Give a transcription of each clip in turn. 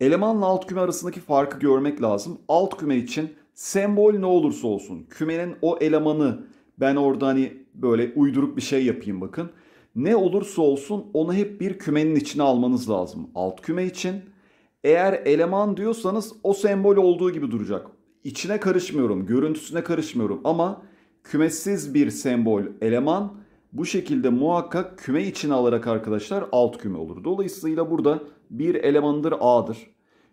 Elemanla alt küme arasındaki farkı görmek lazım. Alt küme için sembol ne olursa olsun kümenin o elemanı ben orada hani böyle uyduruk bir şey yapayım bakın. Ne olursa olsun onu hep bir kümenin içine almanız lazım. Alt küme için eğer eleman diyorsanız o sembol olduğu gibi duracak. İçine karışmıyorum, görüntüsüne karışmıyorum ama kümesiz bir sembol eleman bu şekilde muhakkak küme içine alarak arkadaşlar alt küme olur. Dolayısıyla burada bir elemandır A'dır.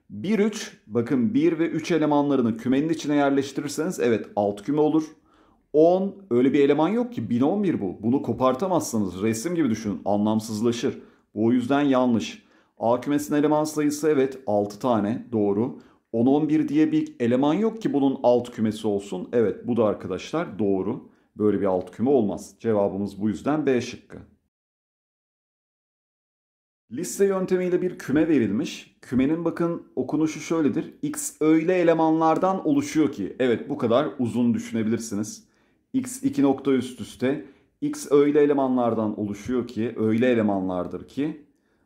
1 3 bakın 1 ve 3 elemanlarını kümenin içine yerleştirirseniz evet alt küme olur. 10 öyle bir eleman yok ki 1011 bu. Bunu kopartamazsınız. Resim gibi düşünün anlamsızlaşır. Bu o yüzden yanlış. A kümesinin eleman sayısı evet 6 tane doğru. 10-11 diye bir eleman yok ki bunun alt kümesi olsun. Evet bu da arkadaşlar doğru. Böyle bir alt küme olmaz. Cevabımız bu yüzden B şıkkı. Liste yöntemiyle bir küme verilmiş. Kümenin bakın okunuşu şöyledir. X öyle elemanlardan oluşuyor ki. Evet bu kadar uzun düşünebilirsiniz. X iki nokta üst üste. X öyle elemanlardan oluşuyor ki. Öyle elemanlardır ki.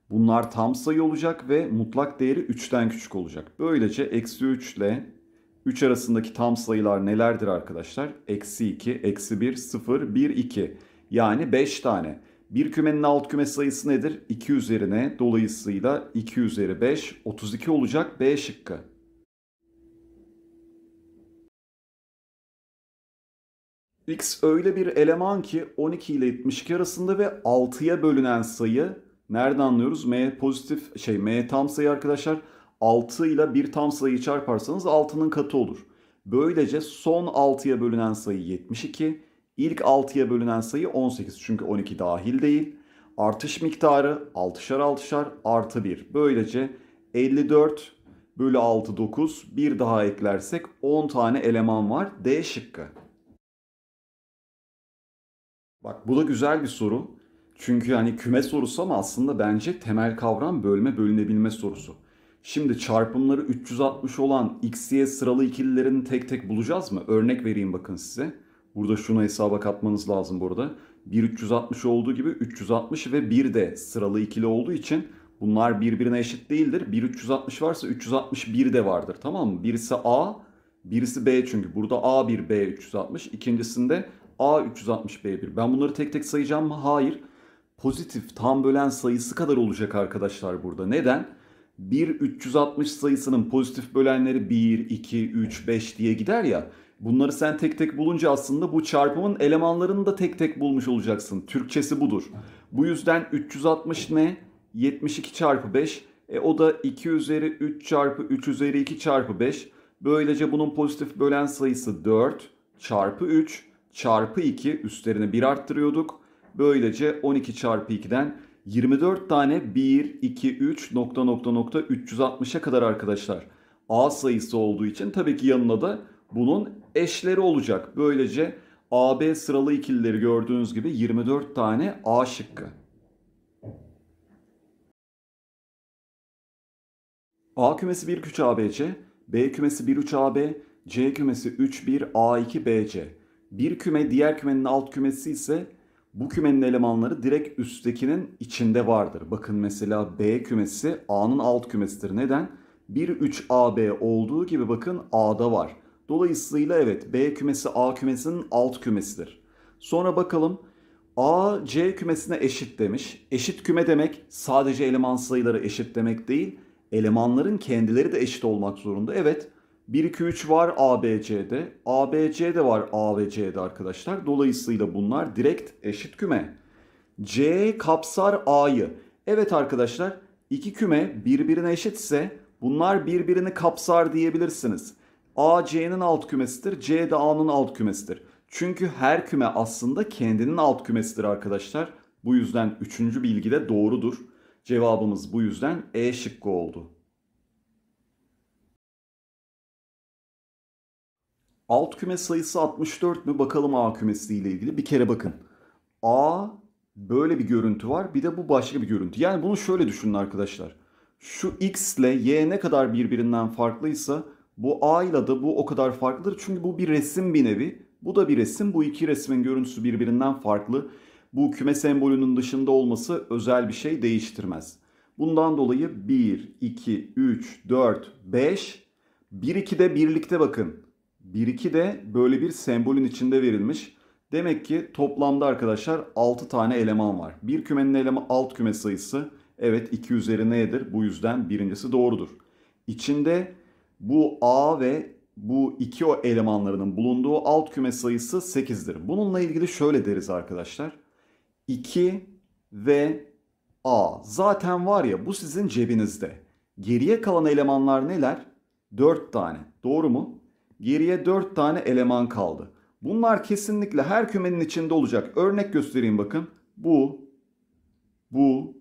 Bunlar tam sayı olacak ve mutlak değeri 3'ten küçük olacak. Böylece eksi 3 ile 3 arasındaki tam sayılar nelerdir arkadaşlar? Eksi 2, eksi 1, 0, 1, 2. Yani 5 tane. Bir kümenin alt küme sayısı nedir? 2 üzerine. Dolayısıyla 2 üzeri 5, 32 olacak B şıkkı. X öyle bir eleman ki 12 ile 72 arasında ve 6'ya bölünen sayı nereden anlıyoruz? M pozitif şey M tam sayı arkadaşlar. 6 ile bir tam sayıyı çarparsanız 6'nın katı olur. Böylece son 6'ya bölünen sayı 72, İlk 6'ya bölünen sayı 18 çünkü 12 dahil değil. Artış miktarı 6'şar 6'şar artı 1. Böylece 54 bölü 6 9 bir daha eklersek 10 tane eleman var. D şıkkı. Bak bu da güzel bir soru. Çünkü yani küme sorusu ama aslında bence temel kavram bölme bölünebilme sorusu. Şimdi çarpımları 360 olan x y sıralı ikililerini tek tek bulacağız mı? Örnek vereyim bakın size. Burada şunu hesaba katmanız lazım burada. 1360 olduğu gibi 360 ve 1 de sıralı ikili olduğu için bunlar birbirine eşit değildir. 1360 varsa 361 de vardır tamam mı? Birisi A, birisi B çünkü burada A1, B360. ikincisinde A360, B1. Ben bunları tek tek sayacağım mı? Hayır. Pozitif tam bölen sayısı kadar olacak arkadaşlar burada. Neden? 1 360 sayısının pozitif bölenleri 1, 2, 3, 5 diye gider ya bunları sen tek tek bulunca aslında bu çarpımın elemanlarını da tek tek bulmuş olacaksın. Türkçesi budur. Bu yüzden 360 ne? 72 çarpı 5. E o da 2 üzeri 3 çarpı 3 üzeri 2 çarpı 5. Böylece bunun pozitif bölen sayısı 4 çarpı 3 çarpı 2 üstlerine 1 arttırıyorduk. Böylece 12 çarpı 2'den 24 tane 1, 2, 3 nokta nokta nokta 360'a kadar arkadaşlar. A sayısı olduğu için tabii ki yanına da bunun eşleri olacak. Böylece AB sıralı ikilileri gördüğünüz gibi 24 tane A şıkkı. A kümesi 1 3 ABC, B kümesi 1 3 AB, C kümesi 3 1 A2 BC. Bir küme diğer kümenin alt kümesi ise bu kümenin elemanları direkt üsttekinin içinde vardır. Bakın mesela B kümesi A'nın alt kümesidir. Neden? 1 3 AB olduğu gibi bakın A'da var. Dolayısıyla evet B kümesi A kümesinin alt kümesidir. Sonra bakalım A C kümesine eşit demiş. Eşit küme demek sadece eleman sayıları eşit demek değil. Elemanların kendileri de eşit olmak zorunda. Evet 1 2 3 var A B C'de. A B C'de var A ve C'de arkadaşlar. Dolayısıyla bunlar direkt eşit küme. C kapsar A'yı. Evet arkadaşlar iki küme birbirine eşitse bunlar birbirini kapsar diyebilirsiniz. A C'nin alt kümesidir. C de A'nın alt kümesidir. Çünkü her küme aslında kendinin alt kümesidir arkadaşlar. Bu yüzden üçüncü bilgi de doğrudur. Cevabımız bu yüzden E şıkkı oldu. Alt küme sayısı 64 mü? Bakalım A kümesiyle ilgili. Bir kere bakın. A böyle bir görüntü var. Bir de bu başka bir görüntü. Yani bunu şöyle düşünün arkadaşlar. Şu x ile y ne kadar birbirinden farklıysa bu A ile de bu o kadar farklıdır. Çünkü bu bir resim bir nevi. Bu da bir resim. Bu iki resmin görüntüsü birbirinden farklı. Bu küme sembolünün dışında olması özel bir şey değiştirmez. Bundan dolayı 1, 2, 3, 4, 5, 1, 2 de birlikte bakın. 1, 2 de böyle bir sembolün içinde verilmiş. Demek ki toplamda arkadaşlar 6 tane eleman var. Bir kümenin eleman alt küme sayısı evet 2 üzeri nedir? Bu yüzden birincisi doğrudur. İçinde bu A ve bu iki o elemanlarının bulunduğu alt küme sayısı 8'dir. Bununla ilgili şöyle deriz arkadaşlar. 2 ve A zaten var ya bu sizin cebinizde. Geriye kalan elemanlar neler? 4 tane. Doğru mu? Geriye 4 tane eleman kaldı. Bunlar kesinlikle her kümenin içinde olacak. Örnek göstereyim bakın. Bu, bu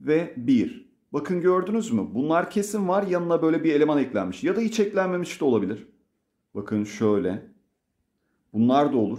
ve 1. Bakın gördünüz mü? Bunlar kesin var yanına böyle bir eleman eklenmiş. Ya da hiç eklenmemiş de olabilir. Bakın şöyle. Bunlar da olur.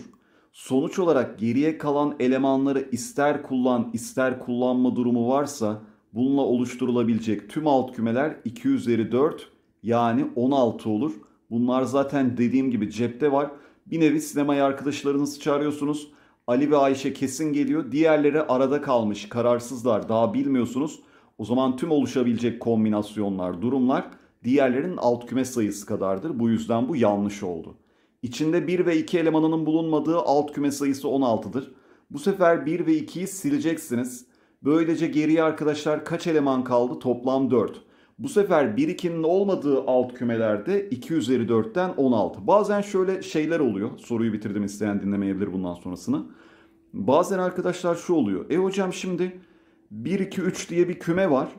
Sonuç olarak geriye kalan elemanları ister kullan ister kullanma durumu varsa bununla oluşturulabilecek tüm alt kümeler 2 üzeri 4 yani 16 olur. Bunlar zaten dediğim gibi cepte var. Bir nevi sinemaya arkadaşlarınızı çağırıyorsunuz. Ali ve Ayşe kesin geliyor. Diğerleri arada kalmış. Kararsızlar. Daha bilmiyorsunuz. O zaman tüm oluşabilecek kombinasyonlar, durumlar diğerlerinin alt küme sayısı kadardır. Bu yüzden bu yanlış oldu. İçinde 1 ve 2 elemanının bulunmadığı alt küme sayısı 16'dır. Bu sefer 1 ve 2'yi sileceksiniz. Böylece geriye arkadaşlar kaç eleman kaldı? Toplam 4. Bu sefer 1-2'nin olmadığı alt kümelerde 2 üzeri 4'ten 16. Bazen şöyle şeyler oluyor. Soruyu bitirdim isteyen dinlemeyebilir bundan sonrasını. Bazen arkadaşlar şu oluyor. E hocam şimdi 1, 2, 3 diye bir küme var.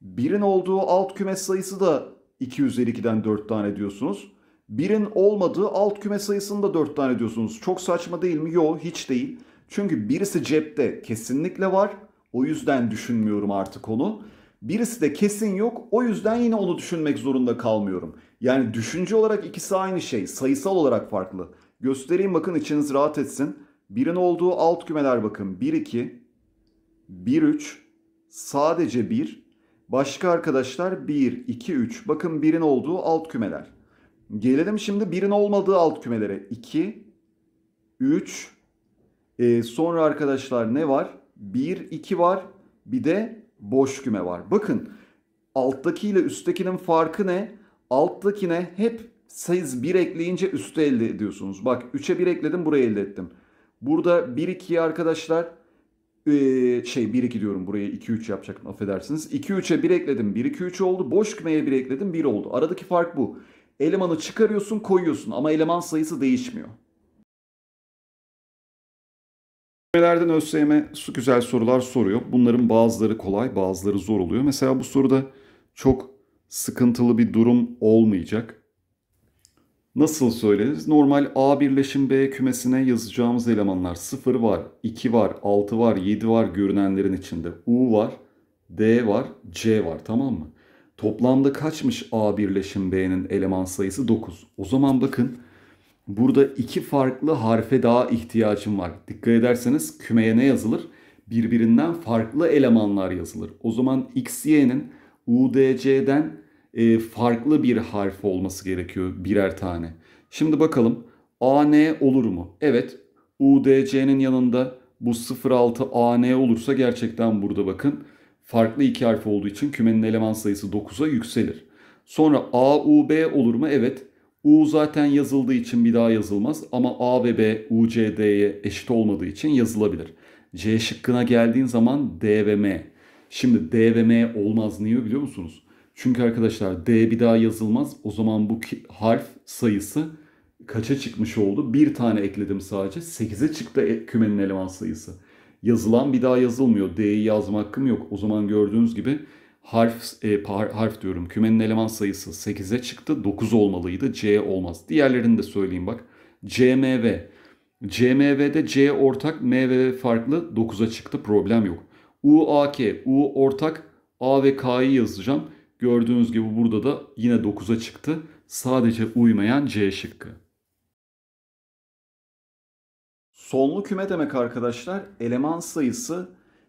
Birin olduğu alt küme sayısı da 2 üzeri 2'den 4 tane diyorsunuz. Birin olmadığı alt küme sayısını da 4 tane diyorsunuz. Çok saçma değil mi? Yok hiç değil. Çünkü birisi cepte kesinlikle var. O yüzden düşünmüyorum artık onu. Birisi de kesin yok. O yüzden yine onu düşünmek zorunda kalmıyorum. Yani düşünce olarak ikisi aynı şey. Sayısal olarak farklı. Göstereyim bakın içiniz rahat etsin. Birin olduğu alt kümeler bakın. 1, 2, 1-3 sadece 1. Başka arkadaşlar 1-2-3. Bakın 1'in olduğu alt kümeler. Gelelim şimdi 1'in olmadığı alt kümelere. 2, 3, e, sonra arkadaşlar ne var? 1, 2 var. Bir de boş küme var. Bakın alttaki ile üsttekinin farkı ne? Alttakine hep siz 1 ekleyince üstü elde ediyorsunuz. Bak 3'e 1 ekledim buraya elde ettim. Burada 1, 2'ye arkadaşlar şey 1 2 diyorum buraya 2 3 yapacaktım affedersiniz. 2 3'e 1 ekledim 1 2 3 oldu. Boş kümeye 1 ekledim 1 oldu. Aradaki fark bu. Elemanı çıkarıyorsun koyuyorsun ama eleman sayısı değişmiyor. Kümelerden ÖSYM su güzel sorular soruyor. Bunların bazıları kolay bazıları zor oluyor. Mesela bu soruda çok sıkıntılı bir durum olmayacak. Nasıl söyleriz? Normal A birleşim B kümesine yazacağımız elemanlar 0 var, 2 var, 6 var, 7 var görünenlerin içinde. U var, D var, C var tamam mı? Toplamda kaçmış A birleşim B'nin eleman sayısı 9. O zaman bakın burada iki farklı harfe daha ihtiyacım var. Dikkat ederseniz kümeye ne yazılır? Birbirinden farklı elemanlar yazılır. O zaman X, Y'nin U D UDC'den e, farklı bir harf olması gerekiyor birer tane. Şimdi bakalım AN olur mu? Evet UDC'nin yanında bu 06 AN olursa gerçekten burada bakın farklı iki harf olduğu için kümenin eleman sayısı 9'a yükselir. Sonra AUB olur mu? Evet. U zaten yazıldığı için bir daha yazılmaz ama A ve B UCD'ye eşit olmadığı için yazılabilir. C şıkkına geldiğin zaman D ve M. Şimdi D ve M olmaz niye biliyor musunuz? Çünkü arkadaşlar D bir daha yazılmaz. O zaman bu harf sayısı kaça çıkmış oldu? Bir tane ekledim sadece. 8'e çıktı e, kümenin eleman sayısı. Yazılan bir daha yazılmıyor. D'yi yazma hakkım yok. O zaman gördüğünüz gibi harf e, harf diyorum. Kümenin eleman sayısı 8'e çıktı. 9 olmalıydı. C olmaz. Diğerlerini de söyleyeyim bak. CMV. CMV'de C ortak, MVV farklı 9'a çıktı. Problem yok. UAK, U ortak, A ve K'yı yazacağım. Gördüğünüz gibi burada da yine 9'a çıktı. Sadece uymayan C şıkkı. Sonlu küme demek arkadaşlar eleman sayısı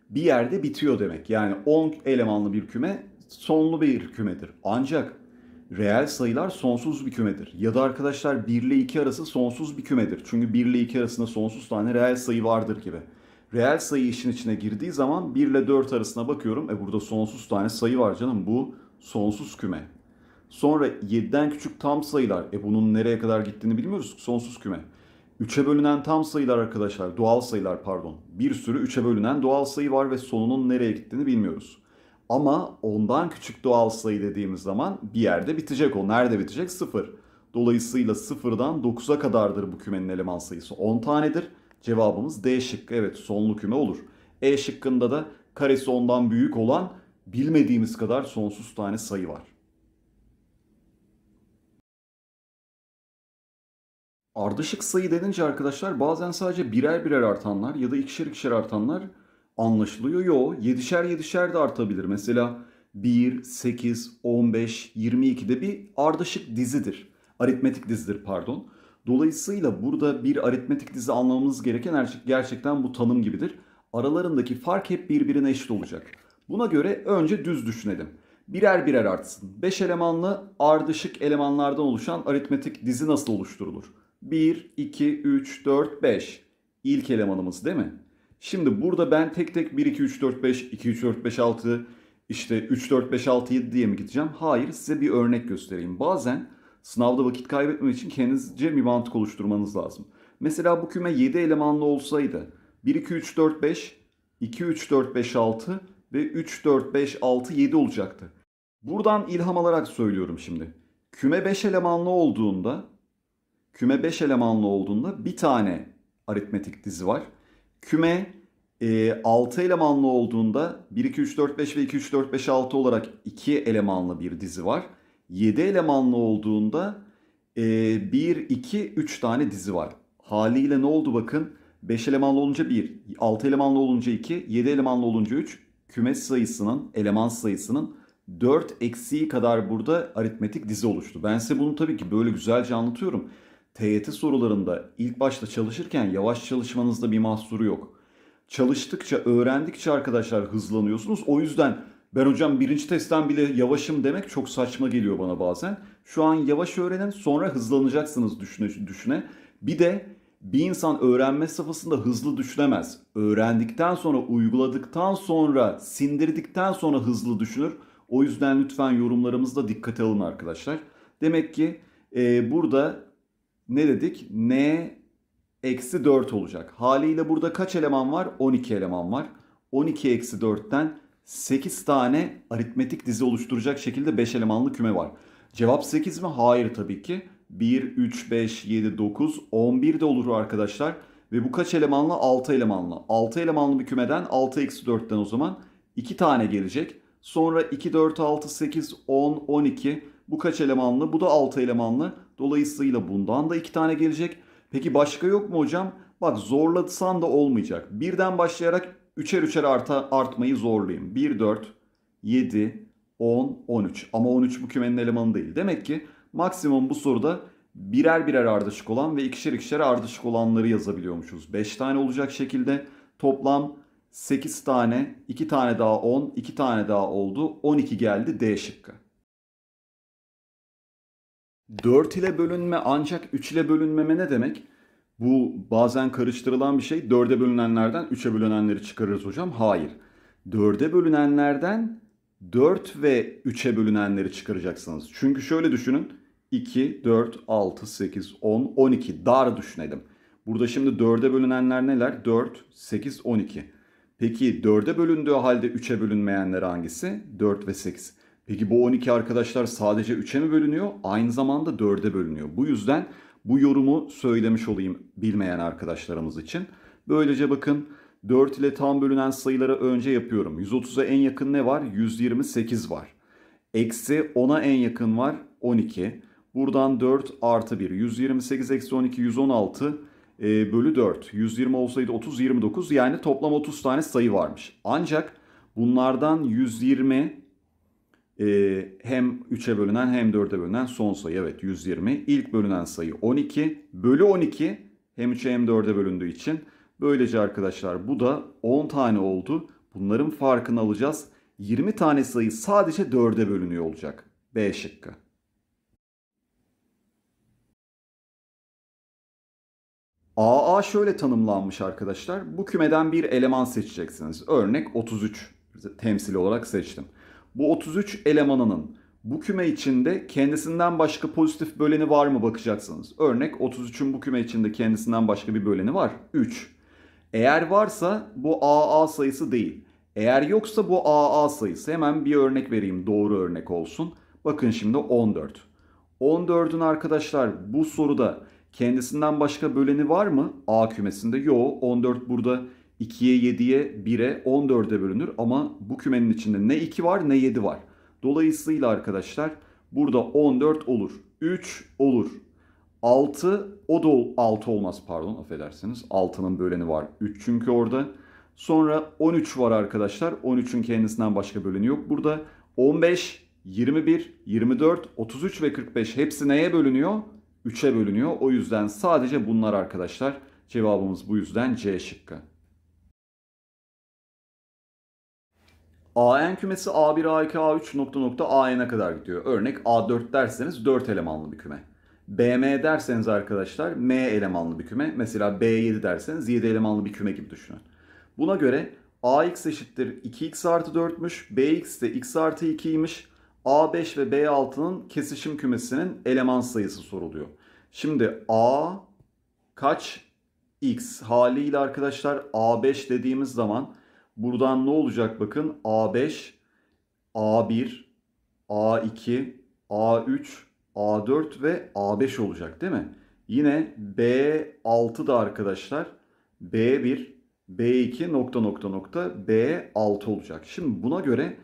bir yerde bitiyor demek. Yani 10 elemanlı bir küme sonlu bir kümedir. Ancak reel sayılar sonsuz bir kümedir. Ya da arkadaşlar 1 ile 2 arası sonsuz bir kümedir. Çünkü 1 ile 2 arasında sonsuz tane reel sayı vardır gibi. Reel sayı işin içine girdiği zaman 1 ile 4 arasına bakıyorum. E burada sonsuz tane sayı var canım. Bu sonsuz küme. Sonra 7'den küçük tam sayılar. E bunun nereye kadar gittiğini bilmiyoruz. Sonsuz küme. 3'e bölünen tam sayılar arkadaşlar. Doğal sayılar pardon. Bir sürü 3'e bölünen doğal sayı var ve sonunun nereye gittiğini bilmiyoruz. Ama ondan küçük doğal sayı dediğimiz zaman bir yerde bitecek o. Nerede bitecek? 0. Dolayısıyla 0'dan 9'a kadardır bu kümenin eleman sayısı. 10 tanedir. Cevabımız D şıkkı. Evet sonlu küme olur. E şıkkında da karesi ondan büyük olan bilmediğimiz kadar sonsuz tane sayı var. Ardışık sayı denince arkadaşlar bazen sadece birer birer artanlar ya da ikişer ikişer artanlar anlaşılıyor. Yo, yedişer yedişer de artabilir. Mesela 1, 8, 15, 22 de bir ardışık dizidir. Aritmetik dizidir pardon. Dolayısıyla burada bir aritmetik dizi anlamamız gereken gerçekten bu tanım gibidir. Aralarındaki fark hep birbirine eşit olacak. Buna göre önce düz düşünelim. Birer birer artsın. 5 elemanlı ardışık elemanlardan oluşan aritmetik dizi nasıl oluşturulur? 1, 2, 3, 4, 5. İlk elemanımız değil mi? Şimdi burada ben tek tek 1, 2, 3, 4, 5, 2, 3, 4, 5, 6, işte 3, 4, 5, 6, 7 diye mi gideceğim? Hayır size bir örnek göstereyim. Bazen sınavda vakit kaybetmem için kendinizce bir mantık oluşturmanız lazım. Mesela bu küme 7 elemanlı olsaydı 1, 2, 3, 4, 5, 2, 3, 4, 5, 6, ve 3, 4, 5, 6, 7 olacaktı. Buradan ilham alarak söylüyorum şimdi. Küme 5 elemanlı olduğunda küme 5 elemanlı olduğunda bir tane aritmetik dizi var. Küme e, 6 elemanlı olduğunda 1, 2, 3, 4, 5 ve 2, 3, 4, 5, 6 olarak 2 elemanlı bir dizi var. 7 elemanlı olduğunda e, 1, 2, 3 tane dizi var. Haliyle ne oldu bakın? 5 elemanlı olunca 1, 6 elemanlı olunca 2, 7 elemanlı olunca 3, kümes sayısının, eleman sayısının 4 eksiği kadar burada aritmetik dizi oluştu. Ben size bunu tabii ki böyle güzelce anlatıyorum. TYT sorularında ilk başta çalışırken yavaş çalışmanızda bir mahsuru yok. Çalıştıkça, öğrendikçe arkadaşlar hızlanıyorsunuz. O yüzden ben hocam birinci testten bile yavaşım demek çok saçma geliyor bana bazen. Şu an yavaş öğrenin sonra hızlanacaksınız düşüne düşüne. Bir de bir insan öğrenme safhasında hızlı düşünemez. Öğrendikten sonra, uyguladıktan sonra, sindirdikten sonra hızlı düşünür. O yüzden lütfen yorumlarımızda dikkate alın arkadaşlar. Demek ki e, burada ne dedik? N eksi 4 olacak. Haliyle burada kaç eleman var? 12 eleman var. 12 eksi 4'ten 8 tane aritmetik dizi oluşturacak şekilde 5 elemanlı küme var. Cevap 8 mi? Hayır tabii ki. 1, 3, 5, 7, 9, 11 de olur arkadaşlar. Ve bu kaç elemanlı? 6 elemanlı. 6 elemanlı bir kümeden 6 eksi 4'ten o zaman 2 tane gelecek. Sonra 2, 4, 6, 8, 10, 12. Bu kaç elemanlı? Bu da 6 elemanlı. Dolayısıyla bundan da 2 tane gelecek. Peki başka yok mu hocam? Bak zorlatsan da olmayacak. Birden başlayarak üçer üçer arta, artmayı zorlayayım. 1, 4, 7, 10, 13. Ama 13 bu kümenin elemanı değil. Demek ki Maksimum bu soruda birer birer ardışık olan ve ikişer ikişer ardışık olanları yazabiliyormuşuz. 5 tane olacak şekilde toplam 8 tane, 2 tane daha 10, 2 tane daha oldu. 12 geldi D şıkkı. 4 ile bölünme ancak 3 ile bölünmeme ne demek? Bu bazen karıştırılan bir şey. 4'e bölünenlerden 3'e bölünenleri çıkarırız hocam. Hayır. 4'e bölünenlerden 4 ve 3'e bölünenleri çıkaracaksınız. Çünkü şöyle düşünün. 2, 4, 6, 8, 10, 12. Dar düşünelim. Burada şimdi 4'e bölünenler neler? 4, 8, 12. Peki 4'e bölündüğü halde 3'e bölünmeyenler hangisi? 4 ve 8. Peki bu 12 arkadaşlar sadece 3'e mi bölünüyor? Aynı zamanda 4'e bölünüyor. Bu yüzden bu yorumu söylemiş olayım bilmeyen arkadaşlarımız için. Böylece bakın 4 ile tam bölünen sayıları önce yapıyorum. 130'a en yakın ne var? 128 var. Eksi 10'a en yakın var 12. Buradan 4 artı 1. 128 eksi 12 116 e, bölü 4. 120 olsaydı 30 29 yani toplam 30 tane sayı varmış. Ancak bunlardan 120 e, hem 3'e bölünen hem 4'e bölünen son sayı. Evet 120 ilk bölünen sayı 12 bölü 12 hem 3'e hem 4'e bölündüğü için. Böylece arkadaşlar bu da 10 tane oldu. Bunların farkını alacağız. 20 tane sayı sadece 4'e bölünüyor olacak. B şıkkı. AA şöyle tanımlanmış arkadaşlar. Bu kümeden bir eleman seçeceksiniz. Örnek 33 temsili olarak seçtim. Bu 33 elemanının bu küme içinde kendisinden başka pozitif böleni var mı bakacaksınız. Örnek 33'ün bu küme içinde kendisinden başka bir böleni var. 3. Eğer varsa bu AA sayısı değil. Eğer yoksa bu AA sayısı. Hemen bir örnek vereyim doğru örnek olsun. Bakın şimdi 14. 14'ün arkadaşlar bu soruda Kendisinden başka böleni var mı? A kümesinde. Yo 14 burada 2'ye 7'ye 1'e 14'e bölünür. Ama bu kümenin içinde ne 2 var ne 7 var. Dolayısıyla arkadaşlar burada 14 olur. 3 olur. 6 o da 6 olmaz pardon affedersiniz. 6'nın böleni var 3 çünkü orada. Sonra 13 var arkadaşlar. 13'ün kendisinden başka böleni yok. Burada 15, 21, 24, 33 ve 45 hepsi neye bölünüyor? 3'e bölünüyor. O yüzden sadece bunlar arkadaşlar. Cevabımız bu yüzden C şıkkı. AN kümesi A1, A2, A3 nokta nokta AN'e kadar gidiyor. Örnek A4 derseniz 4 elemanlı bir küme. BM derseniz arkadaşlar M elemanlı bir küme. Mesela B7 derseniz 7 elemanlı bir küme gibi düşünün. Buna göre AX eşittir 2X artı 4'müş. BX de X artı 2'ymiş. A5 ve B6'nın kesişim kümesinin eleman sayısı soruluyor. Şimdi A kaç x haliyle arkadaşlar A5 dediğimiz zaman buradan ne olacak bakın A5, A1, A2, A3, A4 ve A5 olacak değil mi? Yine B6 da arkadaşlar B1, B2 nokta nokta nokta B6 olacak. Şimdi buna göre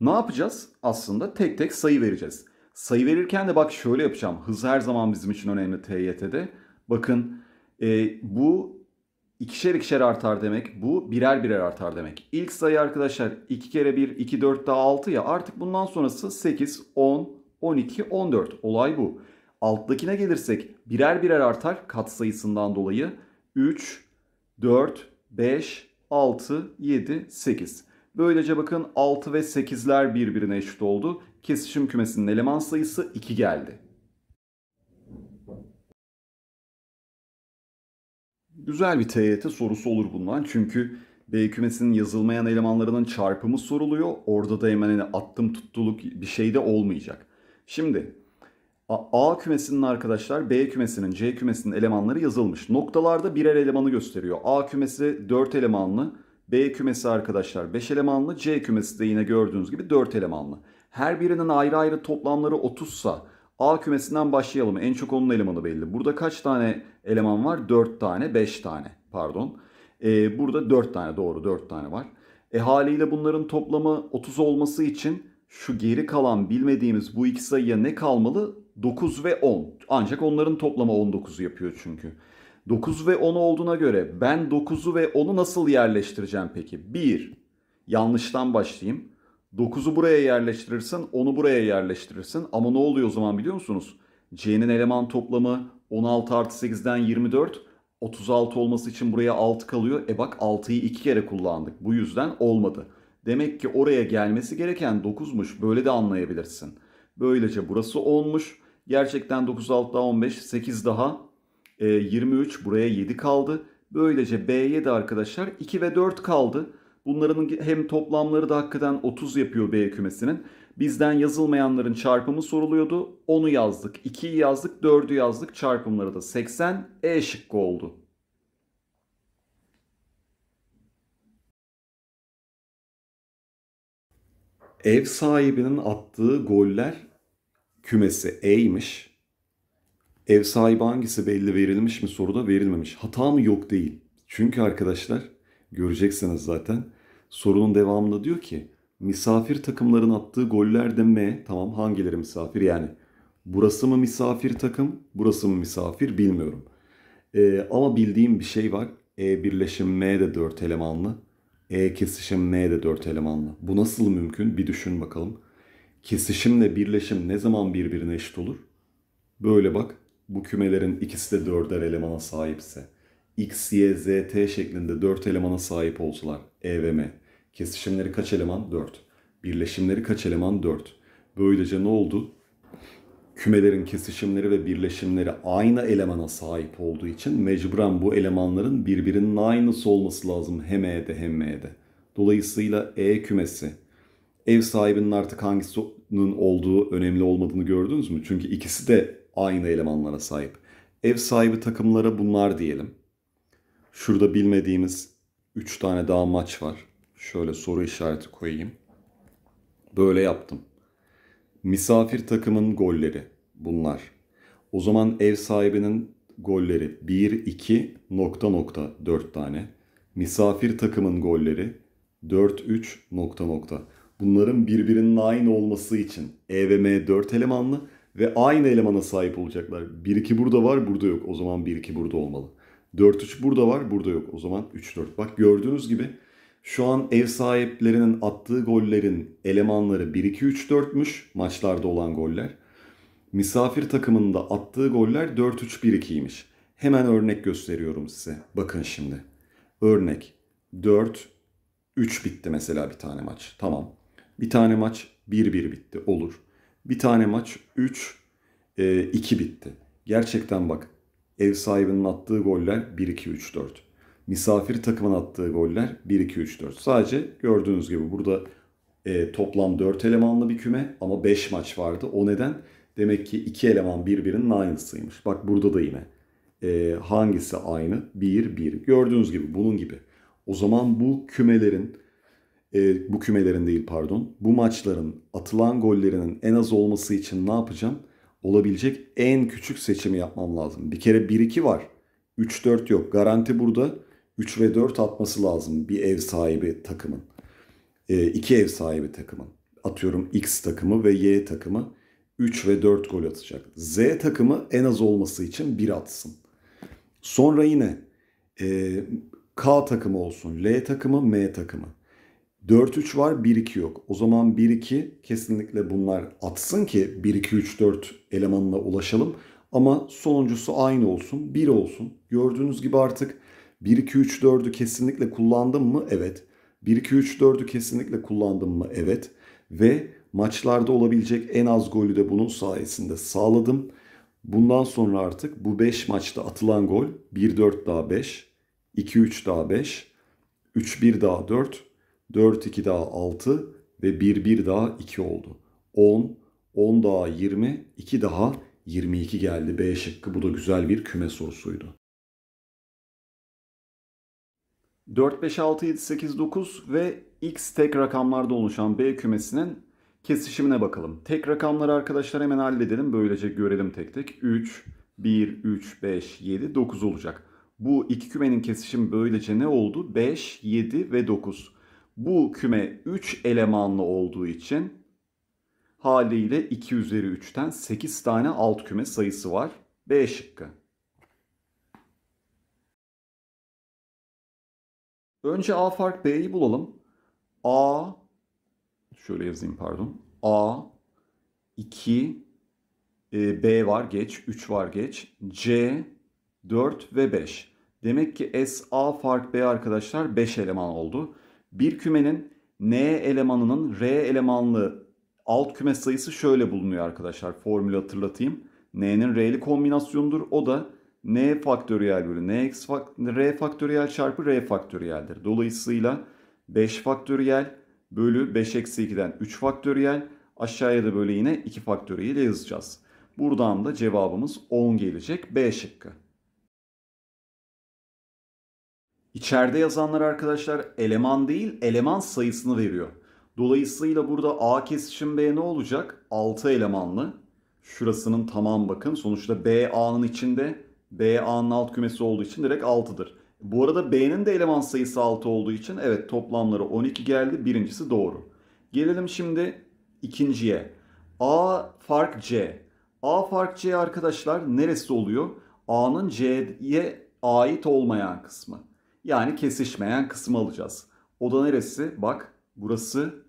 ne yapacağız? Aslında tek tek sayı vereceğiz. Sayı verirken de bak şöyle yapacağım. Hız her zaman bizim için önemli TYT'de. Bakın e, bu ikişer ikişer artar demek. Bu birer birer artar demek. İlk sayı arkadaşlar 2 kere 1, 2, 4 daha 6 ya. Artık bundan sonrası 8, 10, 12, 14. Olay bu. Alttakine gelirsek birer birer artar kat sayısından dolayı. 3, 4, 5, 6, 7, 8. Böylece bakın 6 ve 8'ler birbirine eşit oldu. Kesişim kümesinin eleman sayısı 2 geldi. Güzel bir TYT sorusu olur bundan çünkü B kümesinin yazılmayan elemanlarının çarpımı soruluyor. Orada da hemen hani attım tuttuluk bir şey de olmayacak. Şimdi A, kümesinin arkadaşlar B kümesinin C kümesinin elemanları yazılmış. Noktalarda birer elemanı gösteriyor. A kümesi 4 elemanlı. B kümesi arkadaşlar 5 elemanlı. C kümesi de yine gördüğünüz gibi 4 elemanlı. Her birinin ayrı ayrı toplamları 30 sa A kümesinden başlayalım. En çok onun elemanı belli. Burada kaç tane eleman var? 4 tane, 5 tane pardon. Ee, burada 4 tane doğru 4 tane var. E haliyle bunların toplamı 30 olması için şu geri kalan bilmediğimiz bu iki sayıya ne kalmalı? 9 ve 10. Ancak onların toplamı 19'u yapıyor çünkü. 9 ve 10 olduğuna göre ben 9'u ve 10'u nasıl yerleştireceğim peki? 1. Yanlıştan başlayayım. 9'u buraya yerleştirirsin, 10'u buraya yerleştirirsin. Ama ne oluyor o zaman biliyor musunuz? C'nin eleman toplamı 16 artı 8'den 24. 36 olması için buraya 6 kalıyor. E bak 6'yı 2 kere kullandık. Bu yüzden olmadı. Demek ki oraya gelmesi gereken 9'muş. Böyle de anlayabilirsin. Böylece burası 10'muş. Gerçekten 9, 6 daha 15, 8 daha e, ee, 23 buraya 7 kaldı. Böylece B'ye de arkadaşlar 2 ve 4 kaldı. Bunların hem toplamları da hakikaten 30 yapıyor B kümesinin. Bizden yazılmayanların çarpımı soruluyordu. Onu yazdık, 2'yi yazdık, 4'ü yazdık. Çarpımları da 80. E şıkkı oldu. Ev sahibinin attığı goller kümesi E'ymiş. Ev sahibi hangisi belli verilmiş mi soruda verilmemiş. Hata mı yok değil. Çünkü arkadaşlar göreceksiniz zaten sorunun devamında diyor ki misafir takımların attığı goller de M. Tamam hangileri misafir yani burası mı misafir takım burası mı misafir bilmiyorum. Ee, ama bildiğim bir şey var. E birleşim M de 4 elemanlı. E kesişim M de 4 elemanlı. Bu nasıl mümkün bir düşün bakalım. Kesişimle birleşim ne zaman birbirine eşit olur? Böyle bak bu kümelerin ikisi de dörder elemana sahipse, X, Y, Z, T şeklinde dört elemana sahip olsalar E ve M. Kesişimleri kaç eleman? dört. Birleşimleri kaç eleman? dört. Böylece ne oldu? Kümelerin kesişimleri ve birleşimleri aynı elemana sahip olduğu için mecburen bu elemanların birbirinin aynısı olması lazım hem E'de hem M'de. Dolayısıyla E kümesi ev sahibinin artık hangisinin olduğu önemli olmadığını gördünüz mü? Çünkü ikisi de aynı elemanlara sahip. Ev sahibi takımlara bunlar diyelim. Şurada bilmediğimiz 3 tane daha maç var. Şöyle soru işareti koyayım. Böyle yaptım. Misafir takımın golleri bunlar. O zaman ev sahibinin golleri 1, 2, nokta nokta 4 tane. Misafir takımın golleri 4, 3, nokta nokta. Bunların birbirinin aynı olması için E ve M 4 elemanlı, ve aynı elemana sahip olacaklar. 1-2 burada var, burada yok. O zaman 1-2 burada olmalı. 4-3 burada var, burada yok. O zaman 3-4. Bak gördüğünüz gibi şu an ev sahiplerinin attığı gollerin elemanları 1-2-3-4'müş maçlarda olan goller. Misafir takımında attığı goller 4-3-1-2'ymiş. Hemen örnek gösteriyorum size. Bakın şimdi. Örnek 4 3 bitti mesela bir tane maç. Tamam. Bir tane maç 1-1 bitti olur. Bir tane maç 3 e, 2 bitti. Gerçekten bak ev sahibinin attığı goller 1-2-3-4. Misafir takımın attığı goller 1-2-3-4. Sadece gördüğünüz gibi burada e, toplam 4 elemanlı bir küme ama 5 maç vardı. O neden? Demek ki 2 eleman birbirinin aynısıymış. Bak burada da yine e, hangisi aynı? 1-1. Gördüğünüz gibi bunun gibi. O zaman bu kümelerin e, bu kümelerin değil pardon. Bu maçların atılan gollerinin en az olması için ne yapacağım? Olabilecek en küçük seçimi yapmam lazım. Bir kere 1-2 var. 3-4 yok. Garanti burada 3 ve 4 atması lazım bir ev sahibi takımın. E, iki ev sahibi takımın. Atıyorum X takımı ve Y takımı 3 ve 4 gol atacak. Z takımı en az olması için 1 atsın. Sonra yine e, K takımı olsun, L takımı, M takımı. 4-3 var 1-2 yok. O zaman 1-2 kesinlikle bunlar atsın ki 1-2-3-4 elemanına ulaşalım. Ama sonuncusu aynı olsun 1 olsun. Gördüğünüz gibi artık 1-2-3-4'ü kesinlikle kullandım mı? Evet. 1-2-3-4'ü kesinlikle kullandım mı? Evet. Ve maçlarda olabilecek en az golü de bunun sayesinde sağladım. Bundan sonra artık bu 5 maçta atılan gol 1-4 daha 5, 2-3 daha 5, 3-1 daha 4, 4 2 daha 6 ve 1 1 daha 2 oldu. 10, 10 daha 20, 2 daha 22 geldi. B şıkkı bu da güzel bir küme sorusuydu. 4, 5, 6, 7, 8, 9 ve x tek rakamlarda oluşan B kümesinin kesişimine bakalım. Tek rakamları arkadaşlar hemen halledelim. Böylece görelim tek tek. 3, 1, 3, 5, 7, 9 olacak. Bu iki kümenin kesişimi böylece ne oldu? 5, 7 ve 9. Bu küme 3 elemanlı olduğu için haliyle 2 üzeri 3'ten 8 tane alt küme sayısı var. B şıkkı. Önce A fark B'yi bulalım. A şöyle yazayım pardon. A 2 e, B var geç, 3 var geç. C 4 ve 5. Demek ki S A fark B arkadaşlar 5 eleman oldu. Bir kümenin N elemanının R elemanlı alt küme sayısı şöyle bulunuyor arkadaşlar. Formülü hatırlatayım. N'nin R'li kombinasyondur O da N faktöriyel bölü N eksi fakt R faktöriyel çarpı R faktöriyeldir. Dolayısıyla 5 faktöriyel bölü 5 eksi 2'den 3 faktöriyel aşağıya da böyle yine 2 faktöriyel yazacağız. Buradan da cevabımız 10 gelecek B şıkkı. İçeride yazanlar arkadaşlar eleman değil eleman sayısını veriyor. Dolayısıyla burada A kesişim B ne olacak? 6 elemanlı. Şurasının tamam bakın. Sonuçta B A'nın içinde. B A'nın alt kümesi olduğu için direkt 6'dır. Bu arada B'nin de eleman sayısı 6 olduğu için evet toplamları 12 geldi. Birincisi doğru. Gelelim şimdi ikinciye. A fark C. A fark C arkadaşlar neresi oluyor? A'nın C'ye ait olmayan kısmı. Yani kesişmeyen kısmı alacağız. O da neresi? Bak burası,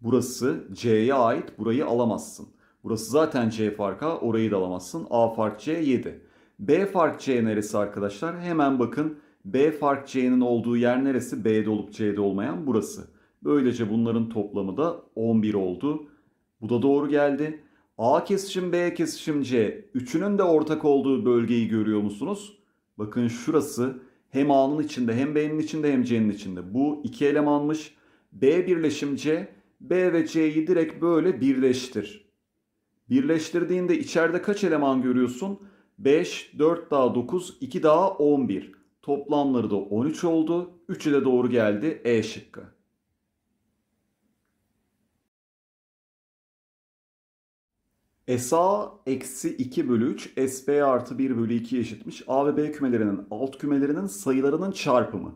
burası C'ye ait burayı alamazsın. Burası zaten C farka, orayı da alamazsın. A fark C 7. B fark C neresi arkadaşlar? Hemen bakın B fark C'nin olduğu yer neresi? B'de olup C'de olmayan burası. Böylece bunların toplamı da 11 oldu. Bu da doğru geldi. A kesişim B kesişim C. Üçünün de ortak olduğu bölgeyi görüyor musunuz? Bakın şurası hem A'nın içinde hem B'nin içinde hem C'nin içinde. Bu iki elemanmış. B birleşim C. B ve C'yi direkt böyle birleştir. Birleştirdiğinde içeride kaç eleman görüyorsun? 5, 4 daha 9, 2 daha 11. Toplamları da 13 oldu. 3'ü de doğru geldi. E şıkkı. SA eksi 2 bölü 3, SB artı 1 bölü 2 eşitmiş. A ve B kümelerinin alt kümelerinin sayılarının çarpımı.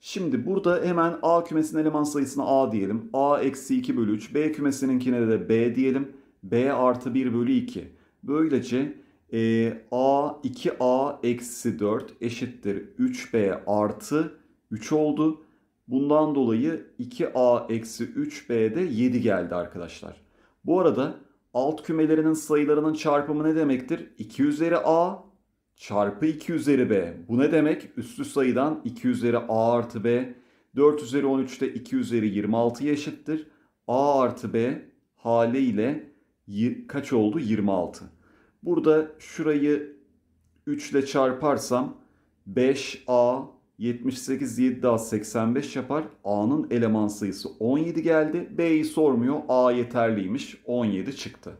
Şimdi burada hemen A kümesinin eleman sayısına A diyelim. A eksi 2 bölü 3. B kümesininkine de B diyelim. B artı 1 bölü 2. Böylece e, A 2A eksi 4 eşittir 3B artı 3 oldu. Bundan dolayı 2A eksi 3 b de 7 geldi arkadaşlar. Bu arada alt kümelerinin sayılarının çarpımı ne demektir? 2 üzeri a çarpı 2 üzeri b. Bu ne demek? Üstü sayıdan 2 üzeri a artı b. 4 üzeri 13'te 2 üzeri 26'ya eşittir. a artı b haliyle kaç oldu? 26. Burada şurayı 3 ile çarparsam 5a 78 7 daha 85 yapar. A'nın eleman sayısı 17 geldi. B'yi sormuyor. A yeterliymiş. 17 çıktı.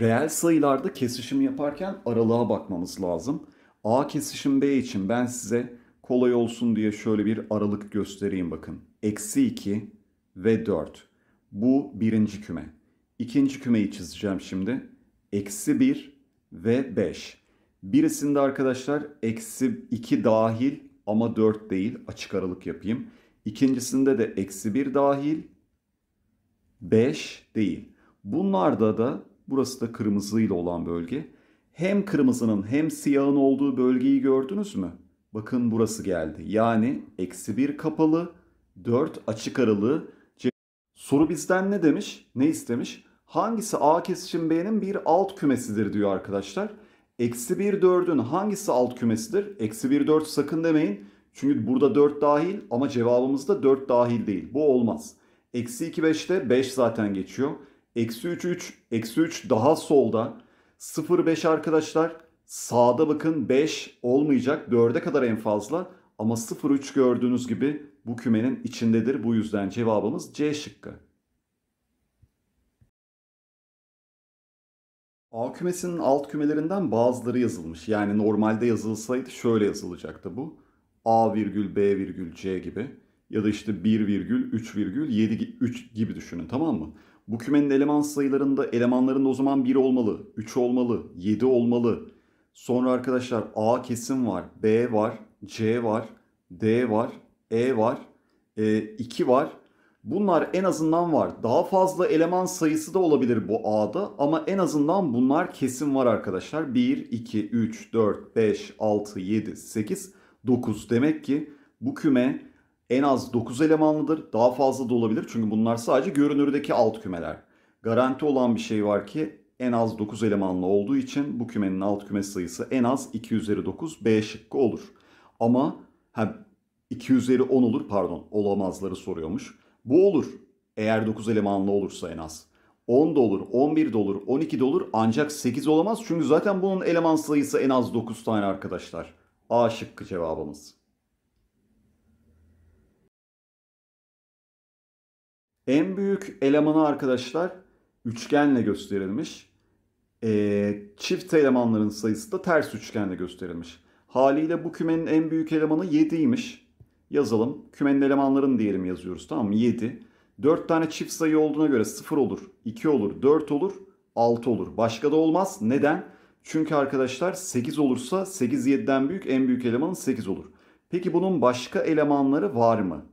Reel sayılarda kesişim yaparken aralığa bakmamız lazım. A kesişim B için ben size kolay olsun diye şöyle bir aralık göstereyim bakın. Eksi 2 ve 4. Bu birinci küme. İkinci kümeyi çizeceğim şimdi. Eksi 1 ve 5. Birisinde arkadaşlar eksi 2 dahil ama 4 değil açık aralık yapayım. İkincisinde de eksi 1 dahil 5 değil. Bunlarda da burası da kırmızıyla olan bölge. Hem kırmızının hem siyahın olduğu bölgeyi gördünüz mü? Bakın burası geldi. Yani eksi 1 kapalı 4 açık aralığı. Soru bizden ne demiş? Ne istemiş? Hangisi A kesişim B'nin bir alt kümesidir diyor arkadaşlar. Eksi 1 4'ün hangisi alt kümesidir? Eksi 1 4 sakın demeyin. Çünkü burada 4 dahil ama cevabımızda 4 dahil değil. Bu olmaz. Eksi 2 5'te 5 zaten geçiyor. Eksi 3 3. Eksi 3 daha solda. 0 5 arkadaşlar. Sağda bakın 5 olmayacak. 4'e kadar en fazla. Ama 0 3 gördüğünüz gibi bu kümenin içindedir. Bu yüzden cevabımız C şıkkı. A kümesinin alt kümelerinden bazıları yazılmış. Yani normalde yazılsaydı şöyle yazılacaktı bu. A virgül B virgül C gibi ya da işte 1 virgül 3 virgül 7 3 gibi düşünün tamam mı? Bu kümenin eleman sayılarında elemanlarında o zaman 1 olmalı, 3 olmalı, 7 olmalı. Sonra arkadaşlar A kesim var, B var, C var, D var, E var, e, 2 var. Bunlar en azından var. Daha fazla eleman sayısı da olabilir bu ağda ama en azından bunlar kesin var arkadaşlar. 1, 2, 3, 4, 5, 6, 7, 8, 9. Demek ki bu küme en az 9 elemanlıdır. Daha fazla da olabilir çünkü bunlar sadece görünürdeki alt kümeler. Garanti olan bir şey var ki en az 9 elemanlı olduğu için bu kümenin alt küme sayısı en az 2 üzeri 9 B şıkkı olur. Ama ha, 2 üzeri 10 olur pardon olamazları soruyormuş. Bu olur. Eğer 9 elemanlı olursa en az. 10 da olur, 11 de olur, 12 de olur ancak 8 olamaz. Çünkü zaten bunun eleman sayısı en az 9 tane arkadaşlar. A şıkkı cevabımız. En büyük elemanı arkadaşlar üçgenle gösterilmiş. E, çift elemanların sayısı da ters üçgenle gösterilmiş. Haliyle bu kümenin en büyük elemanı 7'ymiş yazalım. Kümenin elemanların diyelim yazıyoruz tamam mı? 7. 4 tane çift sayı olduğuna göre 0 olur, 2 olur, 4 olur, 6 olur. Başka da olmaz. Neden? Çünkü arkadaşlar 8 olursa 8 7'den büyük en büyük elemanın 8 olur. Peki bunun başka elemanları var mı?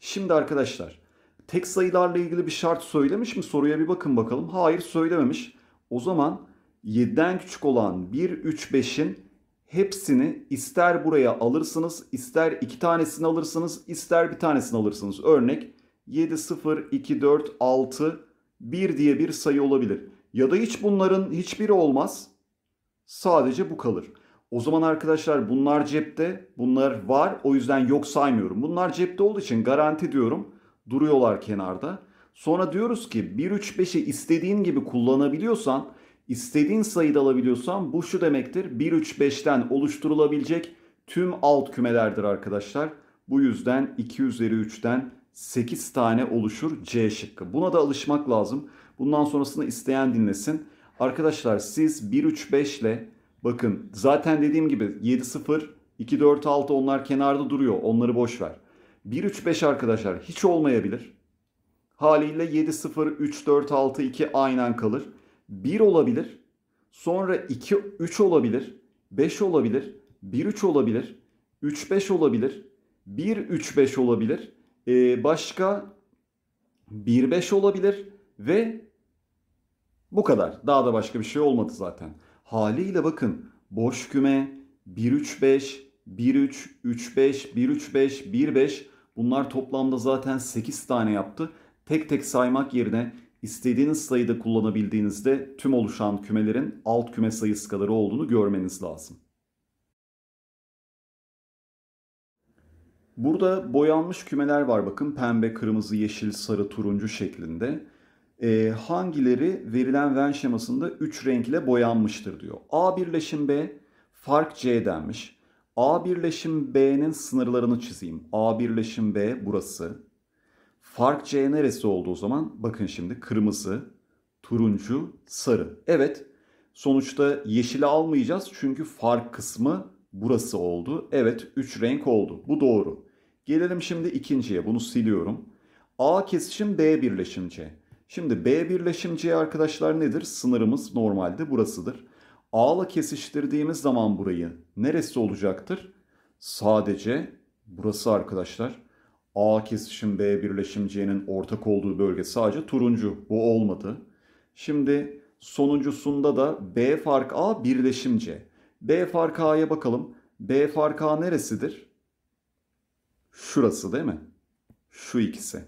Şimdi arkadaşlar tek sayılarla ilgili bir şart söylemiş mi? Soruya bir bakın bakalım. Hayır söylememiş. O zaman 7'den küçük olan 1, 3, 5'in hepsini ister buraya alırsınız, ister iki tanesini alırsınız, ister bir tanesini alırsınız. Örnek 7, 0, 2, 4, 6, 1 diye bir sayı olabilir. Ya da hiç bunların hiçbiri olmaz. Sadece bu kalır. O zaman arkadaşlar bunlar cepte, bunlar var. O yüzden yok saymıyorum. Bunlar cepte olduğu için garanti diyorum. Duruyorlar kenarda. Sonra diyoruz ki 1 3 5'i istediğin gibi kullanabiliyorsan İstediğin sayıda alabiliyorsan bu şu demektir. 1-3-5'ten oluşturulabilecek tüm alt kümelerdir arkadaşlar. Bu yüzden 2 üzeri 3'ten 8 tane oluşur C şıkkı. Buna da alışmak lazım. Bundan sonrasını isteyen dinlesin. Arkadaşlar siz 1-3-5 ile bakın zaten dediğim gibi 7-0, 2-4-6 onlar kenarda duruyor. Onları boş ver. 1-3-5 arkadaşlar hiç olmayabilir. Haliyle 7-0, 3-4-6-2 aynen kalır. 1 olabilir. Sonra 2 3 olabilir. 5 olabilir. 1 3 olabilir. 3 5 olabilir. 1 3 5 olabilir. Ee, başka 1 5 olabilir ve bu kadar. Daha da başka bir şey olmadı zaten. Haliyle bakın boş küme 1 3 5 1 3 3 5 1 3 5 1 5 bunlar toplamda zaten 8 tane yaptı. Tek tek saymak yerine istediğiniz sayıda kullanabildiğinizde tüm oluşan kümelerin alt küme sayısı kadar olduğunu görmeniz lazım. Burada boyanmış kümeler var bakın pembe, kırmızı, yeşil, sarı, turuncu şeklinde. Ee, hangileri verilen Venn şemasında 3 renk ile boyanmıştır diyor. A birleşim B, fark C denmiş. A birleşim B'nin sınırlarını çizeyim. A birleşim B burası. Fark C neresi oldu o zaman? Bakın şimdi kırmızı, turuncu, sarı. Evet sonuçta yeşili almayacağız çünkü fark kısmı burası oldu. Evet 3 renk oldu. Bu doğru. Gelelim şimdi ikinciye. Bunu siliyorum. A kesişim B birleşim C. Şimdi B birleşim C arkadaşlar nedir? Sınırımız normalde burasıdır. A ile kesiştirdiğimiz zaman burayı neresi olacaktır? Sadece burası arkadaşlar. A kesişim B birleşim C'nin ortak olduğu bölge sadece turuncu. Bu olmadı. Şimdi sonuncusunda da B fark A birleşim C. B fark A'ya bakalım. B fark A neresidir? Şurası değil mi? Şu ikisi.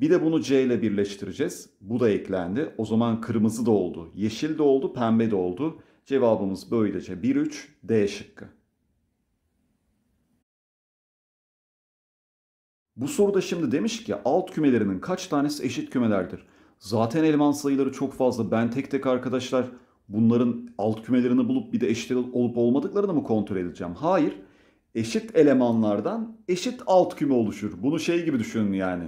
Bir de bunu C ile birleştireceğiz. Bu da eklendi. O zaman kırmızı da oldu. Yeşil de oldu, pembe de oldu. Cevabımız böylece 1-3 D şıkkı. Bu soruda şimdi demiş ki alt kümelerinin kaç tanesi eşit kümelerdir? Zaten elman sayıları çok fazla. Ben tek tek arkadaşlar bunların alt kümelerini bulup bir de eşit olup olmadıklarını mı kontrol edeceğim? Hayır. Eşit elemanlardan eşit alt küme oluşur. Bunu şey gibi düşünün yani.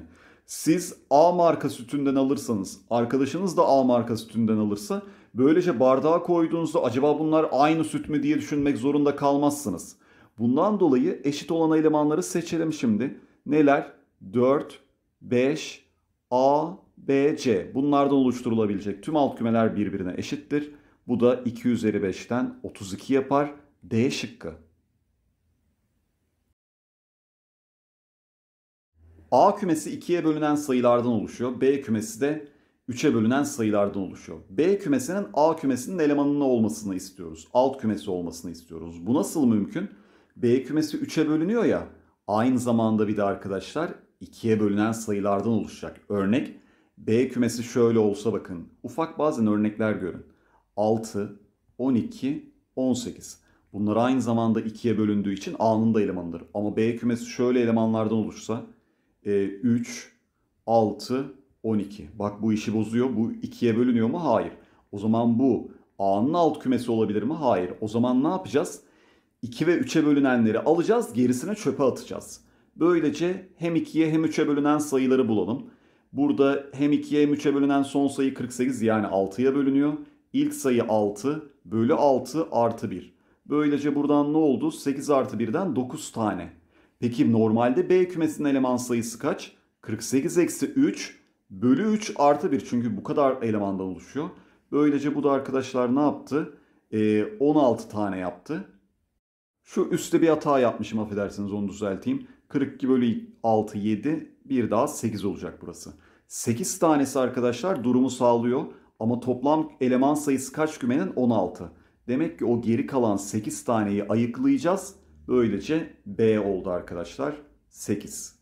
Siz A marka sütünden alırsanız, arkadaşınız da A marka sütünden alırsa böylece bardağa koyduğunuzda acaba bunlar aynı süt mü diye düşünmek zorunda kalmazsınız. Bundan dolayı eşit olan elemanları seçelim şimdi neler? 4, 5, A, B, C. Bunlardan oluşturulabilecek tüm alt kümeler birbirine eşittir. Bu da 2 üzeri 5'ten 32 yapar. D şıkkı. A kümesi 2'ye bölünen sayılardan oluşuyor. B kümesi de 3'e bölünen sayılardan oluşuyor. B kümesinin A kümesinin elemanının olmasını istiyoruz. Alt kümesi olmasını istiyoruz. Bu nasıl mümkün? B kümesi 3'e bölünüyor ya. Aynı zamanda bir de arkadaşlar ikiye bölünen sayılardan oluşacak. Örnek B kümesi şöyle olsa bakın. Ufak bazen örnekler görün. 6, 12, 18. Bunlar aynı zamanda ikiye bölündüğü için A'nın da elemanıdır. Ama B kümesi şöyle elemanlardan oluşsa e, 3, 6, 12. Bak bu işi bozuyor. Bu ikiye bölünüyor mu? Hayır. O zaman bu A'nın alt kümesi olabilir mi? Hayır. O zaman ne yapacağız? 2 ve 3'e bölünenleri alacağız, gerisine çöpe atacağız. Böylece hem 2'ye hem 3'e bölünen sayıları bulalım. Burada hem 2'ye hem 3'e bölünen son sayı 48 yani 6'ya bölünüyor. İlk sayı 6 bölü 6 artı 1. Böylece buradan ne oldu? 8 artı 1'den 9 tane. Peki normalde B kümesinin eleman sayısı kaç? 48 eksi 3 bölü 3 artı 1 çünkü bu kadar elemandan oluşuyor. Böylece bu da arkadaşlar ne yaptı? Ee, 16 tane yaptı. Şu üstte bir hata yapmışım affedersiniz onu düzelteyim. 42 bölü 6 7 bir daha 8 olacak burası. 8 tanesi arkadaşlar durumu sağlıyor. Ama toplam eleman sayısı kaç kümenin? 16. Demek ki o geri kalan 8 taneyi ayıklayacağız. Böylece B oldu arkadaşlar. 8.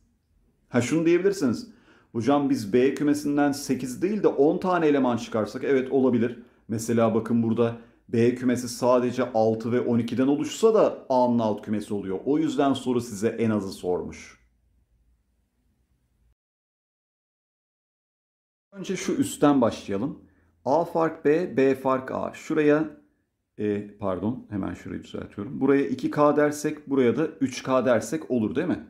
Ha şunu diyebilirsiniz. Hocam biz B kümesinden 8 değil de 10 tane eleman çıkarsak evet olabilir. Mesela bakın burada B kümesi sadece 6 ve 12'den oluşsa da A'nın alt kümesi oluyor. O yüzden soru size en azı sormuş. Önce şu üstten başlayalım. A fark B, B fark A. Şuraya e, pardon hemen şurayı düzeltiyorum. Buraya 2K dersek buraya da 3K dersek olur değil mi?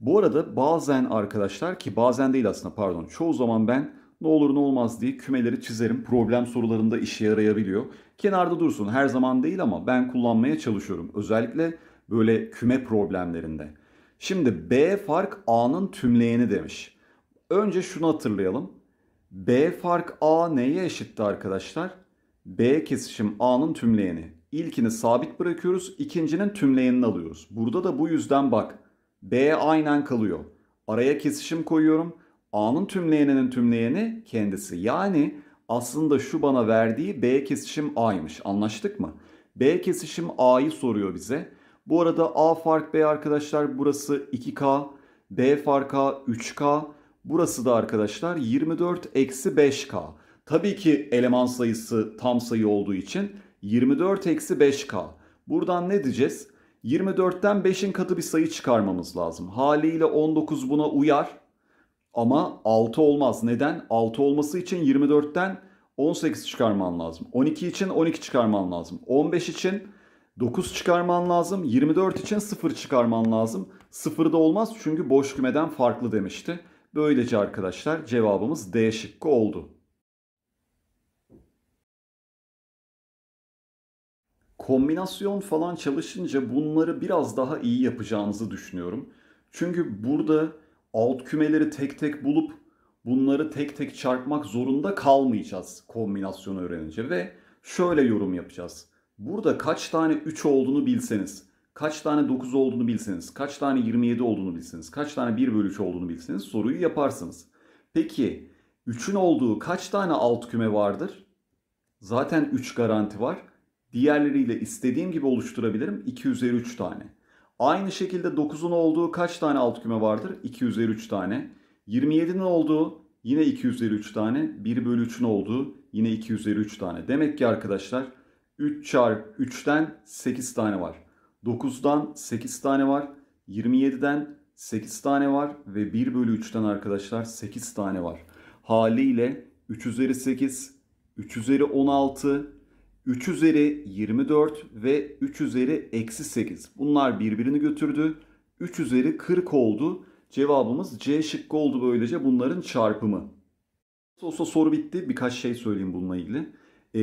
Bu arada bazen arkadaşlar ki bazen değil aslında pardon çoğu zaman ben ne olur ne olmaz diye kümeleri çizerim. Problem sorularında işe yarayabiliyor. Kenarda dursun her zaman değil ama ben kullanmaya çalışıyorum. Özellikle böyle küme problemlerinde. Şimdi B fark A'nın tümleyeni demiş. Önce şunu hatırlayalım. B fark A neye eşitti arkadaşlar? B kesişim A'nın tümleyeni. İlkini sabit bırakıyoruz, ikincinin tümleyenini alıyoruz. Burada da bu yüzden bak. B aynen kalıyor. Araya kesişim koyuyorum. A'nın tümleyeninin tümleyeni kendisi. Yani aslında şu bana verdiği B kesişim A'ymış. Anlaştık mı? B kesişim A'yı soruyor bize. Bu arada A fark B arkadaşlar burası 2K. B fark A 3K. Burası da arkadaşlar 24 eksi 5K. Tabii ki eleman sayısı tam sayı olduğu için 24 eksi 5K. Buradan ne diyeceğiz? 24'ten 5'in katı bir sayı çıkarmamız lazım. Haliyle 19 buna uyar. Ama 6 olmaz. Neden? 6 olması için 24'ten 18 çıkarman lazım. 12 için 12 çıkarman lazım. 15 için 9 çıkarman lazım. 24 için 0 çıkarman lazım. 0 da olmaz çünkü boş kümeden farklı demişti. Böylece arkadaşlar cevabımız D şıkkı oldu. Kombinasyon falan çalışınca bunları biraz daha iyi yapacağınızı düşünüyorum. Çünkü burada alt kümeleri tek tek bulup bunları tek tek çarpmak zorunda kalmayacağız kombinasyonu öğrenince ve şöyle yorum yapacağız. Burada kaç tane 3 olduğunu bilseniz, kaç tane 9 olduğunu bilseniz, kaç tane 27 olduğunu bilseniz, kaç tane 1 bölü 3 olduğunu bilseniz soruyu yaparsınız. Peki 3'ün olduğu kaç tane alt küme vardır? Zaten 3 garanti var. Diğerleriyle istediğim gibi oluşturabilirim. 2 üzeri 3 tane. Aynı şekilde 9'un olduğu kaç tane alt küme vardır? 2 tane. 27'nin olduğu yine 2 tane. 1 bölü 3'ün olduğu yine 2 tane. Demek ki arkadaşlar 3 çarpı 3'ten 8 tane var. 9'dan 8 tane var. 27'den 8 tane var ve 1 bölü 3'ten arkadaşlar 8 tane var. Haliyle 3 üzeri 8, 3 üzeri 16, 3 üzeri 24 ve 3 üzeri eksi 8. Bunlar birbirini götürdü. 3 üzeri 40 oldu. Cevabımız C şıkkı oldu böylece bunların çarpımı. Olsa soru bitti. Birkaç şey söyleyeyim bununla ilgili. Ee,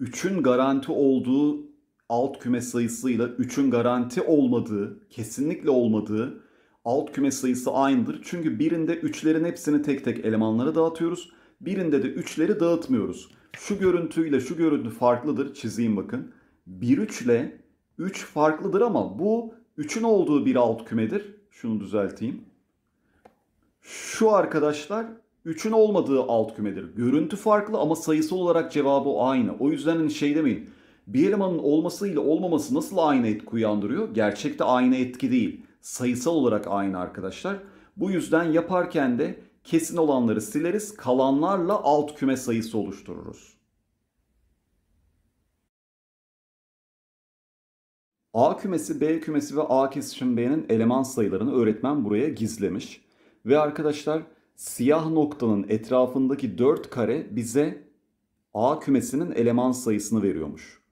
3'ün garanti olduğu alt küme sayısıyla 3'ün garanti olmadığı, kesinlikle olmadığı alt küme sayısı aynıdır. Çünkü birinde 3'lerin hepsini tek tek elemanlara dağıtıyoruz. Birinde de 3'leri dağıtmıyoruz. Şu görüntüyle şu görüntü farklıdır. Çizeyim bakın. 1-3 ile 3 farklıdır ama bu 3'ün olduğu bir alt kümedir. Şunu düzelteyim. Şu arkadaşlar 3'ün olmadığı alt kümedir. Görüntü farklı ama sayısal olarak cevabı aynı. O yüzden hani şey demeyin. Bir elemanın olması ile olmaması nasıl aynı etki uyandırıyor? Gerçekte aynı etki değil. Sayısal olarak aynı arkadaşlar. Bu yüzden yaparken de Kesin olanları sileriz. Kalanlarla alt küme sayısı oluştururuz. A kümesi, B kümesi ve A kesişim B'nin eleman sayılarını öğretmen buraya gizlemiş. Ve arkadaşlar siyah noktanın etrafındaki 4 kare bize A kümesinin eleman sayısını veriyormuş.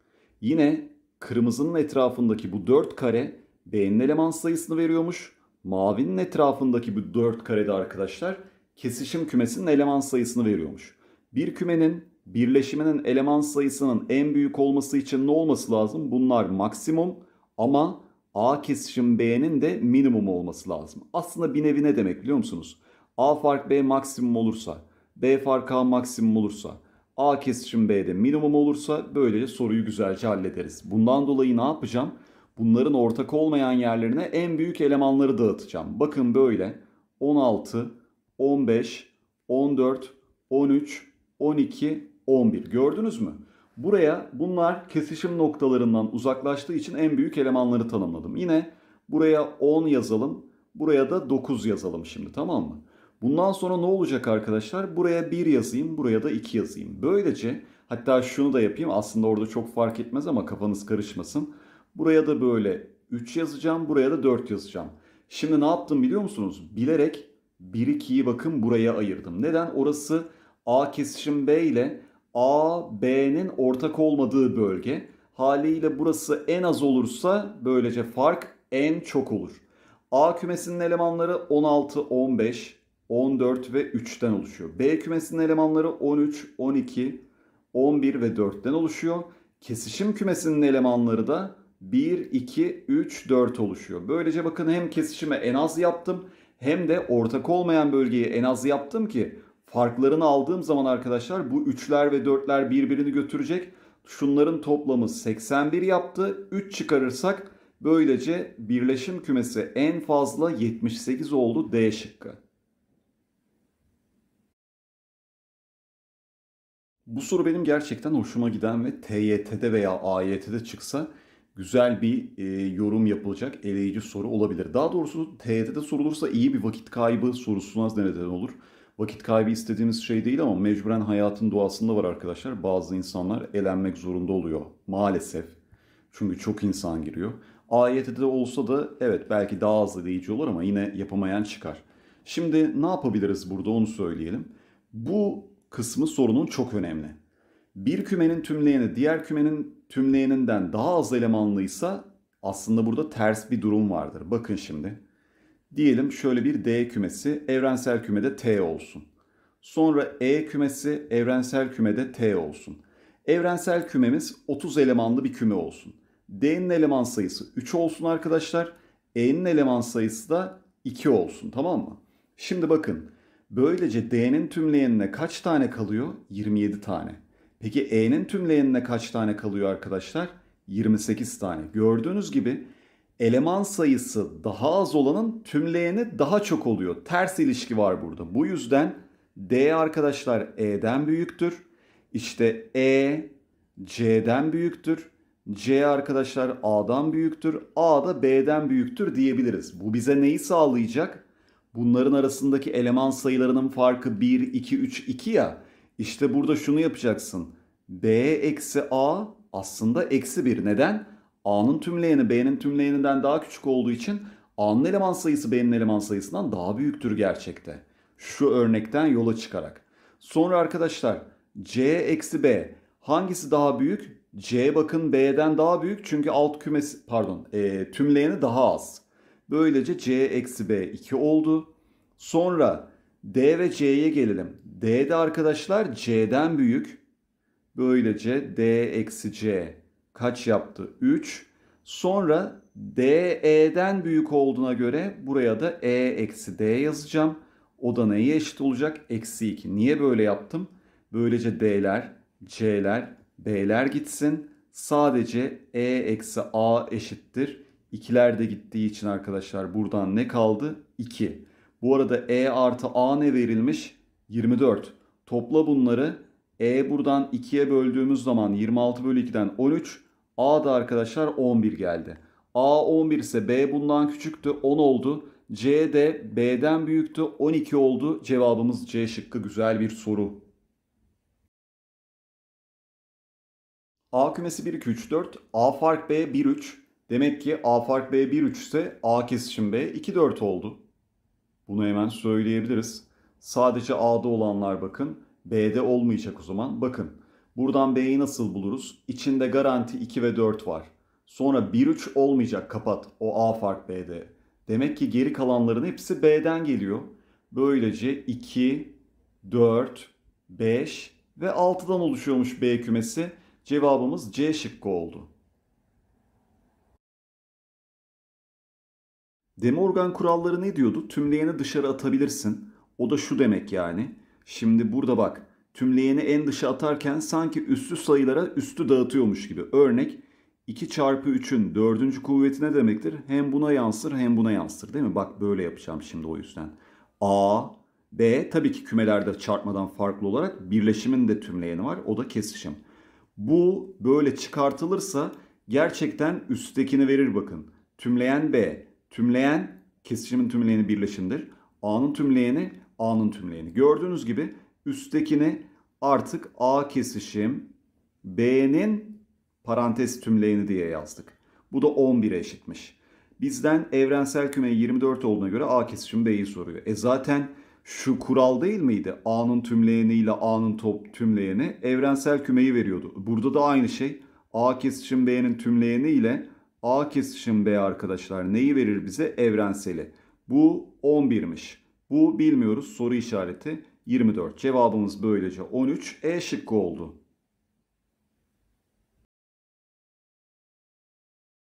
Yine kırmızının etrafındaki bu 4 kare B'nin eleman sayısını veriyormuş. Mavinin etrafındaki bu 4 karede arkadaşlar kesişim kümesinin eleman sayısını veriyormuş. Bir kümenin birleşiminin eleman sayısının en büyük olması için ne olması lazım? Bunlar maksimum ama A kesişim B'nin de minimum olması lazım. Aslında bir nevi ne demek biliyor musunuz? A fark B maksimum olursa, B fark A maksimum olursa, A kesişim B'de minimum olursa böylece soruyu güzelce hallederiz. Bundan dolayı ne yapacağım? Bunların ortak olmayan yerlerine en büyük elemanları dağıtacağım. Bakın böyle 16, 15, 14, 13, 12, 11. Gördünüz mü? Buraya bunlar kesişim noktalarından uzaklaştığı için en büyük elemanları tanımladım. Yine buraya 10 yazalım. Buraya da 9 yazalım şimdi tamam mı? Bundan sonra ne olacak arkadaşlar? Buraya 1 yazayım, buraya da 2 yazayım. Böylece hatta şunu da yapayım. Aslında orada çok fark etmez ama kafanız karışmasın. Buraya da böyle 3 yazacağım, buraya da 4 yazacağım. Şimdi ne yaptım biliyor musunuz? Bilerek 1 2'yi bakın buraya ayırdım. Neden? Orası A kesişim B ile A B'nin ortak olmadığı bölge. Haliyle burası en az olursa böylece fark en çok olur. A kümesinin elemanları 16, 15, 14 ve 3'ten oluşuyor. B kümesinin elemanları 13, 12, 11 ve 4'ten oluşuyor. Kesişim kümesinin elemanları da 1, 2, 3, 4 oluşuyor. Böylece bakın hem kesişime en az yaptım hem de ortak olmayan bölgeyi en az yaptım ki farklarını aldığım zaman arkadaşlar bu üçler ve dörtler birbirini götürecek. Şunların toplamı 81 yaptı. 3 çıkarırsak böylece birleşim kümesi en fazla 78 oldu D şıkkı. Bu soru benim gerçekten hoşuma giden ve TYT'de veya AYT'de çıksa güzel bir e, yorum yapılacak eleyici soru olabilir. Daha doğrusu TYT'de sorulursa iyi bir vakit kaybı sorusuna da neden olur. Vakit kaybı istediğimiz şey değil ama mecburen hayatın doğasında var arkadaşlar. Bazı insanlar elenmek zorunda oluyor maalesef. Çünkü çok insan giriyor. AYT'de olsa da evet belki daha az eleyici olur ama yine yapamayan çıkar. Şimdi ne yapabiliriz burada onu söyleyelim. Bu kısmı sorunun çok önemli. Bir kümenin tümleyeni diğer kümenin tümleyeninden daha az elemanlıysa aslında burada ters bir durum vardır. Bakın şimdi. Diyelim şöyle bir D kümesi evrensel kümede T olsun. Sonra E kümesi evrensel kümede T olsun. Evrensel kümemiz 30 elemanlı bir küme olsun. D'nin eleman sayısı 3 olsun arkadaşlar. E'nin eleman sayısı da 2 olsun tamam mı? Şimdi bakın böylece D'nin tümleyenine kaç tane kalıyor? 27 tane. Peki E'nin tümleyenine kaç tane kalıyor arkadaşlar? 28 tane. Gördüğünüz gibi eleman sayısı daha az olanın tümleyeni daha çok oluyor. Ters ilişki var burada. Bu yüzden D arkadaşlar E'den büyüktür. İşte E C'den büyüktür. C arkadaşlar A'dan büyüktür. A da B'den büyüktür diyebiliriz. Bu bize neyi sağlayacak? Bunların arasındaki eleman sayılarının farkı 1, 2, 3, 2 ya. İşte burada şunu yapacaksın. B eksi A aslında eksi 1. Neden? A'nın tümleyeni B'nin tümleyeninden daha küçük olduğu için A'nın eleman sayısı B'nin eleman sayısından daha büyüktür gerçekte. Şu örnekten yola çıkarak. Sonra arkadaşlar C eksi B hangisi daha büyük? C bakın B'den daha büyük çünkü alt kümesi pardon e, tümleyeni daha az. Böylece C eksi B 2 oldu. Sonra D ve C'ye gelelim. D'de arkadaşlar C'den büyük. Böylece D eksi C kaç yaptı? 3. Sonra D E'den büyük olduğuna göre buraya da E eksi D yazacağım. O da neye eşit olacak? Eksi 2. Niye böyle yaptım? Böylece D'ler, C'ler, B'ler gitsin. Sadece E eksi A eşittir. İkiler de gittiği için arkadaşlar buradan ne kaldı? 2. Bu arada E artı A ne verilmiş? 24. Topla bunları. E buradan 2'ye böldüğümüz zaman 26 bölü 2'den 13. A da arkadaşlar 11 geldi. A 11 ise B bundan küçüktü 10 oldu. C de B'den büyüktü 12 oldu. Cevabımız C şıkkı güzel bir soru. A kümesi 1 2 3 4, A fark B 1 3. Demek ki A fark B 1 3 ise A kesişim B 2 4 oldu. Bunu hemen söyleyebiliriz. Sadece A'da olanlar bakın. B'de olmayacak o zaman. Bakın buradan B'yi nasıl buluruz? İçinde garanti 2 ve 4 var. Sonra 1-3 olmayacak kapat o A fark B'de. Demek ki geri kalanların hepsi B'den geliyor. Böylece 2, 4, 5 ve 6'dan oluşuyormuş B kümesi. Cevabımız C şıkkı oldu. Demorgan kuralları ne diyordu? Tümleyeni dışarı atabilirsin. O da şu demek yani. Şimdi burada bak tümleyeni en dışa atarken sanki üstü sayılara üstü dağıtıyormuş gibi. Örnek 2 çarpı 3'ün dördüncü kuvveti ne demektir? Hem buna yansır hem buna yansır değil mi? Bak böyle yapacağım şimdi o yüzden. A, B tabii ki kümelerde çarpmadan farklı olarak birleşimin de tümleyeni var. O da kesişim. Bu böyle çıkartılırsa gerçekten üsttekini verir bakın. Tümleyen B, tümleyen kesişimin tümleyeni birleşimdir. A'nın tümleyeni A'nın tümleyeni. Gördüğünüz gibi üsttekini artık A kesişim B'nin parantez tümleyeni diye yazdık. Bu da 11'e eşitmiş. Bizden evrensel küme 24 olduğuna göre A kesişim B'yi soruyor. E zaten şu kural değil miydi? A'nın tümleyeni ile A'nın top tümleyeni evrensel kümeyi veriyordu. Burada da aynı şey. A kesişim B'nin tümleyeni ile A kesişim B arkadaşlar neyi verir bize? Evrenseli. Bu 11'miş. Bu bilmiyoruz soru işareti 24. Cevabımız böylece 13. E şıkkı oldu.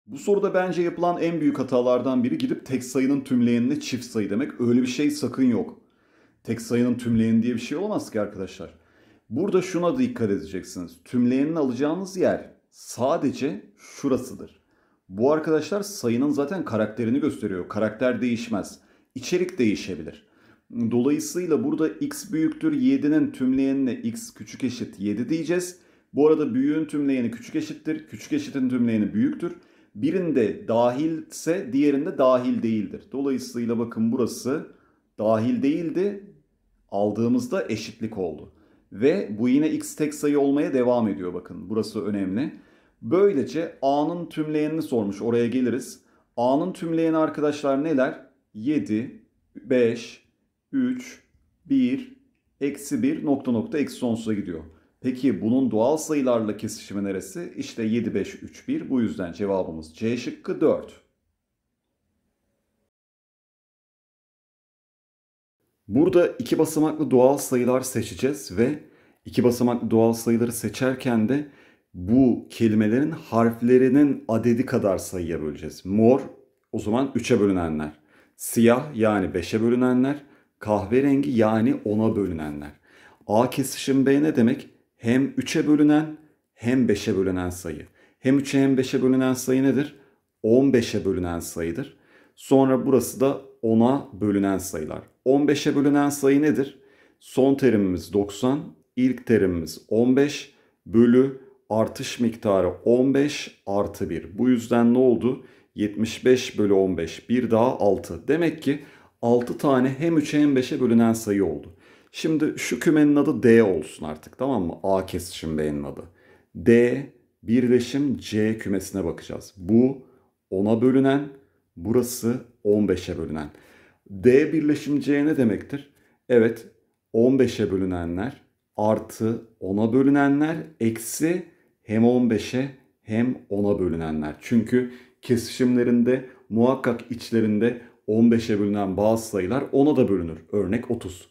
Bu soruda bence yapılan en büyük hatalardan biri gidip tek sayının tümleyenine çift sayı demek. Öyle bir şey sakın yok. Tek sayının tümleyeni diye bir şey olamaz ki arkadaşlar. Burada şuna dikkat edeceksiniz. Tümleyenin alacağınız yer sadece şurasıdır. Bu arkadaşlar sayının zaten karakterini gösteriyor. Karakter değişmez. İçerik değişebilir. Dolayısıyla burada x büyüktür 7'nin tümleyenine x küçük eşit 7 diyeceğiz. Bu arada büyüğün tümleyeni küçük eşittir. Küçük eşitin tümleyeni büyüktür. Birinde dahilse diğerinde dahil değildir. Dolayısıyla bakın burası dahil değildi. Aldığımızda eşitlik oldu. Ve bu yine x tek sayı olmaya devam ediyor bakın. Burası önemli. Böylece a'nın tümleyenini sormuş. Oraya geliriz. a'nın tümleyeni arkadaşlar neler? 7, 5, 3, 1, eksi 1 nokta nokta eksi sonsuza gidiyor. Peki bunun doğal sayılarla kesişimi neresi? İşte 7, 5, 3, 1. Bu yüzden cevabımız C şıkkı 4. Burada iki basamaklı doğal sayılar seçeceğiz ve iki basamaklı doğal sayıları seçerken de bu kelimelerin harflerinin adedi kadar sayıya böleceğiz. Mor o zaman 3'e bölünenler. Siyah yani 5'e bölünenler. Kahverengi yani ona bölünenler. A kesişim B ne demek? Hem 3'e bölünen hem 5'e bölünen sayı. Hem 3'e hem 5'e bölünen sayı nedir? 15'e bölünen sayıdır. Sonra burası da 10'a bölünen sayılar. 15'e bölünen sayı nedir? Son terimimiz 90, ilk terimimiz 15 bölü artış miktarı 15 artı 1. Bu yüzden ne oldu? 75 bölü 15 bir daha 6. Demek ki 6 tane hem 3'e hem 5'e bölünen sayı oldu. Şimdi şu kümenin adı D olsun artık tamam mı? A kesişim B'nin adı. D birleşim C kümesine bakacağız. Bu 10'a bölünen, burası 15'e bölünen. D birleşim C ne demektir? Evet 15'e bölünenler artı 10'a bölünenler eksi hem 15'e hem 10'a bölünenler. Çünkü kesişimlerinde muhakkak içlerinde 15'e bölünen bazı sayılar 10'a da bölünür. Örnek 30.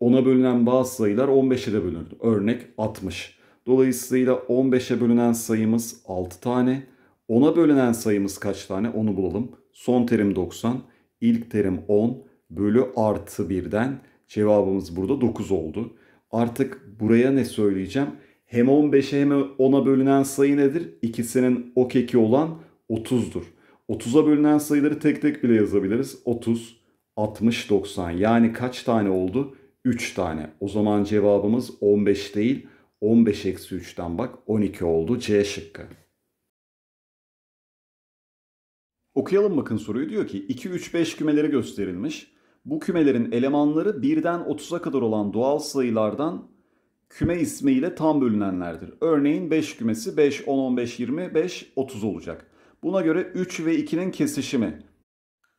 10'a bölünen bazı sayılar 15'e de bölünür. Örnek 60. Dolayısıyla 15'e bölünen sayımız 6 tane. 10'a bölünen sayımız kaç tane onu bulalım. Son terim 90. İlk terim 10 bölü artı 1'den cevabımız burada 9 oldu. Artık buraya ne söyleyeceğim? Hem 15'e hem 10'a bölünen sayı nedir? İkisinin o keki olan 30'dur. 30'a bölünen sayıları tek tek bile yazabiliriz. 30, 60, 90 yani kaç tane oldu? 3 tane. O zaman cevabımız 15 değil 15 eksi 3'ten bak 12 oldu C şıkkı. Okuyalım bakın soruyu diyor ki 2, 3, 5 kümeleri gösterilmiş. Bu kümelerin elemanları 1'den 30'a kadar olan doğal sayılardan küme ismiyle tam bölünenlerdir. Örneğin 5 kümesi 5, 10, 15, 20, 5, 30 olacak. Buna göre 3 ve 2'nin kesişimi.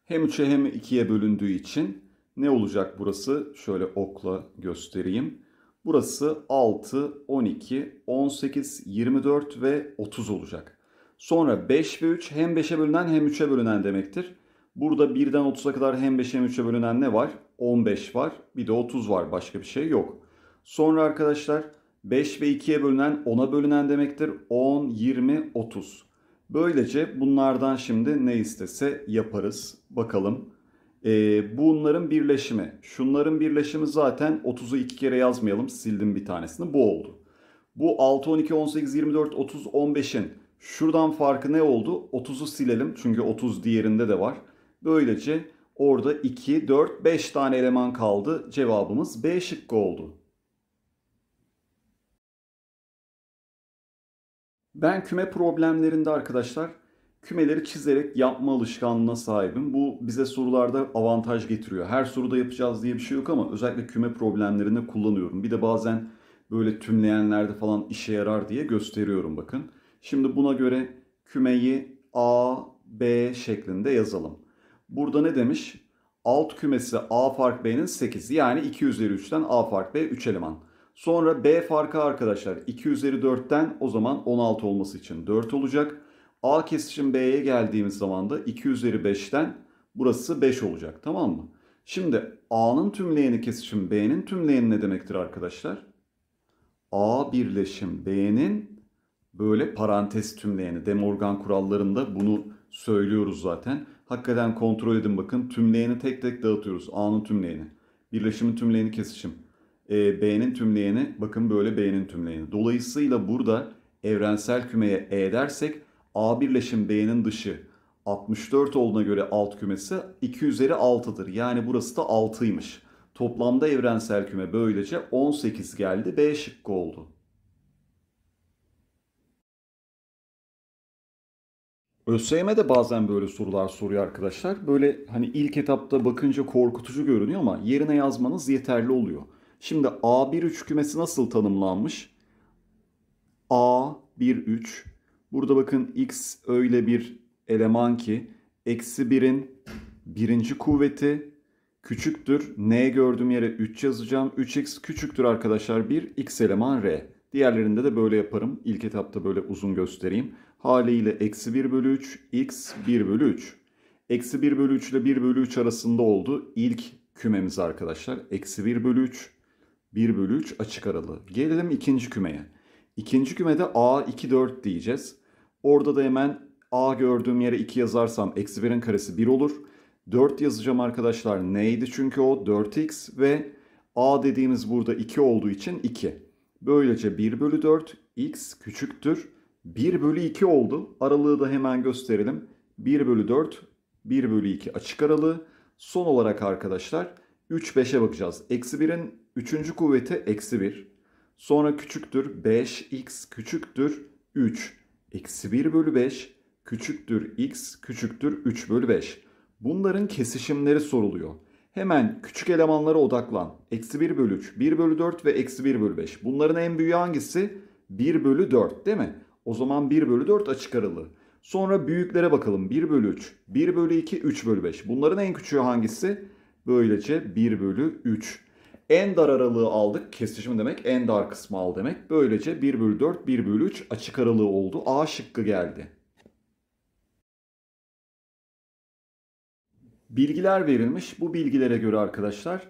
Hem 3'e hem 2'ye bölündüğü için ne olacak burası? Şöyle okla göstereyim. Burası 6, 12, 18, 24 ve 30 olacak. Sonra 5 ve 3 hem 5'e bölünen hem 3'e bölünen demektir. Burada 1'den 30'a kadar hem 5'e hem 3'e bölünen ne var? 15 var. Bir de 30 var. Başka bir şey yok. Sonra arkadaşlar 5 ve 2'ye bölünen 10'a bölünen demektir. 10, 20, 30. Böylece bunlardan şimdi ne istese yaparız. Bakalım. Ee, bunların birleşimi. Şunların birleşimi zaten 30'u iki kere yazmayalım. Sildim bir tanesini. Bu oldu. Bu 6, 12, 18, 24, 30, 15'in şuradan farkı ne oldu? 30'u silelim. Çünkü 30 diğerinde de var. Böylece orada 2, 4, 5 tane eleman kaldı. Cevabımız B şıkkı oldu. Ben küme problemlerinde arkadaşlar kümeleri çizerek yapma alışkanlığına sahibim. Bu bize sorularda avantaj getiriyor. Her soruda yapacağız diye bir şey yok ama özellikle küme problemlerinde kullanıyorum. Bir de bazen böyle tümleyenlerde falan işe yarar diye gösteriyorum bakın. Şimdi buna göre kümeyi A, B şeklinde yazalım. Burada ne demiş? Alt kümesi A fark B'nin 8 yani 2 üzeri 3'ten A fark B 3 eleman. Sonra B farkı arkadaşlar 2 üzeri 4'ten o zaman 16 olması için 4 olacak. A kesişim B'ye geldiğimiz zaman da 2 üzeri 5'ten burası 5 olacak tamam mı? Şimdi A'nın tümleyeni kesişim B'nin tümleyeni ne demektir arkadaşlar? A birleşim B'nin böyle parantez tümleyeni. De Morgan kurallarında bunu söylüyoruz zaten. Hakikaten kontrol edin bakın tümleyeni tek tek dağıtıyoruz. A'nın tümleyeni. Birleşimin tümleyeni kesişim e, B'nin tümleyeni bakın böyle B'nin tümleyeni. Dolayısıyla burada evrensel kümeye E dersek A birleşim B'nin dışı 64 olduğuna göre alt kümesi 2 üzeri 6'dır. Yani burası da 6'ymış. Toplamda evrensel küme böylece 18 geldi. B şıkkı oldu. ÖSYM de bazen böyle sorular soruyor arkadaşlar. Böyle hani ilk etapta bakınca korkutucu görünüyor ama yerine yazmanız yeterli oluyor. Şimdi A1-3 kümesi nasıl tanımlanmış? A1-3. Burada bakın x öyle bir eleman ki eksi 1'in birinci kuvveti küçüktür. N gördüğüm yere 3 yazacağım. 3x küçüktür arkadaşlar 1. x eleman r. Diğerlerinde de böyle yaparım. İlk etapta böyle uzun göstereyim. Haliyle eksi 1 bölü 3 x 1 bölü 3. Eksi 1 bölü 3 ile 1 bölü 3 arasında oldu. İlk kümemiz arkadaşlar. Eksi 1 bölü 3 1 bölü 3 açık aralığı. Gelelim ikinci kümeye. İkinci kümede A 2 4 diyeceğiz. Orada da hemen A gördüğüm yere 2 yazarsam eksi 1'in karesi 1 olur. 4 yazacağım arkadaşlar. Neydi çünkü o? 4x ve A dediğimiz burada 2 olduğu için 2. Böylece 1 bölü 4 x küçüktür. 1 bölü 2 oldu. Aralığı da hemen gösterelim. 1 bölü 4, 1 bölü 2 açık aralığı. Son olarak arkadaşlar 3, 5'e bakacağız. Eksi 1'in Üçüncü kuvveti eksi 1. Sonra küçüktür 5x küçüktür 3. Eksi 1 bölü 5 küçüktür x küçüktür 3 bölü 5. Bunların kesişimleri soruluyor. Hemen küçük elemanlara odaklan. Eksi 1 bölü 3, 1 bölü 4 ve eksi 1 bölü 5. Bunların en büyüğü hangisi? 1 bölü 4 değil mi? O zaman 1 bölü 4 açık aralığı. Sonra büyüklere bakalım. 1 bölü 3, 1 bölü 2, 3 bölü 5. Bunların en küçüğü hangisi? Böylece 1 bölü 3. En dar aralığı aldık. Kesişim demek en dar kısmı al demek. Böylece 1 bölü 4, 1 bölü 3 açık aralığı oldu. A şıkkı geldi. Bilgiler verilmiş. Bu bilgilere göre arkadaşlar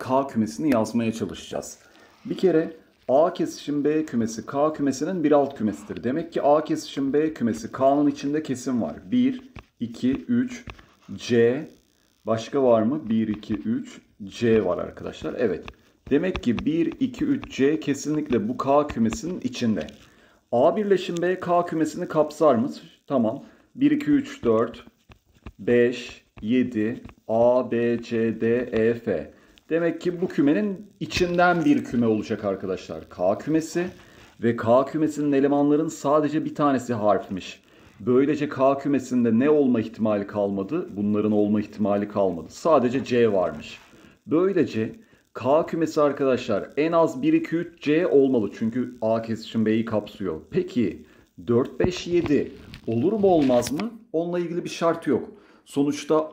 K kümesini yazmaya çalışacağız. Bir kere A kesişim B kümesi K kümesinin bir alt kümesidir. Demek ki A kesişim B kümesi K'nın içinde kesim var. 1, 2, 3, C. Başka var mı? 1, 2, 3, C var arkadaşlar. Evet. Demek ki 1, 2, 3, C kesinlikle bu K kümesinin içinde. A birleşim B K kümesini kapsar mı? Tamam. 1, 2, 3, 4, 5, 7, A, B, C, D, E, F. Demek ki bu kümenin içinden bir küme olacak arkadaşlar. K kümesi ve K kümesinin elemanların sadece bir tanesi harfmiş. Böylece K kümesinde ne olma ihtimali kalmadı? Bunların olma ihtimali kalmadı. Sadece C varmış. Böylece K kümesi arkadaşlar en az 1, 2, 3, C olmalı. Çünkü A kesişim B'yi kapsıyor. Peki 4, 5, 7 olur mu olmaz mı? Onunla ilgili bir şart yok. Sonuçta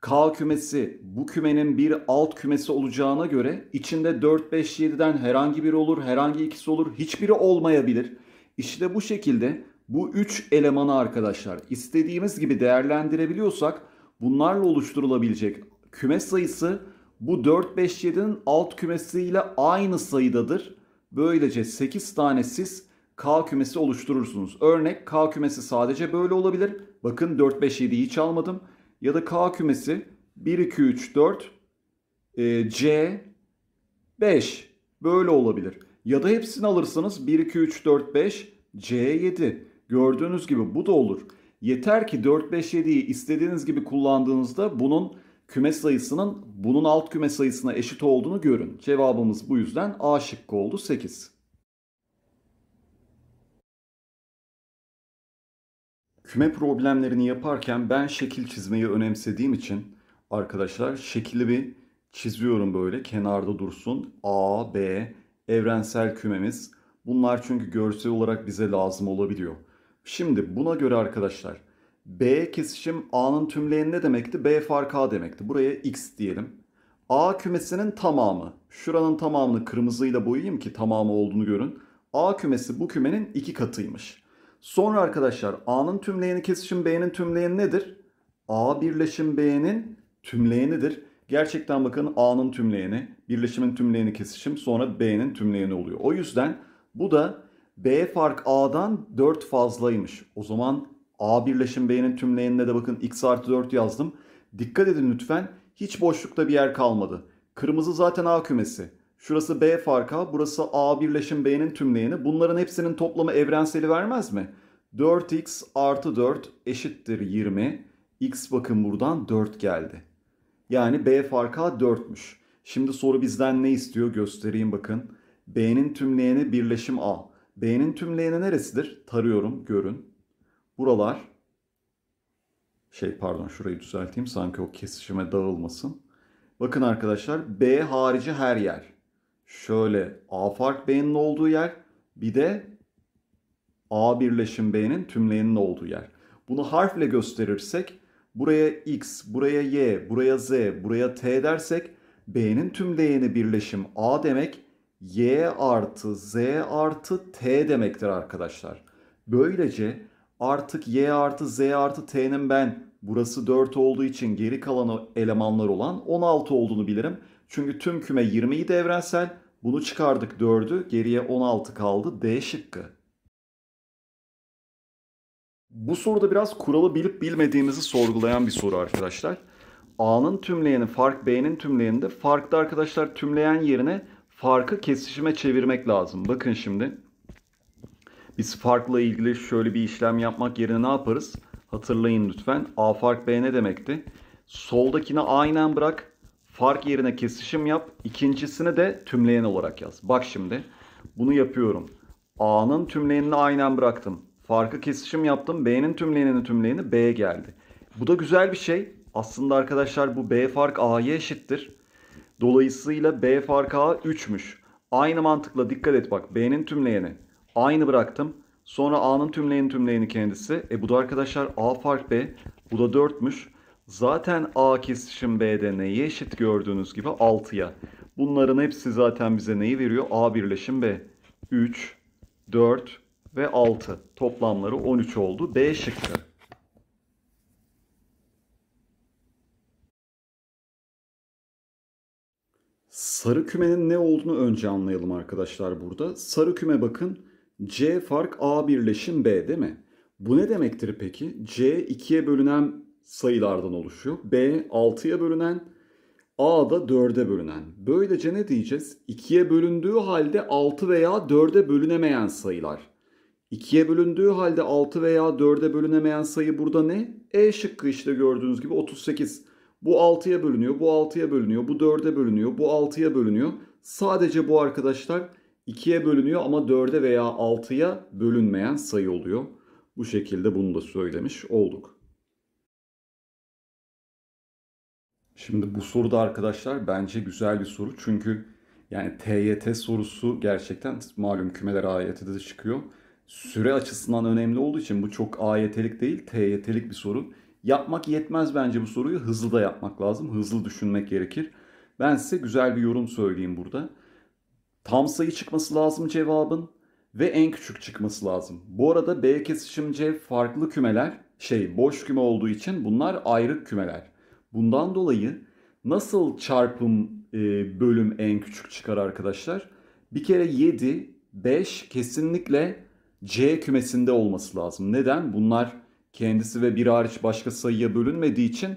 K kümesi bu kümenin bir alt kümesi olacağına göre içinde 4, 5, 7'den herhangi biri olur, herhangi ikisi olur, hiçbiri olmayabilir. İşte bu şekilde bu 3 elemanı arkadaşlar istediğimiz gibi değerlendirebiliyorsak bunlarla oluşturulabilecek küme sayısı bu 4-5-7'nin alt kümesiyle aynı sayıdadır. Böylece 8 tane siz K kümesi oluşturursunuz. Örnek K kümesi sadece böyle olabilir. Bakın 4-5-7'yi hiç almadım. Ya da K kümesi 1-2-3-4 e, C 5 böyle olabilir. Ya da hepsini alırsanız 1-2-3-4-5 C 7 gördüğünüz gibi bu da olur. Yeter ki 4-5-7'yi istediğiniz gibi kullandığınızda bunun küme sayısının bunun alt küme sayısına eşit olduğunu görün. Cevabımız bu yüzden A şıkkı oldu 8. Küme problemlerini yaparken ben şekil çizmeyi önemsediğim için arkadaşlar şekilli bir çiziyorum böyle kenarda dursun. A, B, evrensel kümemiz. Bunlar çünkü görsel olarak bize lazım olabiliyor. Şimdi buna göre arkadaşlar B kesişim A'nın tümleyeni ne demekti? B fark A demekti. Buraya X diyelim. A kümesinin tamamı. Şuranın tamamını kırmızıyla boyayayım ki tamamı olduğunu görün. A kümesi bu kümenin iki katıymış. Sonra arkadaşlar A'nın tümleyeni kesişim B'nin tümleyeni nedir? A birleşim B'nin tümleyenidir. Gerçekten bakın A'nın tümleyeni, birleşimin tümleyeni kesişim sonra B'nin tümleyeni oluyor. O yüzden bu da B fark A'dan 4 fazlaymış. O zaman A birleşim B'nin tümleyenine de bakın x artı 4 yazdım. Dikkat edin lütfen hiç boşlukta bir yer kalmadı. Kırmızı zaten A kümesi. Şurası B farka, burası A birleşim B'nin tümleyeni. Bunların hepsinin toplamı evrenseli vermez mi? 4x artı 4 eşittir 20. X bakın buradan 4 geldi. Yani B farka 4'müş. Şimdi soru bizden ne istiyor göstereyim bakın. B'nin tümleyeni birleşim A. B'nin tümleyeni neresidir? Tarıyorum görün. Buralar şey pardon şurayı düzelteyim sanki o kesişime dağılmasın. Bakın arkadaşlar B harici her yer. Şöyle A fark B'nin olduğu yer bir de A birleşim B'nin tümleyenin olduğu yer. Bunu harfle gösterirsek buraya X, buraya Y, buraya Z, buraya T dersek B'nin tümleyeni birleşim A demek Y artı Z artı T demektir arkadaşlar. Böylece artık y artı z artı t'nin ben burası 4 olduğu için geri kalan elemanlar olan 16 olduğunu bilirim. Çünkü tüm küme 20'yi de evrensel. Bunu çıkardık 4'ü geriye 16 kaldı D şıkkı. Bu soruda biraz kuralı bilip bilmediğimizi sorgulayan bir soru arkadaşlar. A'nın tümleyeni fark B'nin tümleyeninde farklı arkadaşlar tümleyen yerine farkı kesişime çevirmek lazım. Bakın şimdi biz farkla ilgili şöyle bir işlem yapmak yerine ne yaparız? Hatırlayın lütfen. A fark B ne demekti? Soldakini aynen bırak. Fark yerine kesişim yap. İkincisini de tümleyen olarak yaz. Bak şimdi. Bunu yapıyorum. A'nın tümleyenini aynen bıraktım. Farkı kesişim yaptım. B'nin tümleyenini tümleyeni B geldi. Bu da güzel bir şey. Aslında arkadaşlar bu B fark A'ya eşittir. Dolayısıyla B fark A 3'müş. Aynı mantıkla dikkat et bak. B'nin tümleyeni aynı bıraktım. Sonra A'nın tümleyeni tümleyeni kendisi. E bu da arkadaşlar A fark B. Bu da 4'müş. Zaten A kesişim B'de neye eşit gördüğünüz gibi 6'ya. Bunların hepsi zaten bize neyi veriyor? A birleşim B. 3, 4 ve 6. Toplamları 13 oldu. B şıkkı. Sarı kümenin ne olduğunu önce anlayalım arkadaşlar burada. Sarı küme bakın C fark A birleşim B değil mi? Bu ne demektir peki? C 2'ye bölünen sayılardan oluşuyor. B 6'ya bölünen, A da 4'e bölünen. Böylece ne diyeceğiz? 2'ye bölündüğü halde 6 veya 4'e bölünemeyen sayılar. 2'ye bölündüğü halde 6 veya 4'e bölünemeyen sayı burada ne? E şıkkı işte gördüğünüz gibi 38. Bu 6'ya bölünüyor, bu 6'ya bölünüyor, bu 4'e bölünüyor, bu 6'ya bölünüyor. Sadece bu arkadaşlar 2'ye bölünüyor ama 4'e veya 6'ya bölünmeyen sayı oluyor. Bu şekilde bunu da söylemiş olduk. Şimdi bu soruda arkadaşlar bence güzel bir soru. Çünkü yani TYT sorusu gerçekten malum kümeler AYT'de de çıkıyor. Süre açısından önemli olduğu için bu çok AYT'lik değil TYT'lik bir soru. Yapmak yetmez bence bu soruyu. Hızlı da yapmak lazım. Hızlı düşünmek gerekir. Ben size güzel bir yorum söyleyeyim burada. Tam sayı çıkması lazım cevabın ve en küçük çıkması lazım. Bu arada B kesişimce farklı kümeler şey boş küme olduğu için bunlar ayrı kümeler. Bundan dolayı nasıl çarpım e, bölüm en küçük çıkar arkadaşlar? Bir kere 7, 5 kesinlikle C kümesinde olması lazım. Neden? Bunlar kendisi ve bir hariç başka sayıya bölünmediği için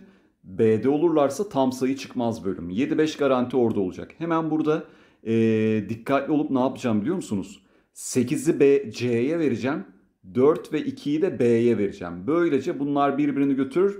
B'de olurlarsa tam sayı çıkmaz bölüm. 7-5 garanti orada olacak. Hemen burada e, dikkatli olup ne yapacağım biliyor musunuz? 8'i B, C'ye vereceğim. 4 ve 2'yi de B'ye vereceğim. Böylece bunlar birbirini götür,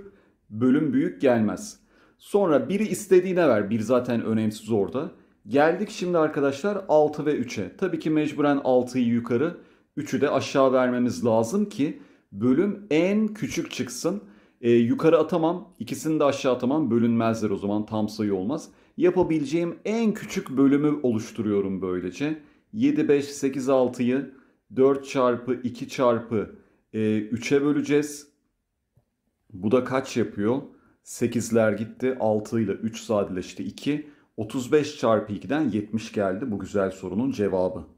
Bölüm büyük gelmez. Sonra biri istediğine ver. Bir zaten önemsiz orada. Geldik şimdi arkadaşlar 6 ve 3'e. Tabii ki mecburen 6'yı yukarı, 3'ü de aşağı vermemiz lazım ki bölüm en küçük çıksın. E, yukarı atamam, ikisini de aşağı atamam. Bölünmezler o zaman tam sayı olmaz yapabileceğim en küçük bölümü oluşturuyorum böylece. 7, 5, 8, 6'yı 4 çarpı 2 çarpı 3'e böleceğiz. Bu da kaç yapıyor? 8'ler gitti. 6 ile 3 sadeleşti 2. 35 çarpı 2'den 70 geldi. Bu güzel sorunun cevabı.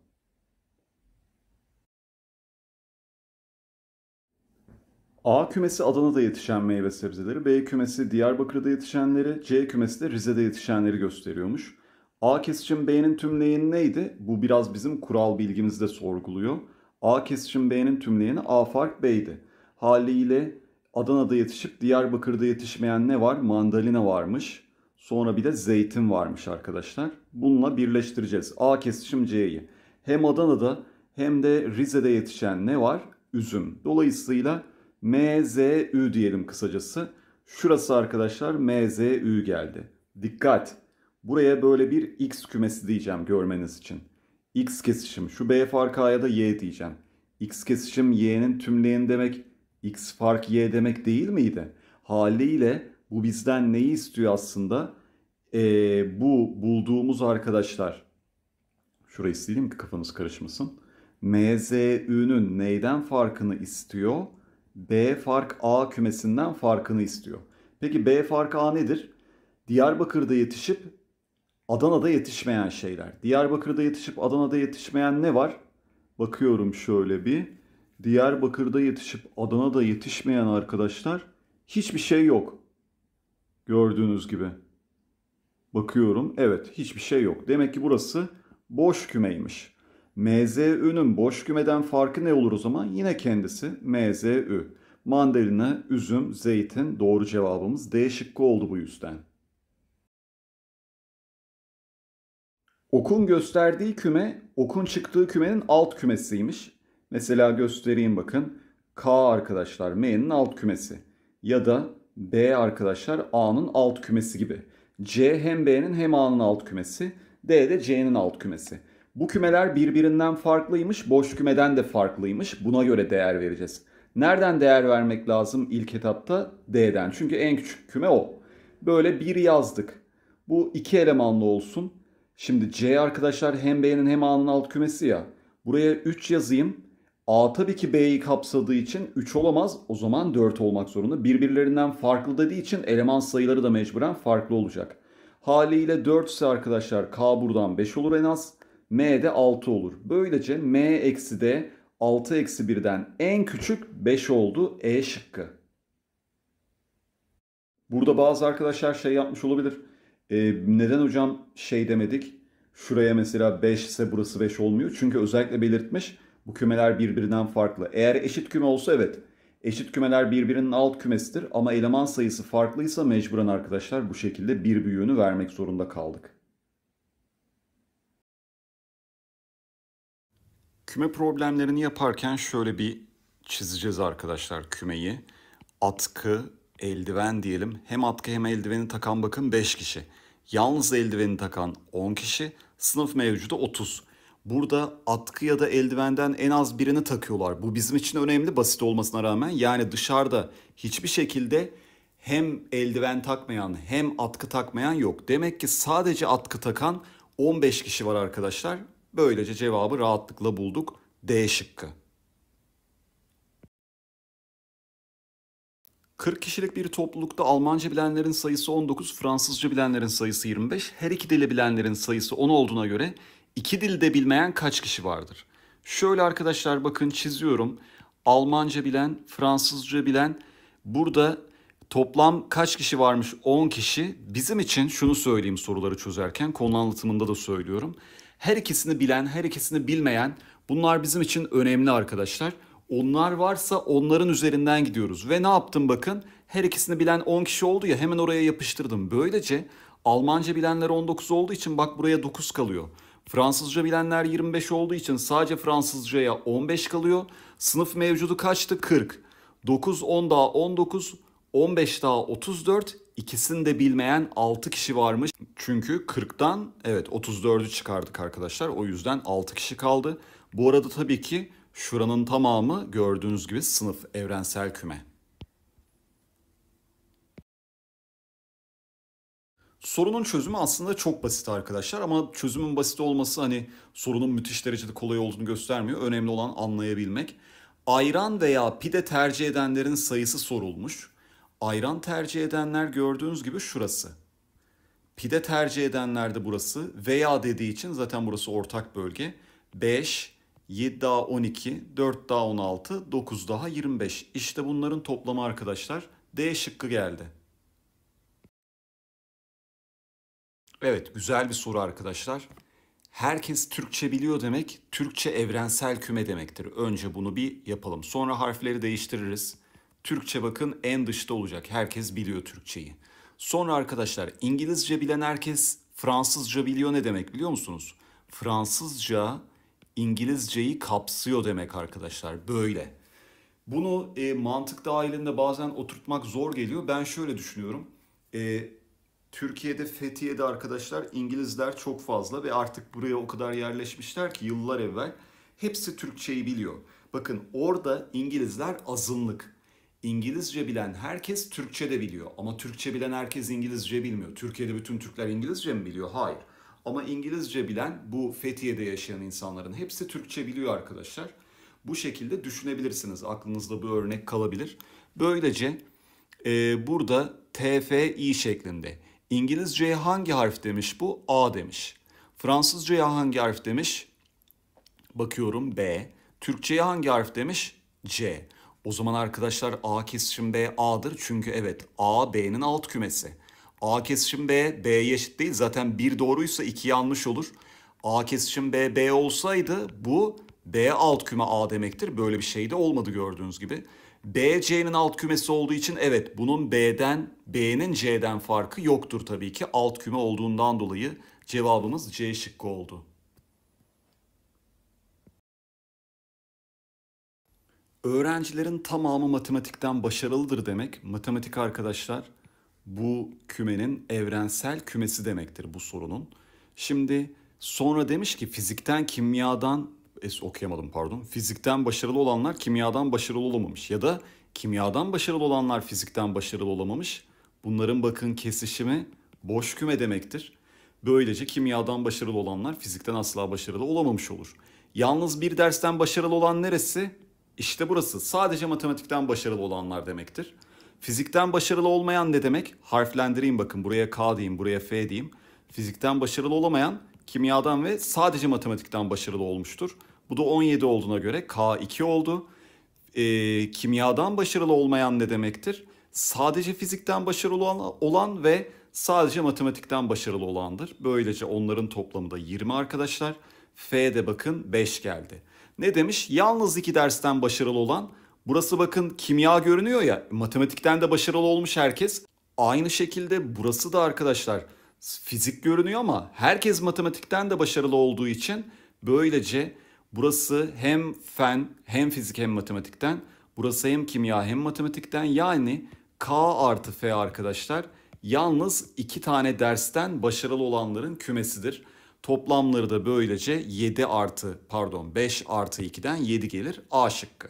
A kümesi Adana'da yetişen meyve sebzeleri, B kümesi Diyarbakır'da yetişenleri, C kümesi de Rize'de yetişenleri gösteriyormuş. A kesişim B'nin tümleyeni neydi? Bu biraz bizim kural bilgimizde sorguluyor. A kesişim B'nin tümleyeni A fark B'ydi. Haliyle Adana'da yetişip Diyarbakır'da yetişmeyen ne var? Mandalina varmış. Sonra bir de zeytin varmış arkadaşlar. Bununla birleştireceğiz. A kesişim C'yi. Hem Adana'da hem de Rize'de yetişen ne var? Üzüm. Dolayısıyla MZÜ diyelim kısacası. Şurası arkadaşlar MZÜ geldi. Dikkat! Buraya böyle bir X kümesi diyeceğim görmeniz için. X kesişim. Şu B fark A'ya da Y diyeceğim. X kesişim Y'nin tümleyeni demek. X fark Y demek değil miydi? Haliyle bu bizden neyi istiyor aslında? Ee, bu bulduğumuz arkadaşlar. Şurayı sileyim ki kafanız karışmasın. MZÜ'nün neyden farkını istiyor? B fark A kümesinden farkını istiyor. Peki B fark A nedir? Diyarbakır'da yetişip Adana'da yetişmeyen şeyler. Diyarbakır'da yetişip Adana'da yetişmeyen ne var? Bakıyorum şöyle bir. Diyarbakır'da yetişip Adana'da yetişmeyen arkadaşlar hiçbir şey yok. Gördüğünüz gibi. Bakıyorum. Evet, hiçbir şey yok. Demek ki burası boş kümeymiş. MZÜ'nün boş kümeden farkı ne olur o zaman? Yine kendisi MZÜ. Mandalina, üzüm, zeytin doğru cevabımız D şıkkı oldu bu yüzden. Okun gösterdiği küme, okun çıktığı kümenin alt kümesiymiş. Mesela göstereyim bakın. K arkadaşlar M'nin alt kümesi. Ya da B arkadaşlar A'nın alt kümesi gibi. C hem B'nin hem A'nın alt kümesi. D de C'nin alt kümesi. Bu kümeler birbirinden farklıymış, boş kümeden de farklıymış. Buna göre değer vereceğiz. Nereden değer vermek lazım ilk etapta? D'den. Çünkü en küçük küme o. Böyle bir yazdık. Bu iki elemanlı olsun. Şimdi C arkadaşlar hem B'nin hem A'nın alt kümesi ya. Buraya 3 yazayım. A tabii ki B'yi kapsadığı için 3 olamaz. O zaman 4 olmak zorunda. Birbirlerinden farklı dediği için eleman sayıları da mecburen farklı olacak. Haliyle 4 ise arkadaşlar K buradan 5 olur en az m de 6 olur. Böylece m eksi de 6 eksi 1'den en küçük 5 oldu E şıkkı. Burada bazı arkadaşlar şey yapmış olabilir. Ee, neden hocam şey demedik? Şuraya mesela 5 ise burası 5 olmuyor. Çünkü özellikle belirtmiş bu kümeler birbirinden farklı. Eğer eşit küme olsa evet. Eşit kümeler birbirinin alt kümesidir ama eleman sayısı farklıysa mecburen arkadaşlar bu şekilde bir büyüğünü vermek zorunda kaldık. Küme problemlerini yaparken şöyle bir çizeceğiz arkadaşlar kümeyi. Atkı, eldiven diyelim. Hem atkı hem eldiveni takan bakın 5 kişi. Yalnız eldiveni takan 10 kişi. Sınıf mevcudu 30. Burada atkı ya da eldivenden en az birini takıyorlar. Bu bizim için önemli basit olmasına rağmen. Yani dışarıda hiçbir şekilde hem eldiven takmayan hem atkı takmayan yok. Demek ki sadece atkı takan 15 kişi var arkadaşlar. Böylece cevabı rahatlıkla bulduk. D şıkkı. 40 kişilik bir toplulukta Almanca bilenlerin sayısı 19, Fransızca bilenlerin sayısı 25, her iki dili bilenlerin sayısı 10 olduğuna göre iki dilde bilmeyen kaç kişi vardır? Şöyle arkadaşlar bakın çiziyorum. Almanca bilen, Fransızca bilen burada toplam kaç kişi varmış? 10 kişi. Bizim için şunu söyleyeyim soruları çözerken konu anlatımında da söylüyorum her ikisini bilen, her ikisini bilmeyen bunlar bizim için önemli arkadaşlar. Onlar varsa onların üzerinden gidiyoruz. Ve ne yaptım bakın? Her ikisini bilen 10 kişi oldu ya hemen oraya yapıştırdım. Böylece Almanca bilenler 19 olduğu için bak buraya 9 kalıyor. Fransızca bilenler 25 olduğu için sadece Fransızcaya 15 kalıyor. Sınıf mevcudu kaçtı? 40. 9, 10 daha 19, 15 daha 34, İkisini de bilmeyen 6 kişi varmış. Çünkü 40'tan evet 34'ü çıkardık arkadaşlar. O yüzden 6 kişi kaldı. Bu arada tabii ki şuranın tamamı gördüğünüz gibi sınıf evrensel küme. Sorunun çözümü aslında çok basit arkadaşlar ama çözümün basit olması hani sorunun müthiş derecede kolay olduğunu göstermiyor. Önemli olan anlayabilmek. Ayran veya pide tercih edenlerin sayısı sorulmuş. Ayran tercih edenler gördüğünüz gibi şurası. Pide tercih edenler de burası veya dediği için zaten burası ortak bölge. 5, 7 daha 12, 4 daha 16, 9 daha 25. İşte bunların toplamı arkadaşlar. D şıkkı geldi. Evet güzel bir soru arkadaşlar. Herkes Türkçe biliyor demek, Türkçe evrensel küme demektir. Önce bunu bir yapalım. Sonra harfleri değiştiririz. Türkçe bakın en dışta olacak. Herkes biliyor Türkçeyi. Sonra arkadaşlar İngilizce bilen herkes Fransızca biliyor ne demek biliyor musunuz? Fransızca İngilizceyi kapsıyor demek arkadaşlar böyle. Bunu e, mantık dahilinde bazen oturtmak zor geliyor. Ben şöyle düşünüyorum. E, Türkiye'de Fethiye'de arkadaşlar İngilizler çok fazla ve artık buraya o kadar yerleşmişler ki yıllar evvel hepsi Türkçeyi biliyor. Bakın orada İngilizler azınlık. İngilizce bilen herkes Türkçe de biliyor. Ama Türkçe bilen herkes İngilizce bilmiyor. Türkiye'de bütün Türkler İngilizce mi biliyor? Hayır. Ama İngilizce bilen bu Fethiye'de yaşayan insanların hepsi Türkçe biliyor arkadaşlar. Bu şekilde düşünebilirsiniz. Aklınızda bu örnek kalabilir. Böylece e, burada TFI şeklinde. İngilizceye hangi harf demiş bu? A demiş. Fransızcaya hangi harf demiş? Bakıyorum B. Türkçeye hangi harf demiş? C. O zaman arkadaşlar A kesişim B A'dır. Çünkü evet A B'nin alt kümesi. A kesişim B B'ye eşit değil. Zaten 1 doğruysa 2 yanlış olur. A kesişim B B olsaydı bu B alt küme A demektir. Böyle bir şey de olmadı gördüğünüz gibi. B C'nin alt kümesi olduğu için evet bunun B'den B'nin C'den farkı yoktur tabii ki. Alt küme olduğundan dolayı cevabımız C şıkkı oldu. Öğrencilerin tamamı matematikten başarılıdır demek, matematik arkadaşlar bu kümenin evrensel kümesi demektir bu sorunun. Şimdi sonra demiş ki fizikten, kimyadan, es okuyamadım pardon, fizikten başarılı olanlar kimyadan başarılı olamamış ya da kimyadan başarılı olanlar fizikten başarılı olamamış. Bunların bakın kesişimi boş küme demektir. Böylece kimyadan başarılı olanlar fizikten asla başarılı olamamış olur. Yalnız bir dersten başarılı olan neresi? İşte burası sadece matematikten başarılı olanlar demektir. Fizikten başarılı olmayan ne demek? Harflendireyim bakın buraya K diyeyim buraya F diyeyim. Fizikten başarılı olamayan kimyadan ve sadece matematikten başarılı olmuştur. Bu da 17 olduğuna göre K2 oldu. E, kimyadan başarılı olmayan ne demektir? Sadece fizikten başarılı olan, ve sadece matematikten başarılı olandır. Böylece onların toplamı da 20 arkadaşlar. F'de bakın 5 geldi. Ne demiş? Yalnız iki dersten başarılı olan. Burası bakın kimya görünüyor ya. Matematikten de başarılı olmuş herkes. Aynı şekilde burası da arkadaşlar fizik görünüyor ama herkes matematikten de başarılı olduğu için böylece burası hem fen hem fizik hem matematikten burası hem kimya hem matematikten yani K artı F arkadaşlar yalnız iki tane dersten başarılı olanların kümesidir. Toplamları da böylece 7 artı pardon 5 artı 2'den 7 gelir A şıkkı.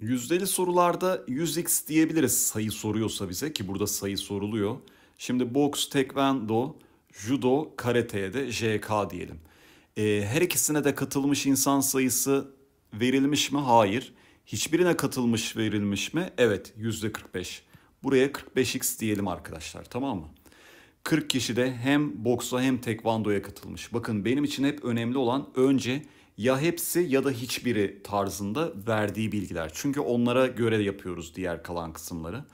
Yüzdeli sorularda 100x diyebiliriz sayı soruyorsa bize ki burada sayı soruluyor. Şimdi boks, tekvendo, judo, karateye de JK diyelim. E, her ikisine de katılmış insan sayısı verilmiş mi? Hayır. Hiçbirine katılmış verilmiş mi? Evet %45. Buraya 45x diyelim arkadaşlar tamam mı? 40 kişi de hem boksa hem tekvandoya katılmış. Bakın benim için hep önemli olan önce ya hepsi ya da hiçbiri tarzında verdiği bilgiler. Çünkü onlara göre yapıyoruz diğer kalan kısımları.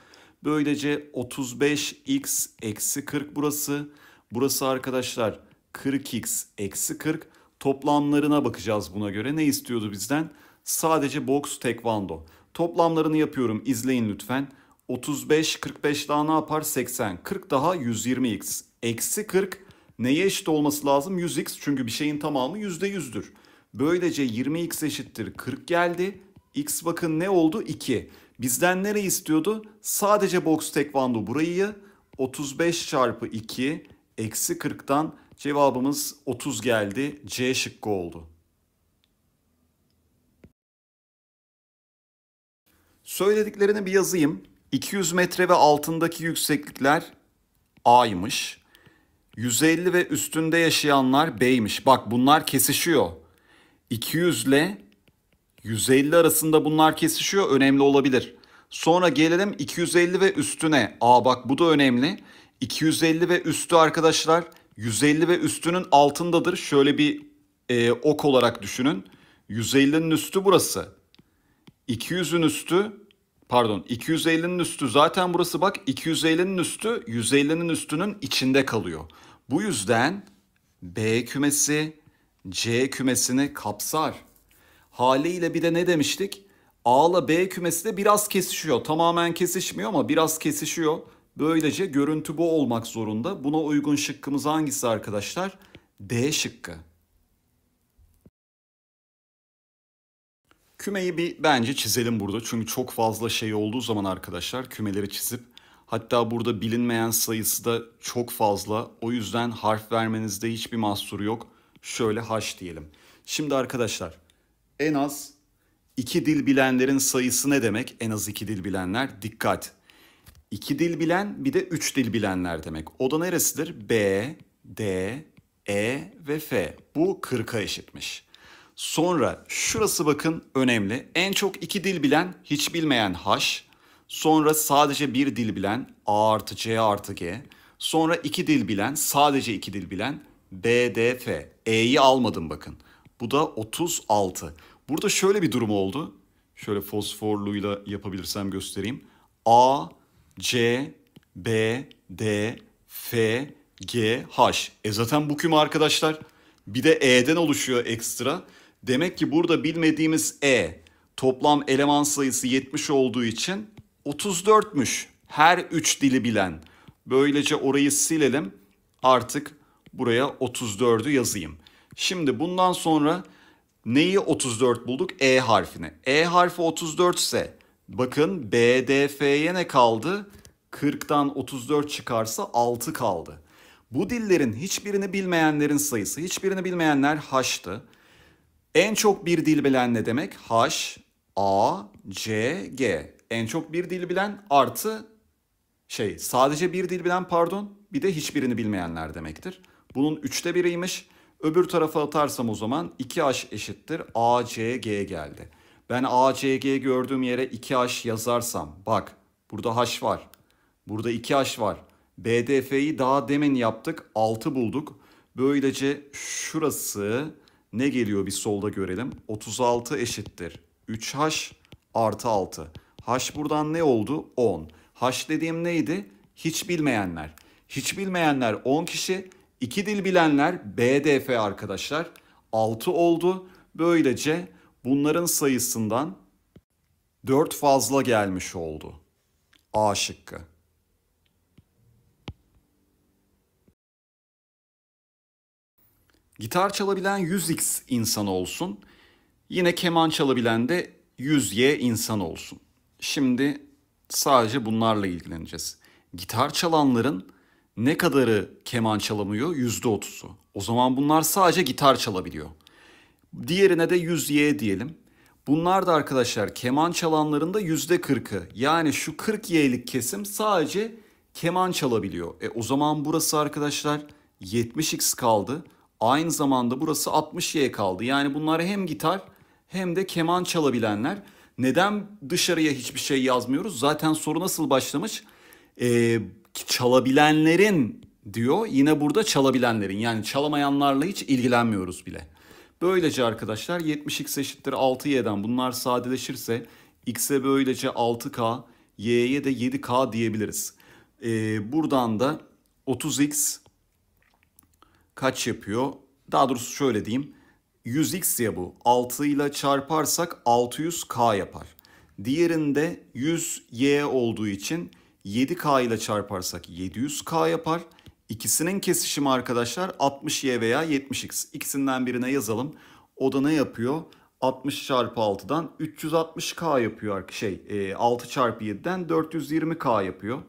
Böylece 35x eksi 40 burası. Burası arkadaşlar 40x eksi 40. Toplamlarına bakacağız buna göre. Ne istiyordu bizden? Sadece boks tekvando. Toplamlarını yapıyorum İzleyin lütfen. 35, 45 daha ne yapar? 80. 40 daha 120x. Eksi 40 neye eşit olması lazım? 100x çünkü bir şeyin tamamı %100'dür. Böylece 20x eşittir 40 geldi. X bakın ne oldu? 2. Bizden nereyi istiyordu? Sadece box tekvando burayı. 35 çarpı 2 eksi 40'tan cevabımız 30 geldi. C şıkkı oldu. Söylediklerini bir yazayım. 200 metre ve altındaki yükseklikler A'ymış. 150 ve üstünde yaşayanlar B'ymiş. Bak bunlar kesişiyor. 200 ile 150 arasında bunlar kesişiyor. Önemli olabilir. Sonra gelelim 250 ve üstüne. Aa bak bu da önemli. 250 ve üstü arkadaşlar 150 ve üstünün altındadır. Şöyle bir e, ok olarak düşünün. 150'nin üstü burası. 200'ün üstü pardon 250'nin üstü zaten burası bak 250'nin üstü 150'nin üstünün içinde kalıyor. Bu yüzden B kümesi C kümesini kapsar. Haliyle bir de ne demiştik? A ile B kümesi de biraz kesişiyor. Tamamen kesişmiyor ama biraz kesişiyor. Böylece görüntü bu olmak zorunda. Buna uygun şıkkımız hangisi arkadaşlar? D şıkkı. Kümeyi bir bence çizelim burada. Çünkü çok fazla şey olduğu zaman arkadaşlar kümeleri çizip hatta burada bilinmeyen sayısı da çok fazla. O yüzden harf vermenizde hiçbir mahsuru yok. Şöyle haş diyelim. Şimdi arkadaşlar en az iki dil bilenlerin sayısı ne demek? En az iki dil bilenler dikkat. İki dil bilen bir de üç dil bilenler demek. O da neresidir? B, D, E ve F. Bu 40'a eşitmiş. Sonra şurası bakın önemli. En çok iki dil bilen hiç bilmeyen H. Sonra sadece bir dil bilen A artı C artı G. Sonra iki dil bilen sadece iki dil bilen B, D, F. E'yi almadım bakın. Bu da 36. Burada şöyle bir durum oldu. Şöyle fosforluyla yapabilirsem göstereyim. A, C, B, D, F, G, H. E zaten bu küm arkadaşlar. Bir de E'den oluşuyor ekstra. Demek ki burada bilmediğimiz E toplam eleman sayısı 70 olduğu için 34'müş. Her 3 dili bilen. Böylece orayı silelim. Artık buraya 34'ü yazayım. Şimdi bundan sonra neyi 34 bulduk? E harfini. E harfi 34 ise bakın BDF'ye ne kaldı? 40'tan 34 çıkarsa 6 kaldı. Bu dillerin hiçbirini bilmeyenlerin sayısı, hiçbirini bilmeyenler haştı. En çok bir dil bilen ne demek? H, A, C, G. En çok bir dil bilen artı şey sadece bir dil bilen pardon bir de hiçbirini bilmeyenler demektir. Bunun üçte biriymiş. Öbür tarafa atarsam o zaman 2H eşittir A, C, G geldi. Ben A, C, G gördüğüm yere 2H yazarsam bak burada H var. Burada 2H var. BDF'yi daha demin yaptık 6 bulduk. Böylece şurası ne geliyor bir solda görelim. 36 eşittir. 3h artı 6. H buradan ne oldu? 10. H dediğim neydi? Hiç bilmeyenler. Hiç bilmeyenler 10 kişi. İki dil bilenler BDF arkadaşlar. 6 oldu. Böylece bunların sayısından 4 fazla gelmiş oldu. A şıkkı. Gitar çalabilen 100x insan olsun. Yine keman çalabilen de 100y insan olsun. Şimdi sadece bunlarla ilgileneceğiz. Gitar çalanların ne kadarı keman çalamıyor? %30'u. O zaman bunlar sadece gitar çalabiliyor. Diğerine de 100y diyelim. Bunlar da arkadaşlar keman çalanların da %40'ı. Yani şu 40y'lik kesim sadece keman çalabiliyor. E o zaman burası arkadaşlar 70x kaldı. Aynı zamanda burası 60'ye kaldı. Yani bunlar hem gitar hem de keman çalabilenler. Neden dışarıya hiçbir şey yazmıyoruz? Zaten soru nasıl başlamış? Ee, çalabilenlerin diyor. Yine burada çalabilenlerin yani çalamayanlarla hiç ilgilenmiyoruz bile. Böylece arkadaşlar 70x eşittir 6y'den bunlar sadeleşirse x'e böylece 6k, y'ye de 7k diyebiliriz. Ee, buradan da 30x kaç yapıyor? Daha doğrusu şöyle diyeyim. 100x ya bu. 6 ile çarparsak 600k yapar. Diğerinde 100y olduğu için 7k ile çarparsak 700k yapar. İkisinin kesişimi arkadaşlar 60y veya 70x. İkisinden birine yazalım. O da ne yapıyor? 60 çarpı 6'dan 360k yapıyor şey 6 e, çarpı 7'den 420k yapıyor.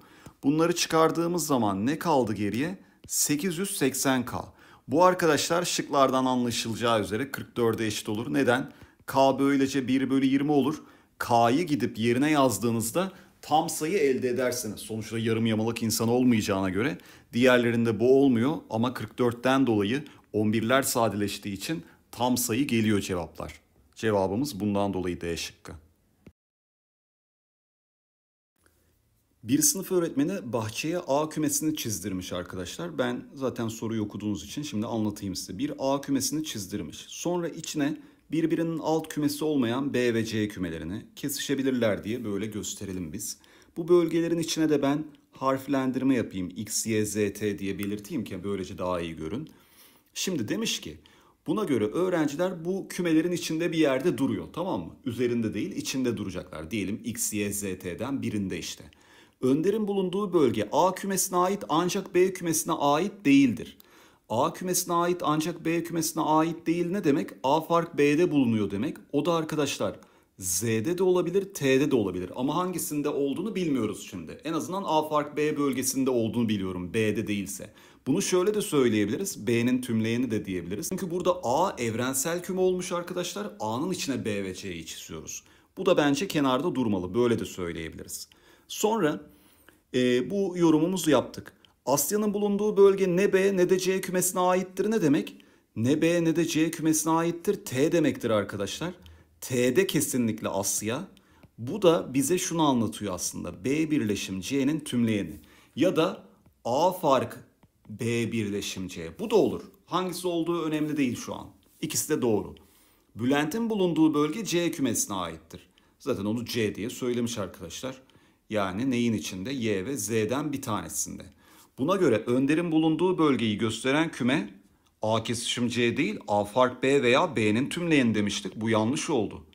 Bunları çıkardığımız zaman ne kaldı geriye? 880k. Bu arkadaşlar şıklardan anlaşılacağı üzere 44'e eşit olur. Neden? K böylece 1 bölü 20 olur. K'yı gidip yerine yazdığınızda tam sayı elde edersiniz. Sonuçta yarım yamalak insan olmayacağına göre diğerlerinde bu olmuyor ama 44'ten dolayı 11'ler sadeleştiği için tam sayı geliyor cevaplar. Cevabımız bundan dolayı D şıkkı. Bir sınıf öğretmeni bahçeye A kümesini çizdirmiş arkadaşlar. Ben zaten soruyu okuduğunuz için şimdi anlatayım size. Bir A kümesini çizdirmiş. Sonra içine birbirinin alt kümesi olmayan B ve C kümelerini kesişebilirler diye böyle gösterelim biz. Bu bölgelerin içine de ben harflendirme yapayım. X, Y, Z, T diye belirteyim ki böylece daha iyi görün. Şimdi demiş ki buna göre öğrenciler bu kümelerin içinde bir yerde duruyor tamam mı? Üzerinde değil içinde duracaklar. Diyelim X, Y, Z, T'den birinde işte. Önder'in bulunduğu bölge A kümesine ait ancak B kümesine ait değildir. A kümesine ait ancak B kümesine ait değil ne demek? A fark B'de bulunuyor demek. O da arkadaşlar Z'de de olabilir, T'de de olabilir. Ama hangisinde olduğunu bilmiyoruz şimdi. En azından A fark B bölgesinde olduğunu biliyorum. B'de değilse. Bunu şöyle de söyleyebiliriz. B'nin tümleyeni de diyebiliriz. Çünkü burada A evrensel küme olmuş arkadaşlar. A'nın içine B ve C'yi çiziyoruz. Bu da bence kenarda durmalı. Böyle de söyleyebiliriz. Sonra e, bu yorumumuzu yaptık. Asya'nın bulunduğu bölge ne B ne de C kümesine aittir ne demek? Ne B ne de C kümesine aittir T demektir arkadaşlar. T'de kesinlikle Asya. Bu da bize şunu anlatıyor aslında. B birleşim C'nin tümleyeni. Ya da A fark B birleşim C. Bu da olur. Hangisi olduğu önemli değil şu an. İkisi de doğru. Bülent'in bulunduğu bölge C kümesine aittir. Zaten onu C diye söylemiş arkadaşlar. Yani neyin içinde? Y ve Z'den bir tanesinde. Buna göre Önder'in bulunduğu bölgeyi gösteren küme A kesişim C değil A fark B veya B'nin tümleyeni demiştik. Bu yanlış oldu.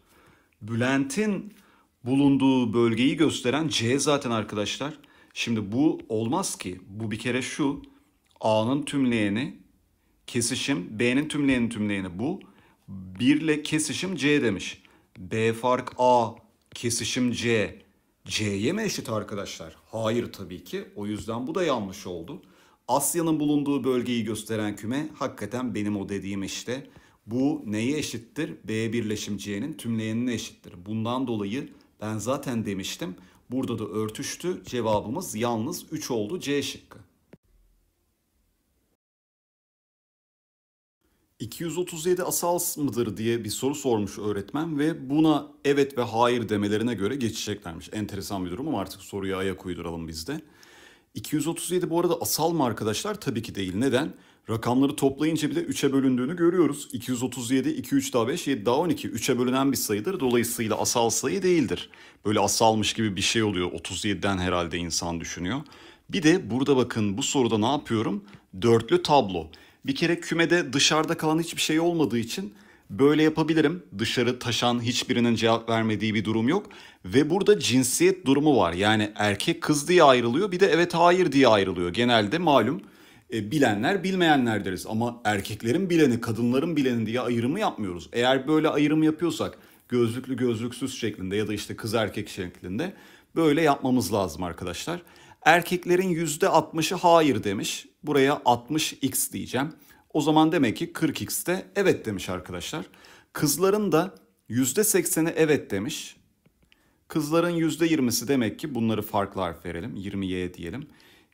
Bülent'in bulunduğu bölgeyi gösteren C zaten arkadaşlar. Şimdi bu olmaz ki. Bu bir kere şu. A'nın tümleyeni kesişim B'nin tümleyeni tümleyeni bu. 1 ile kesişim C demiş. B fark A kesişim C C'ye mi eşit arkadaşlar? Hayır tabii ki. O yüzden bu da yanlış oldu. Asya'nın bulunduğu bölgeyi gösteren küme hakikaten benim o dediğim işte. Bu neye eşittir? B birleşim C'nin tümleyenine eşittir. Bundan dolayı ben zaten demiştim. Burada da örtüştü. Cevabımız yalnız 3 oldu C şıkkı. 237 asals mıdır diye bir soru sormuş öğretmen ve buna evet ve hayır demelerine göre geçeceklermiş. Enteresan bir durum ama artık soruya ayak uyduralım biz de. 237 bu arada asal mı arkadaşlar? Tabii ki değil. Neden? Rakamları toplayınca bile 3'e bölündüğünü görüyoruz. 237, 2, 3 daha 5, 7 daha 12. 3'e bölünen bir sayıdır. Dolayısıyla asal sayı değildir. Böyle asalmış gibi bir şey oluyor. 37'den herhalde insan düşünüyor. Bir de burada bakın bu soruda ne yapıyorum? Dörtlü tablo. Bir kere kümede dışarıda kalan hiçbir şey olmadığı için böyle yapabilirim. Dışarı taşan hiçbirinin cevap vermediği bir durum yok. Ve burada cinsiyet durumu var. Yani erkek kız diye ayrılıyor bir de evet hayır diye ayrılıyor. Genelde malum e, bilenler bilmeyenler deriz. Ama erkeklerin bileni kadınların bileni diye ayrımı yapmıyoruz. Eğer böyle ayrımı yapıyorsak gözlüklü gözlüksüz şeklinde ya da işte kız erkek şeklinde böyle yapmamız lazım arkadaşlar. Erkeklerin %60'ı hayır demiş. Buraya 60x diyeceğim. O zaman demek ki 40x'te evet demiş arkadaşlar. Kızların da %80'i evet demiş. Kızların %20'si demek ki bunları farklı harf verelim. 20y diyelim.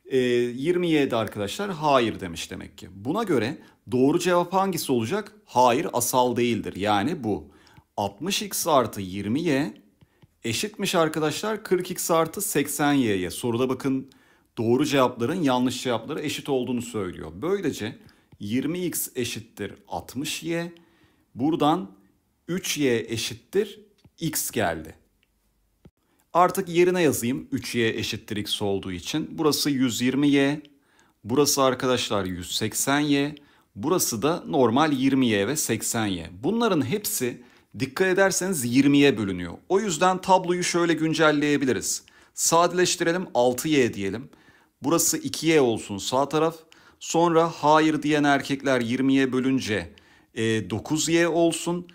E, ee, 20y'de arkadaşlar hayır demiş demek ki. Buna göre doğru cevap hangisi olacak? Hayır asal değildir. Yani bu 60x artı 20y eşitmiş arkadaşlar 40x artı 80y'ye. Soruda bakın doğru cevapların yanlış cevapları eşit olduğunu söylüyor. Böylece 20x eşittir 60y. Buradan 3y eşittir x geldi. Artık yerine yazayım 3y eşittir x olduğu için. Burası 120y, burası arkadaşlar 180y, burası da normal 20y ve 80y. Bunların hepsi dikkat ederseniz 20'ye bölünüyor. O yüzden tabloyu şöyle güncelleyebiliriz. Sadeleştirelim 6y diyelim. Burası 2'ye olsun sağ taraf. Sonra hayır diyen erkekler 20'ye bölünce e, 9Y olsun.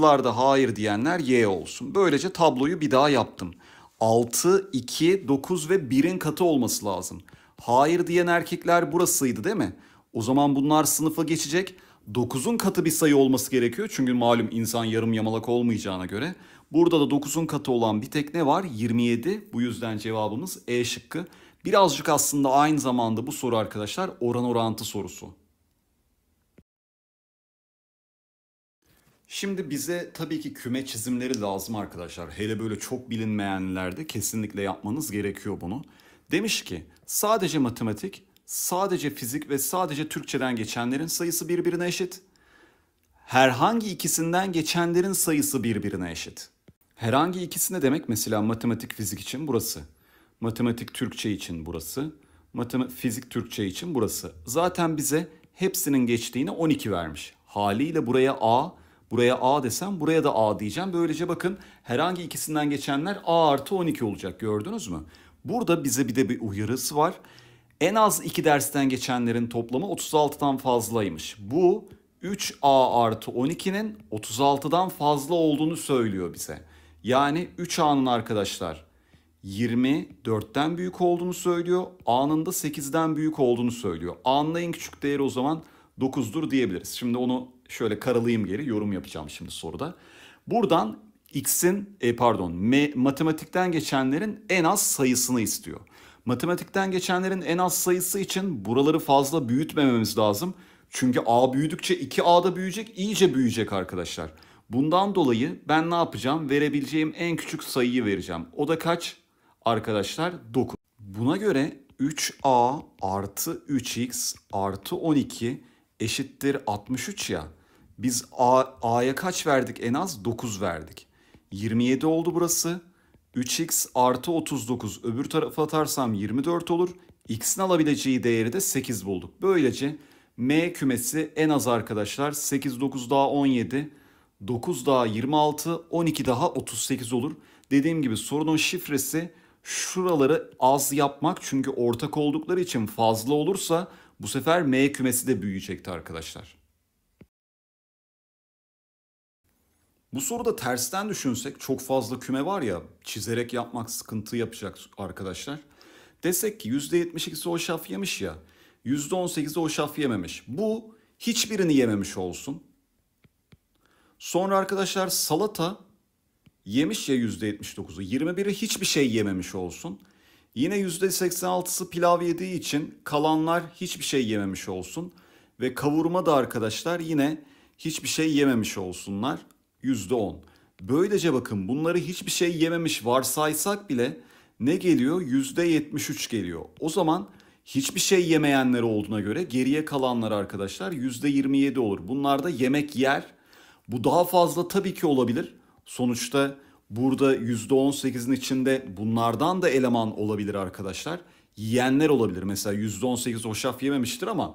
da hayır diyenler Y olsun. Böylece tabloyu bir daha yaptım. 6, 2, 9 ve 1'in katı olması lazım. Hayır diyen erkekler burasıydı değil mi? O zaman bunlar sınıfa geçecek. 9'un katı bir sayı olması gerekiyor. Çünkü malum insan yarım yamalak olmayacağına göre. Burada da 9'un katı olan bir tek ne var? 27. Bu yüzden cevabımız E şıkkı. Birazcık aslında aynı zamanda bu soru arkadaşlar oran orantı sorusu. Şimdi bize tabii ki küme çizimleri lazım arkadaşlar. Hele böyle çok bilinmeyenlerde kesinlikle yapmanız gerekiyor bunu. Demiş ki sadece matematik, sadece fizik ve sadece Türkçeden geçenlerin sayısı birbirine eşit. Herhangi ikisinden geçenlerin sayısı birbirine eşit. Herhangi ikisine demek? Mesela matematik, fizik için burası. Matematik Türkçe için burası. Matematik fizik Türkçe için burası. Zaten bize hepsinin geçtiğini 12 vermiş. Haliyle buraya A, buraya A desem buraya da A diyeceğim. Böylece bakın herhangi ikisinden geçenler A artı 12 olacak gördünüz mü? Burada bize bir de bir uyarısı var. En az 2 dersten geçenlerin toplamı 36'dan fazlaymış. Bu 3A artı 12'nin 36'dan fazla olduğunu söylüyor bize. Yani 3A'nın arkadaşlar 20 4'ten büyük olduğunu söylüyor. A'nın da 8'den büyük olduğunu söylüyor. A'nın en küçük değeri o zaman 9'dur diyebiliriz. Şimdi onu şöyle karalayayım geri yorum yapacağım şimdi soruda. Buradan x'in e, pardon m, matematikten geçenlerin en az sayısını istiyor. Matematikten geçenlerin en az sayısı için buraları fazla büyütmememiz lazım. Çünkü a büyüdükçe 2a da büyüyecek, iyice büyüyecek arkadaşlar. Bundan dolayı ben ne yapacağım? Verebileceğim en küçük sayıyı vereceğim. O da kaç? arkadaşlar 9. Buna göre 3a artı 3x artı 12 eşittir 63 ya. Biz a, a'ya kaç verdik en az? 9 verdik. 27 oldu burası. 3x artı 39 öbür tarafa atarsam 24 olur. x'in alabileceği değeri de 8 bulduk. Böylece m kümesi en az arkadaşlar 8 9 daha 17 9 daha 26 12 daha 38 olur. Dediğim gibi sorunun şifresi şuraları az yapmak çünkü ortak oldukları için fazla olursa bu sefer M kümesi de büyüyecekti arkadaşlar. Bu soruda tersten düşünsek çok fazla küme var ya çizerek yapmak sıkıntı yapacak arkadaşlar. Desek ki %72'si o şaf yemiş ya %18'i o şaf yememiş. Bu hiçbirini yememiş olsun. Sonra arkadaşlar salata yemiş ya %79'u. 21'i hiçbir şey yememiş olsun. Yine %86'sı pilav yediği için kalanlar hiçbir şey yememiş olsun. Ve kavurma da arkadaşlar yine hiçbir şey yememiş olsunlar. %10. Böylece bakın bunları hiçbir şey yememiş varsaysak bile ne geliyor? %73 geliyor. O zaman hiçbir şey yemeyenler olduğuna göre geriye kalanlar arkadaşlar %27 olur. Bunlar da yemek yer. Bu daha fazla tabii ki olabilir. Sonuçta burada %18'in içinde bunlardan da eleman olabilir arkadaşlar. Yiyenler olabilir. Mesela %18 hoşaf yememiştir ama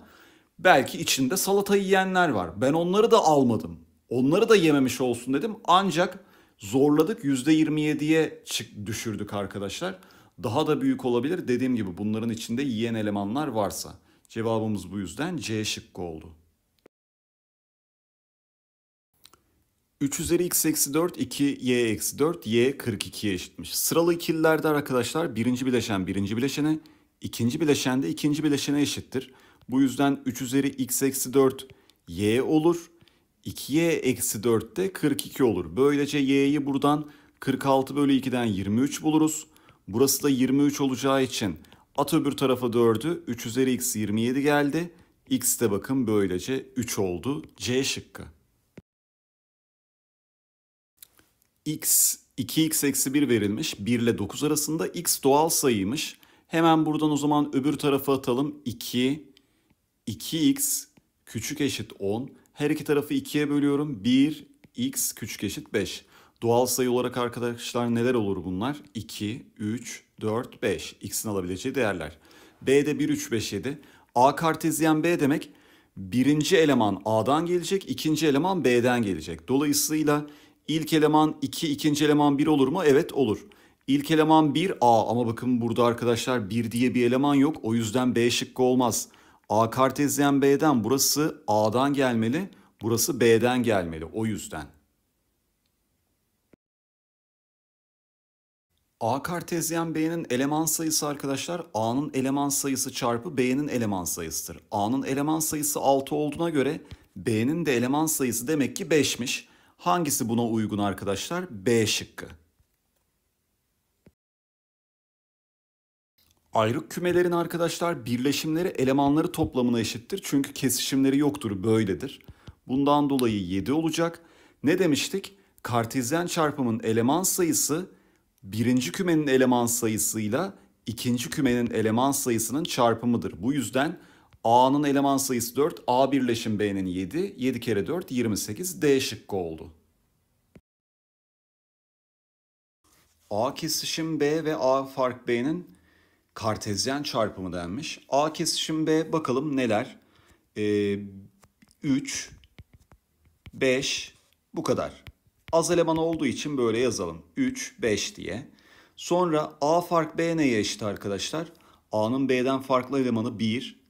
belki içinde salata yiyenler var. Ben onları da almadım. Onları da yememiş olsun dedim. Ancak zorladık %27'ye düşürdük arkadaşlar. Daha da büyük olabilir. Dediğim gibi bunların içinde yiyen elemanlar varsa. Cevabımız bu yüzden C şıkkı oldu. 3 üzeri x eksi 4, 2 y eksi 4, y 42'ye eşitmiş. Sıralı ikililerde arkadaşlar birinci bileşen birinci bileşene, ikinci bileşen de ikinci bileşene eşittir. Bu yüzden 3 üzeri x eksi 4 y olur. 2y eksi 4 de 42 olur. Böylece y'yi buradan 46 bölü 2'den 23 buluruz. Burası da 23 olacağı için at öbür tarafa 4'ü 3 üzeri x 27 geldi. X de bakın böylece 3 oldu. C şıkkı. x 2x eksi 1 verilmiş. 1 ile 9 arasında x doğal sayıymış. Hemen buradan o zaman öbür tarafa atalım. 2, 2x küçük eşit 10. Her iki tarafı 2'ye bölüyorum. 1, x küçük eşit 5. Doğal sayı olarak arkadaşlar neler olur bunlar? 2, 3, 4, 5. X'in alabileceği değerler. B'de 1, 3, 5, 7. A kartezyen B demek birinci eleman A'dan gelecek, ikinci eleman B'den gelecek. Dolayısıyla İlk eleman 2, ikinci eleman 1 olur mu? Evet olur. İlk eleman 1 A ama bakın burada arkadaşlar 1 diye bir eleman yok. O yüzden B şıkkı olmaz. A kartezyen B'den burası A'dan gelmeli. Burası B'den gelmeli o yüzden. A kartezyen B'nin eleman sayısı arkadaşlar A'nın eleman sayısı çarpı B'nin eleman sayısıdır. A'nın eleman sayısı 6 olduğuna göre B'nin de eleman sayısı demek ki 5'miş. Hangisi buna uygun arkadaşlar? B şıkkı. Ayrık kümelerin arkadaşlar birleşimleri elemanları toplamına eşittir. Çünkü kesişimleri yoktur, böyledir. Bundan dolayı 7 olacak. Ne demiştik? Kartezyen çarpımın eleman sayısı birinci kümenin eleman sayısıyla ikinci kümenin eleman sayısının çarpımıdır. Bu yüzden A'nın eleman sayısı 4, A birleşim B'nin 7, 7 kere 4 28, D şıkkı oldu. A kesişim B ve A fark B'nin kartezyen çarpımı denmiş. A kesişim B bakalım neler? Ee, 3, 5 bu kadar. Az eleman olduğu için böyle yazalım. 3, 5 diye. Sonra A fark B neye eşit arkadaşlar? A'nın B'den farklı elemanı 1,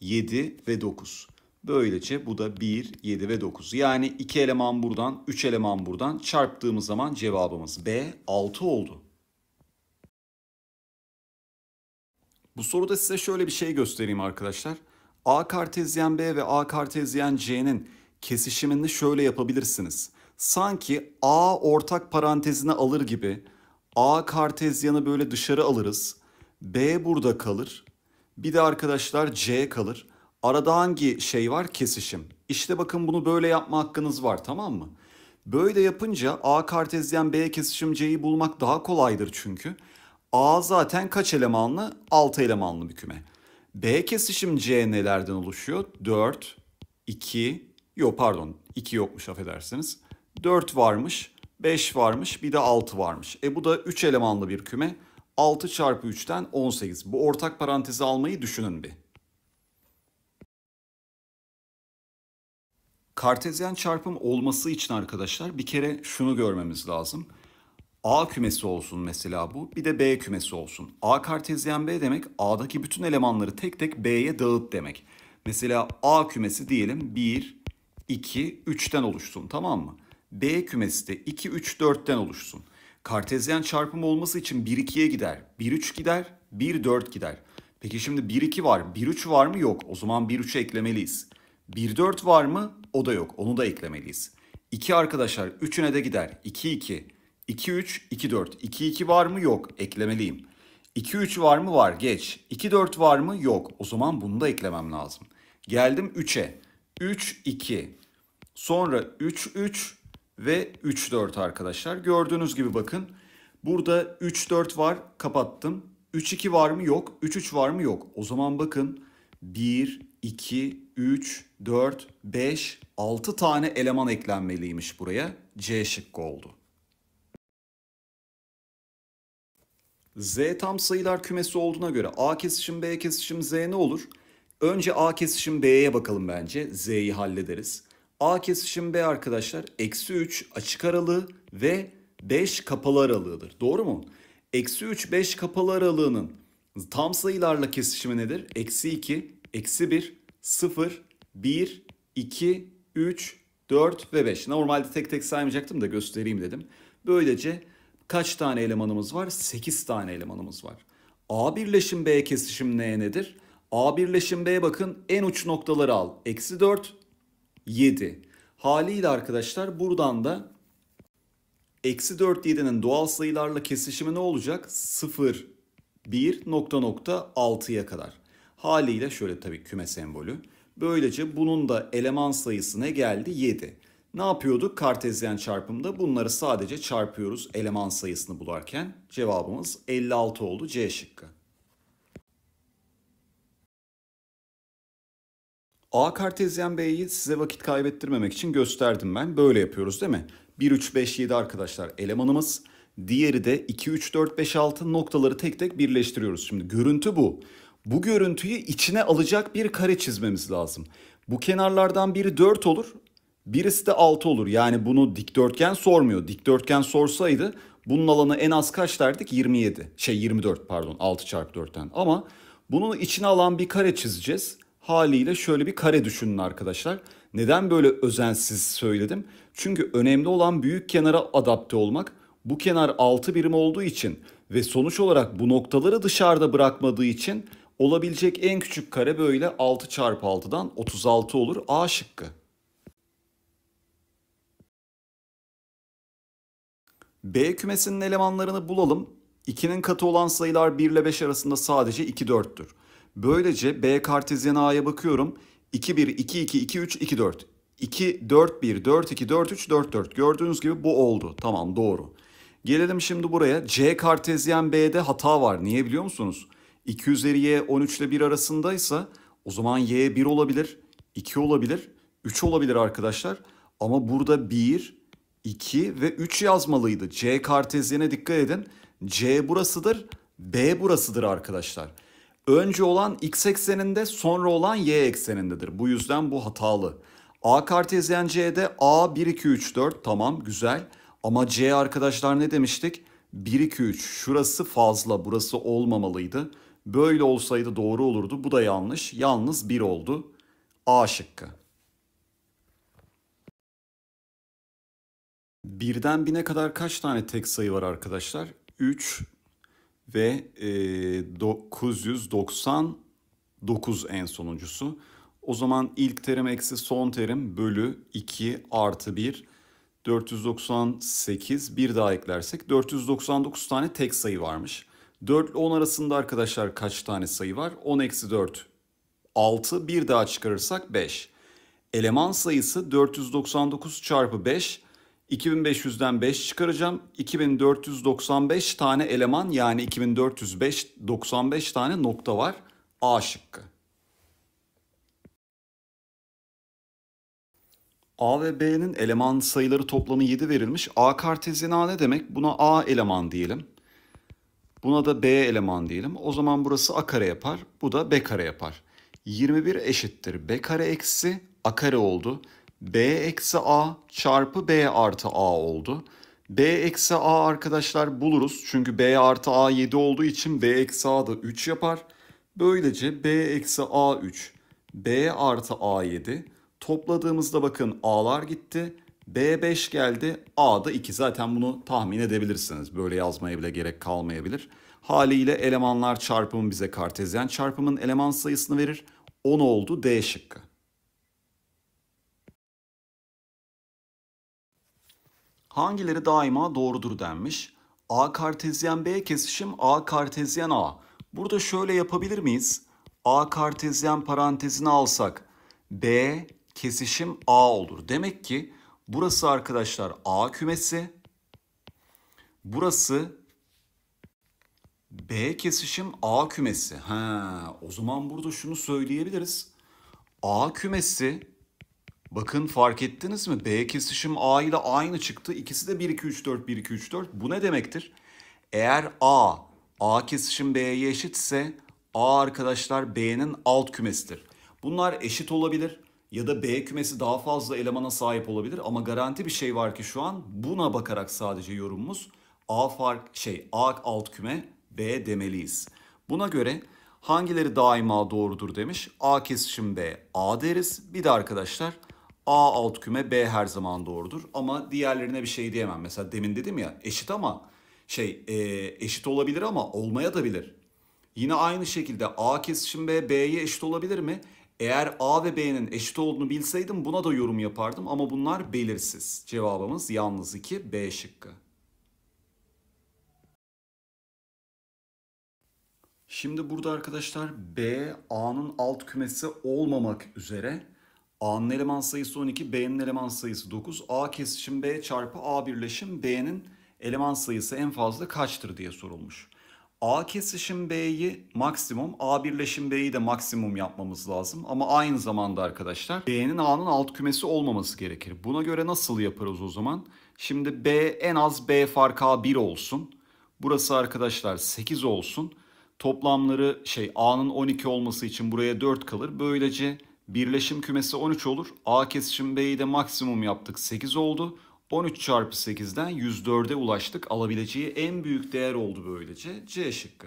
7 ve 9. Böylece bu da 1, 7 ve 9. Yani 2 eleman buradan, 3 eleman buradan çarptığımız zaman cevabımız B 6 oldu. Bu soruda size şöyle bir şey göstereyim arkadaşlar. A kartezyen B ve A kartezyen C'nin kesişimini şöyle yapabilirsiniz. Sanki A ortak parantezine alır gibi A kartezyanı böyle dışarı alırız. B burada kalır. Bir de arkadaşlar C kalır. Arada hangi şey var? Kesişim. İşte bakın bunu böyle yapma hakkınız var tamam mı? Böyle yapınca A kartezyen B kesişim C'yi bulmak daha kolaydır çünkü. A zaten kaç elemanlı? 6 elemanlı bir küme. B kesişim C nelerden oluşuyor? 4, 2, yok pardon 2 yokmuş affedersiniz. 4 varmış, 5 varmış, bir de 6 varmış. E bu da 3 elemanlı bir küme. 6 çarpı 3'ten 18. Bu ortak parantezi almayı düşünün bir. Kartezyen çarpım olması için arkadaşlar bir kere şunu görmemiz lazım. A kümesi olsun mesela bu. Bir de B kümesi olsun. A kartezyen B demek A'daki bütün elemanları tek tek B'ye dağıt demek. Mesela A kümesi diyelim 1, 2, 3'ten oluşsun tamam mı? B kümesi de 2, 3, 4'ten oluşsun. Kartezyen çarpımı olması için 1-2'ye gider, 1-3 gider, 1-4 gider. Peki şimdi 1-2 var, 1-3 var mı? Yok. O zaman 1-3'ü eklemeliyiz. 1-4 var mı? O da yok. Onu da eklemeliyiz. 2 arkadaşlar 3'üne de gider. 2-2. 2-3, 2-4. 2-2 var mı? Yok. Eklemeliyim. 2-3 var mı? Var. Geç. 2-4 var mı? Yok. O zaman bunu da eklemem lazım. Geldim 3'e. 3-2. Sonra 3-3 ve 3-4 arkadaşlar. Gördüğünüz gibi bakın burada 3-4 var kapattım. 3-2 var mı yok. 3-3 var mı yok. O zaman bakın 1, 2, 3, 4, 5, 6 tane eleman eklenmeliymiş buraya. C şıkkı oldu. Z tam sayılar kümesi olduğuna göre A kesişim B kesişim Z ne olur? Önce A kesişim B'ye bakalım bence. Z'yi hallederiz. A kesişim B arkadaşlar eksi 3 açık aralığı ve 5 kapalı aralığıdır. Doğru mu? Eksi 3 5 kapalı aralığının tam sayılarla kesişimi nedir? Eksi 2, eksi 1, 0, 1, 2, 3, 4 ve 5. Normalde tek tek saymayacaktım da göstereyim dedim. Böylece kaç tane elemanımız var? 8 tane elemanımız var. A birleşim B kesişim N nedir? A birleşim B bakın en uç noktaları al. Eksi 4, 7. Haliyle arkadaşlar buradan da eksi 4 7'nin doğal sayılarla kesişimi ne olacak? 0, 1, nokta nokta 6'ya kadar. Haliyle şöyle tabii küme sembolü. Böylece bunun da eleman sayısı ne geldi? 7. Ne yapıyorduk kartezyen çarpımda? Bunları sadece çarpıyoruz eleman sayısını bularken. Cevabımız 56 oldu C şıkkı. A kartezyen B'yi size vakit kaybettirmemek için gösterdim ben. Böyle yapıyoruz değil mi? 1, 3, 5, 7 arkadaşlar elemanımız. Diğeri de 2, 3, 4, 5, 6 noktaları tek tek birleştiriyoruz. Şimdi görüntü bu. Bu görüntüyü içine alacak bir kare çizmemiz lazım. Bu kenarlardan biri 4 olur, birisi de 6 olur. Yani bunu dikdörtgen sormuyor. Dikdörtgen sorsaydı bunun alanı en az kaç derdik? 27. Şey 24 pardon 6 çarpı 4'ten. Ama bunu içine alan bir kare çizeceğiz haliyle şöyle bir kare düşünün arkadaşlar. Neden böyle özensiz söyledim? Çünkü önemli olan büyük kenara adapte olmak. Bu kenar 6 birim olduğu için ve sonuç olarak bu noktaları dışarıda bırakmadığı için olabilecek en küçük kare böyle 6 çarpı 6'dan 36 olur A şıkkı. B kümesinin elemanlarını bulalım. 2'nin katı olan sayılar 1 ile 5 arasında sadece 2 4'tür. Böylece B kartezyen A'ya bakıyorum. 2 1 2 2 2 3 2 4. 2 4 1 4 2 4 3 4 4. Gördüğünüz gibi bu oldu. Tamam doğru. Gelelim şimdi buraya. C kartezyen B'de hata var. Niye biliyor musunuz? 2 üzeri y 13 ile 1 arasındaysa o zaman y 1 olabilir, 2 olabilir, 3 olabilir arkadaşlar. Ama burada 1, 2 ve 3 yazmalıydı. C kartezyene dikkat edin. C burasıdır, B burasıdır arkadaşlar. Önce olan x ekseninde sonra olan y eksenindedir. Bu yüzden bu hatalı. A kartezyen C'de A 1 2 3 4 tamam güzel. Ama C arkadaşlar ne demiştik? 1 2 3 şurası fazla burası olmamalıydı. Böyle olsaydı doğru olurdu. Bu da yanlış. Yalnız 1 oldu. A şıkkı. Birden bine kadar kaç tane tek sayı var arkadaşlar? 3, ve e, 999 en sonuncusu. O zaman ilk terim eksi son terim bölü 2 artı 1 498 bir daha eklersek 499 tane tek sayı varmış. 4 ile 10 arasında arkadaşlar kaç tane sayı var? 10 eksi 4 6 bir daha çıkarırsak 5. Eleman sayısı 499 çarpı 5 2500'den 5 çıkaracağım. 2495 tane eleman yani 2405 95 tane nokta var. A şıkkı. A ve B'nin eleman sayıları toplamı 7 verilmiş. A kartezyen ne demek? Buna A eleman diyelim. Buna da B eleman diyelim. O zaman burası A kare yapar. Bu da B kare yapar. 21 eşittir. B kare eksi A kare oldu. B eksi A çarpı B artı A oldu. B eksi A arkadaşlar buluruz. Çünkü B artı A 7 olduğu için B eksi A da 3 yapar. Böylece B eksi A 3, B artı A 7. Topladığımızda bakın A'lar gitti. B 5 geldi. A da 2. Zaten bunu tahmin edebilirsiniz. Böyle yazmaya bile gerek kalmayabilir. Haliyle elemanlar çarpımı bize kartezyen çarpımın eleman sayısını verir. 10 oldu D şıkkı. Hangileri daima doğrudur denmiş? A kartezyen B kesişim A kartezyen A. Burada şöyle yapabilir miyiz? A kartezyen parantezini alsak B kesişim A olur. Demek ki burası arkadaşlar A kümesi. Burası B kesişim A kümesi. Ha, o zaman burada şunu söyleyebiliriz. A kümesi Bakın fark ettiniz mi? B kesişim A ile aynı çıktı. İkisi de 1 2 3 4 1 2 3 4. Bu ne demektir? Eğer A A kesişim B'ye eşitse A arkadaşlar B'nin alt kümesidir. Bunlar eşit olabilir ya da B kümesi daha fazla elemana sahip olabilir ama garanti bir şey var ki şu an buna bakarak sadece yorumumuz A fark şey A alt küme B demeliyiz. Buna göre hangileri daima doğrudur demiş. A kesişim B A deriz. Bir de arkadaşlar A alt küme B her zaman doğrudur. Ama diğerlerine bir şey diyemem. Mesela demin dedim ya eşit ama şey e, eşit olabilir ama olmaya da bilir. Yine aynı şekilde A kesişim B B'ye eşit olabilir mi? Eğer A ve B'nin eşit olduğunu bilseydim buna da yorum yapardım ama bunlar belirsiz. Cevabımız yalnız 2 B şıkkı. Şimdi burada arkadaşlar B A'nın alt kümesi olmamak üzere A'nın eleman sayısı 12, B'nin eleman sayısı 9. A kesişim B çarpı A birleşim B'nin eleman sayısı en fazla kaçtır diye sorulmuş. A kesişim B'yi maksimum, A birleşim B'yi de maksimum yapmamız lazım. Ama aynı zamanda arkadaşlar B'nin A'nın alt kümesi olmaması gerekir. Buna göre nasıl yaparız o zaman? Şimdi B en az B farkı A 1 olsun. Burası arkadaşlar 8 olsun. Toplamları şey A'nın 12 olması için buraya 4 kalır. Böylece Birleşim kümesi 13 olur. A kesişim B'yi de maksimum yaptık 8 oldu. 13 çarpı 8'den 104'e ulaştık. Alabileceği en büyük değer oldu böylece. C şıkkı.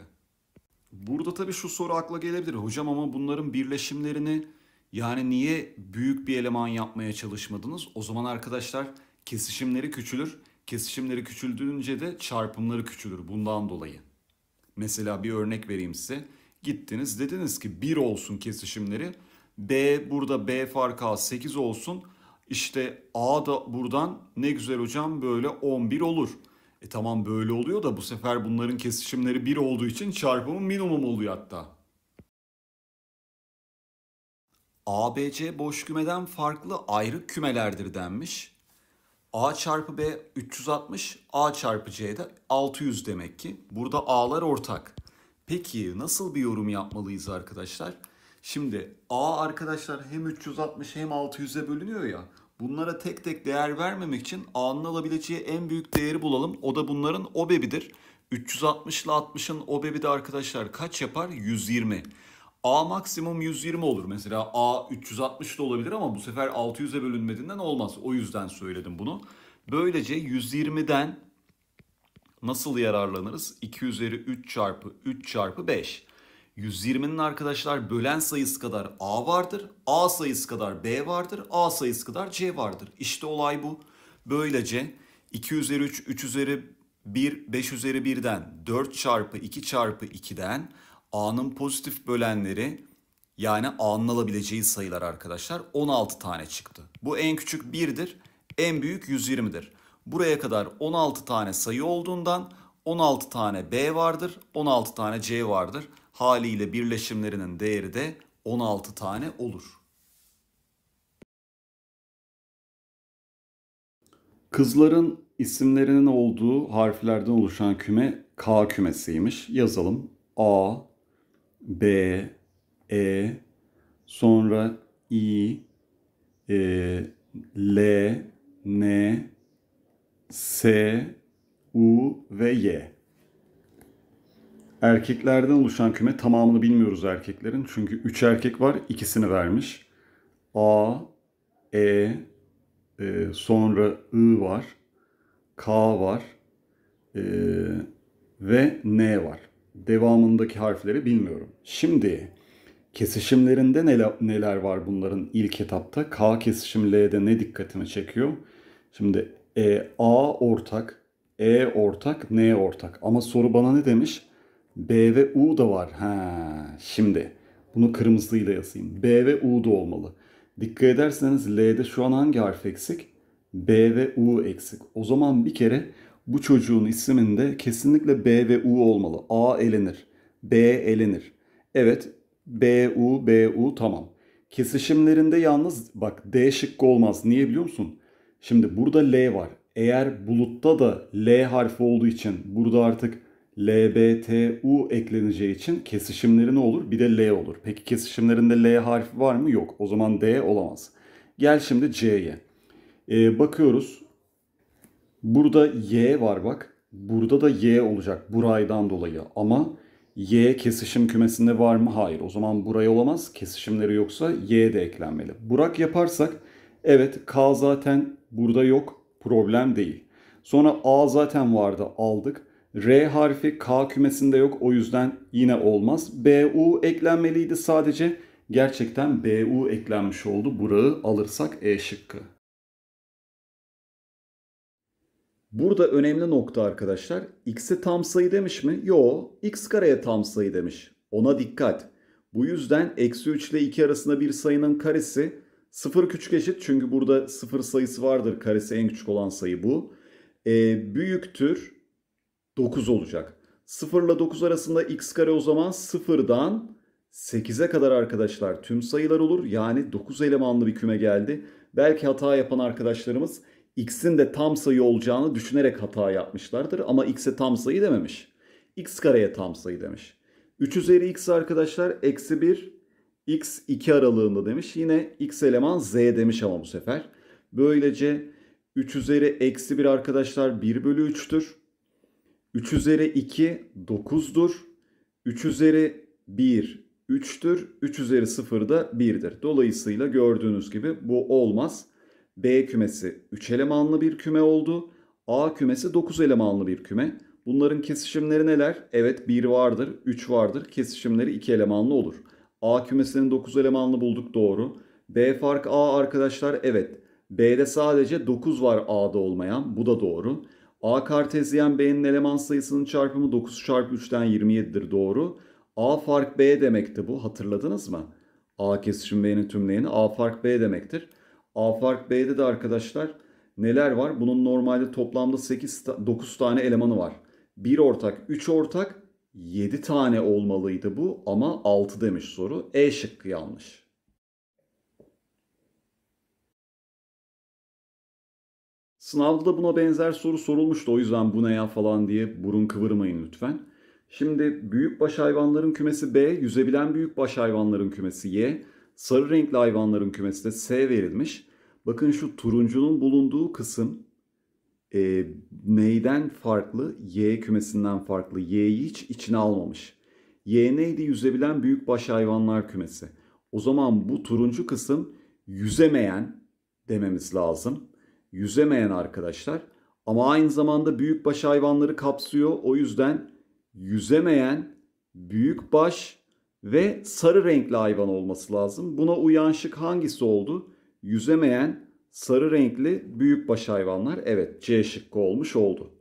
Burada tabii şu soru akla gelebilir. Hocam ama bunların birleşimlerini yani niye büyük bir eleman yapmaya çalışmadınız? O zaman arkadaşlar kesişimleri küçülür. Kesişimleri küçüldüğünce de çarpımları küçülür bundan dolayı. Mesela bir örnek vereyim size. Gittiniz dediniz ki 1 olsun kesişimleri. B burada B farkı 8 olsun. İşte A da buradan ne güzel hocam böyle 11 olur. E tamam böyle oluyor da bu sefer bunların kesişimleri 1 olduğu için çarpımı minimum oluyor hatta. ABC boş kümeden farklı ayrı kümelerdir denmiş. A çarpı B 360, A çarpı C de 600 demek ki. Burada A'lar ortak. Peki nasıl bir yorum yapmalıyız arkadaşlar? Şimdi A arkadaşlar hem 360 hem 600'e bölünüyor ya. Bunlara tek tek değer vermemek için A'nın alabileceği en büyük değeri bulalım. O da bunların OBEB'idir. 360 ile 60'ın OBEB'i de arkadaşlar kaç yapar? 120. A maksimum 120 olur. Mesela A 360 da olabilir ama bu sefer 600'e bölünmediğinden olmaz. O yüzden söyledim bunu. Böylece 120'den nasıl yararlanırız? 2 üzeri 3 çarpı 3 çarpı 5. 120'nin arkadaşlar bölen sayısı kadar A vardır. A sayısı kadar B vardır. A sayısı kadar C vardır. İşte olay bu. Böylece 2 üzeri 3, 3 üzeri 1, 5 üzeri 1'den 4 çarpı 2 çarpı 2'den A'nın pozitif bölenleri yani A'nın alabileceği sayılar arkadaşlar 16 tane çıktı. Bu en küçük 1'dir. En büyük 120'dir. Buraya kadar 16 tane sayı olduğundan 16 tane B vardır, 16 tane C vardır. Haliyle birleşimlerinin değeri de 16 tane olur. Kızların isimlerinin olduğu harflerden oluşan küme K kümesiymiş. Yazalım. A, B, E, sonra I, e, L, N, S, U ve Y. Erkeklerden oluşan küme tamamını bilmiyoruz erkeklerin. Çünkü 3 erkek var ikisini vermiş. A, E, e sonra I var. K var. E, ve N var. Devamındaki harfleri bilmiyorum. Şimdi kesişimlerinde neler, neler var bunların ilk etapta? K kesişim L'de ne dikkatimi çekiyor? Şimdi e, A ortak, E ortak, N ortak. Ama soru bana ne demiş? B ve U da var. Ha, şimdi bunu kırmızıyla yazayım. B ve U da olmalı. Dikkat ederseniz L'de şu an hangi harf eksik? B ve U eksik. O zaman bir kere bu çocuğun isminde kesinlikle B ve U olmalı. A elenir. B elenir. Evet B, U, B, U tamam. Kesişimlerinde yalnız bak D şıkkı olmaz. Niye biliyor musun? Şimdi burada L var. Eğer bulutta da L harfi olduğu için burada artık LBTU ekleneceği için kesişimleri ne olur? Bir de L olur. Peki kesişimlerinde L harfi var mı? Yok. O zaman D olamaz. Gel şimdi C'ye. Ee, bakıyoruz. Burada Y var bak. Burada da Y olacak buraydan dolayı. Ama Y kesişim kümesinde var mı? Hayır. O zaman buraya olamaz. Kesişimleri yoksa Y de eklenmeli. Burak yaparsak evet K zaten burada yok. Problem değil. Sonra A zaten vardı aldık. R harfi K kümesinde yok o yüzden yine olmaz. BU eklenmeliydi sadece. Gerçekten BU eklenmiş oldu. Burayı alırsak E şıkkı. Burada önemli nokta arkadaşlar. X'e tam sayı demiş mi? Yo. X kareye tam sayı demiş. Ona dikkat. Bu yüzden eksi 3 ile 2 arasında bir sayının karesi 0 küçük eşit. Çünkü burada 0 sayısı vardır. Karesi en küçük olan sayı bu. E, büyüktür 9 olacak. 0 ile 9 arasında x kare o zaman 0'dan 8'e kadar arkadaşlar tüm sayılar olur. Yani 9 elemanlı bir küme geldi. Belki hata yapan arkadaşlarımız x'in de tam sayı olacağını düşünerek hata yapmışlardır. Ama x'e tam sayı dememiş. x kareye tam sayı demiş. 3 üzeri x arkadaşlar eksi 1 x 2 aralığında demiş. Yine x eleman z demiş ama bu sefer. Böylece 3 üzeri eksi 1 arkadaşlar 1 bölü 3'tür. 3 üzeri 2 9'dur. 3 üzeri 1 3'tür. 3 üzeri 0 da 1'dir. Dolayısıyla gördüğünüz gibi bu olmaz. B kümesi 3 elemanlı bir küme oldu. A kümesi 9 elemanlı bir küme. Bunların kesişimleri neler? Evet 1 vardır, 3 vardır. Kesişimleri 2 elemanlı olur. A kümesinin 9 elemanlı bulduk doğru. B fark A arkadaşlar evet. B'de sadece 9 var A'da olmayan. Bu da doğru. A kartezyen B'nin eleman sayısının çarpımı 9 çarpı 3'ten 27'dir doğru. A fark B demekti bu hatırladınız mı? A kesişim B'nin tümleyeni A fark B demektir. A fark B'de de arkadaşlar neler var? Bunun normalde toplamda 8 9 tane elemanı var. 1 ortak, 3 ortak, 7 tane olmalıydı bu ama 6 demiş soru. E şıkkı yanlış. Sınavda da buna benzer soru sorulmuştu. O yüzden bu ne ya falan diye burun kıvırmayın lütfen. Şimdi büyük baş hayvanların kümesi B, yüzebilen büyük baş hayvanların kümesi Y, sarı renkli hayvanların kümesi de S verilmiş. Bakın şu turuncunun bulunduğu kısım e, neyden farklı? Y kümesinden farklı. Y'yi hiç içine almamış. Y neydi? Yüzebilen büyük baş hayvanlar kümesi. O zaman bu turuncu kısım yüzemeyen dememiz lazım yüzemeyen arkadaşlar ama aynı zamanda büyükbaş hayvanları kapsıyor. O yüzden yüzemeyen büyükbaş ve sarı renkli hayvan olması lazım. Buna uyan şık hangisi oldu? Yüzemeyen sarı renkli büyükbaş hayvanlar. Evet C şıkkı olmuş oldu.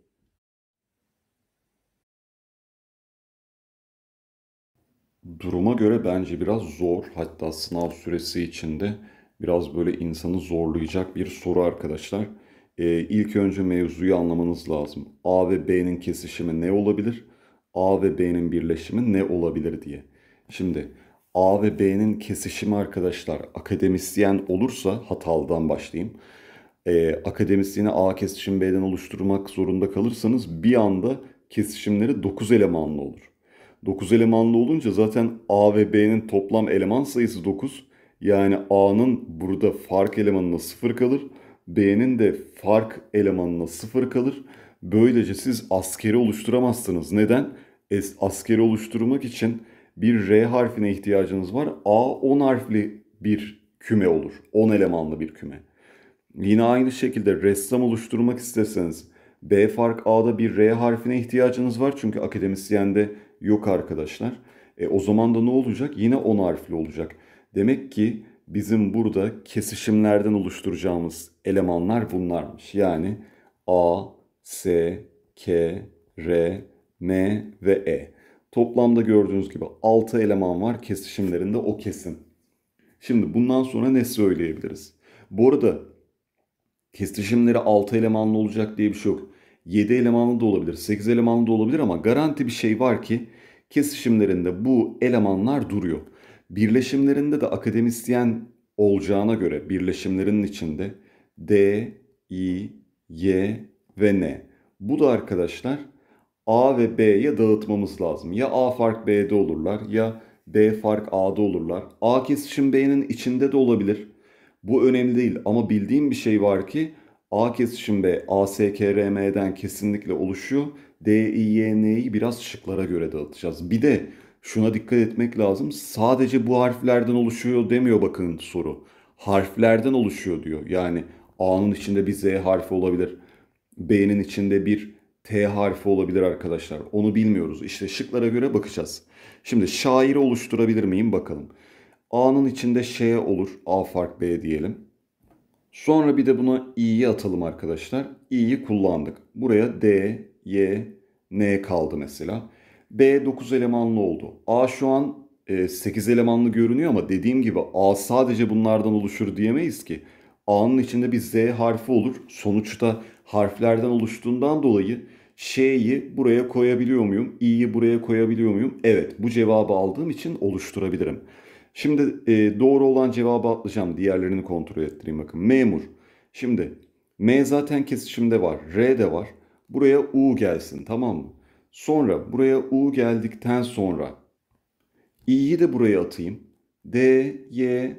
Duruma göre bence biraz zor. Hatta sınav süresi içinde biraz böyle insanı zorlayacak bir soru arkadaşlar. E, ilk önce mevzuyu anlamanız lazım. A ve B'nin kesişimi ne olabilir? A ve B'nin birleşimi ne olabilir diye. Şimdi A ve B'nin kesişimi arkadaşlar akademisyen olursa hatalıdan başlayayım. E, akademisyeni A kesişim B'den oluşturmak zorunda kalırsanız bir anda kesişimleri 9 elemanlı olur. 9 elemanlı olunca zaten A ve B'nin toplam eleman sayısı 9. Yani A'nın burada fark elemanına sıfır kalır. B'nin de fark elemanına sıfır kalır. Böylece siz askeri oluşturamazsınız. Neden? askeri oluşturmak için bir R harfine ihtiyacınız var. A 10 harfli bir küme olur. 10 elemanlı bir küme. Yine aynı şekilde ressam oluşturmak isteseniz B fark A'da bir R harfine ihtiyacınız var. Çünkü akademisyende yok arkadaşlar. E, o zaman da ne olacak? Yine 10 harfli olacak. Demek ki bizim burada kesişimlerden oluşturacağımız elemanlar bunlarmış. Yani A, S, K, R, M ve E. Toplamda gördüğünüz gibi 6 eleman var kesişimlerinde o kesim. Şimdi bundan sonra ne söyleyebiliriz? Bu arada kesişimleri 6 elemanlı olacak diye bir şey yok. 7 elemanlı da olabilir, 8 elemanlı da olabilir ama garanti bir şey var ki kesişimlerinde bu elemanlar duruyor. Birleşimlerinde de akademisyen olacağına göre birleşimlerinin içinde D, I, Y ve N. Bu da arkadaşlar A ve B'ye dağıtmamız lazım. Ya A fark B'de olurlar ya B fark A'da olurlar. A kesişim B'nin içinde de olabilir. Bu önemli değil ama bildiğim bir şey var ki A kesişim B ASKRM'den kesinlikle oluşuyor. D, I, Y, N'yi biraz şıklara göre dağıtacağız. Bir de şuna dikkat etmek lazım. Sadece bu harflerden oluşuyor demiyor bakın soru. Harflerden oluşuyor diyor. Yani A'nın içinde bir Z harfi olabilir. B'nin içinde bir T harfi olabilir arkadaşlar. Onu bilmiyoruz. İşte şıklara göre bakacağız. Şimdi şairi oluşturabilir miyim bakalım. A'nın içinde Ş olur. A fark B diyelim. Sonra bir de buna İ'yi atalım arkadaşlar. İ'yi kullandık. Buraya d, y, n kaldı mesela. B 9 elemanlı oldu. A şu an 8 e, elemanlı görünüyor ama dediğim gibi A sadece bunlardan oluşur diyemeyiz ki. A'nın içinde bir Z harfi olur. Sonuçta harflerden oluştuğundan dolayı şeyi buraya koyabiliyor muyum? İ'yi buraya koyabiliyor muyum? Evet bu cevabı aldığım için oluşturabilirim. Şimdi e, doğru olan cevabı atlayacağım. Diğerlerini kontrol ettireyim bakın. Memur. Şimdi M zaten kesişimde var. R de var. Buraya U gelsin tamam mı? Sonra buraya U geldikten sonra i'yi de buraya atayım. D, Y,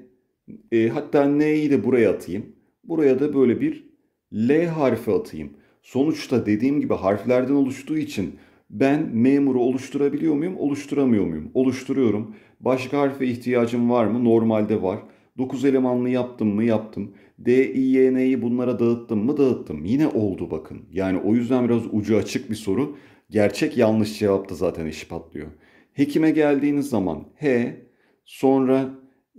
e, hatta N'yi de buraya atayım. Buraya da böyle bir L harfi atayım. Sonuçta dediğim gibi harflerden oluştuğu için ben memuru oluşturabiliyor muyum, oluşturamıyor muyum? Oluşturuyorum. Başka harfe ihtiyacım var mı? Normalde var. 9 elemanlı yaptım mı? Yaptım. D, I, Y, N'yi bunlara dağıttım mı? Dağıttım. Yine oldu bakın. Yani o yüzden biraz ucu açık bir soru. Gerçek yanlış cevapta zaten işi patlıyor. Hekime geldiğiniz zaman H, sonra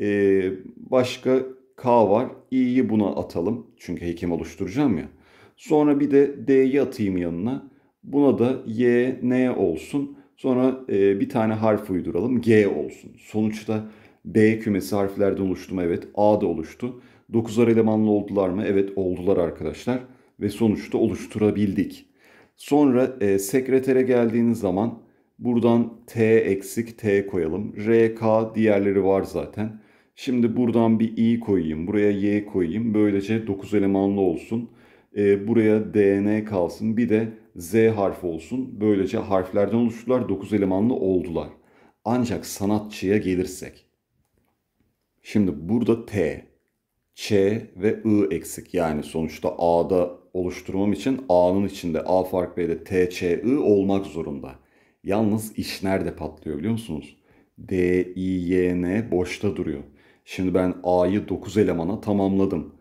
e, başka K var. İ'yi buna atalım. Çünkü hekim oluşturacağım ya. Sonra bir de D'yi atayım yanına. Buna da Y, N olsun. Sonra e, bir tane harf uyduralım. G olsun. Sonuçta B kümesi harflerden oluştu mu? Evet. A da oluştu. 9'ar elemanlı oldular mı? Evet oldular arkadaşlar. Ve sonuçta oluşturabildik. Sonra e, sekretere geldiğiniz zaman buradan T eksik T koyalım. RK diğerleri var zaten. Şimdi buradan bir i koyayım. Buraya y koyayım. Böylece 9 elemanlı olsun. E, buraya dn kalsın. Bir de z harfi olsun. Böylece harflerden oluştular. 9 elemanlı oldular. Ancak sanatçıya gelirsek. Şimdi burada t, ç ve i eksik. Yani sonuçta a'da oluşturmam için A'nın içinde A fark B'de T, Ç, I olmak zorunda. Yalnız iş nerede patlıyor biliyor musunuz? D, I, Y, N boşta duruyor. Şimdi ben A'yı 9 elemana tamamladım.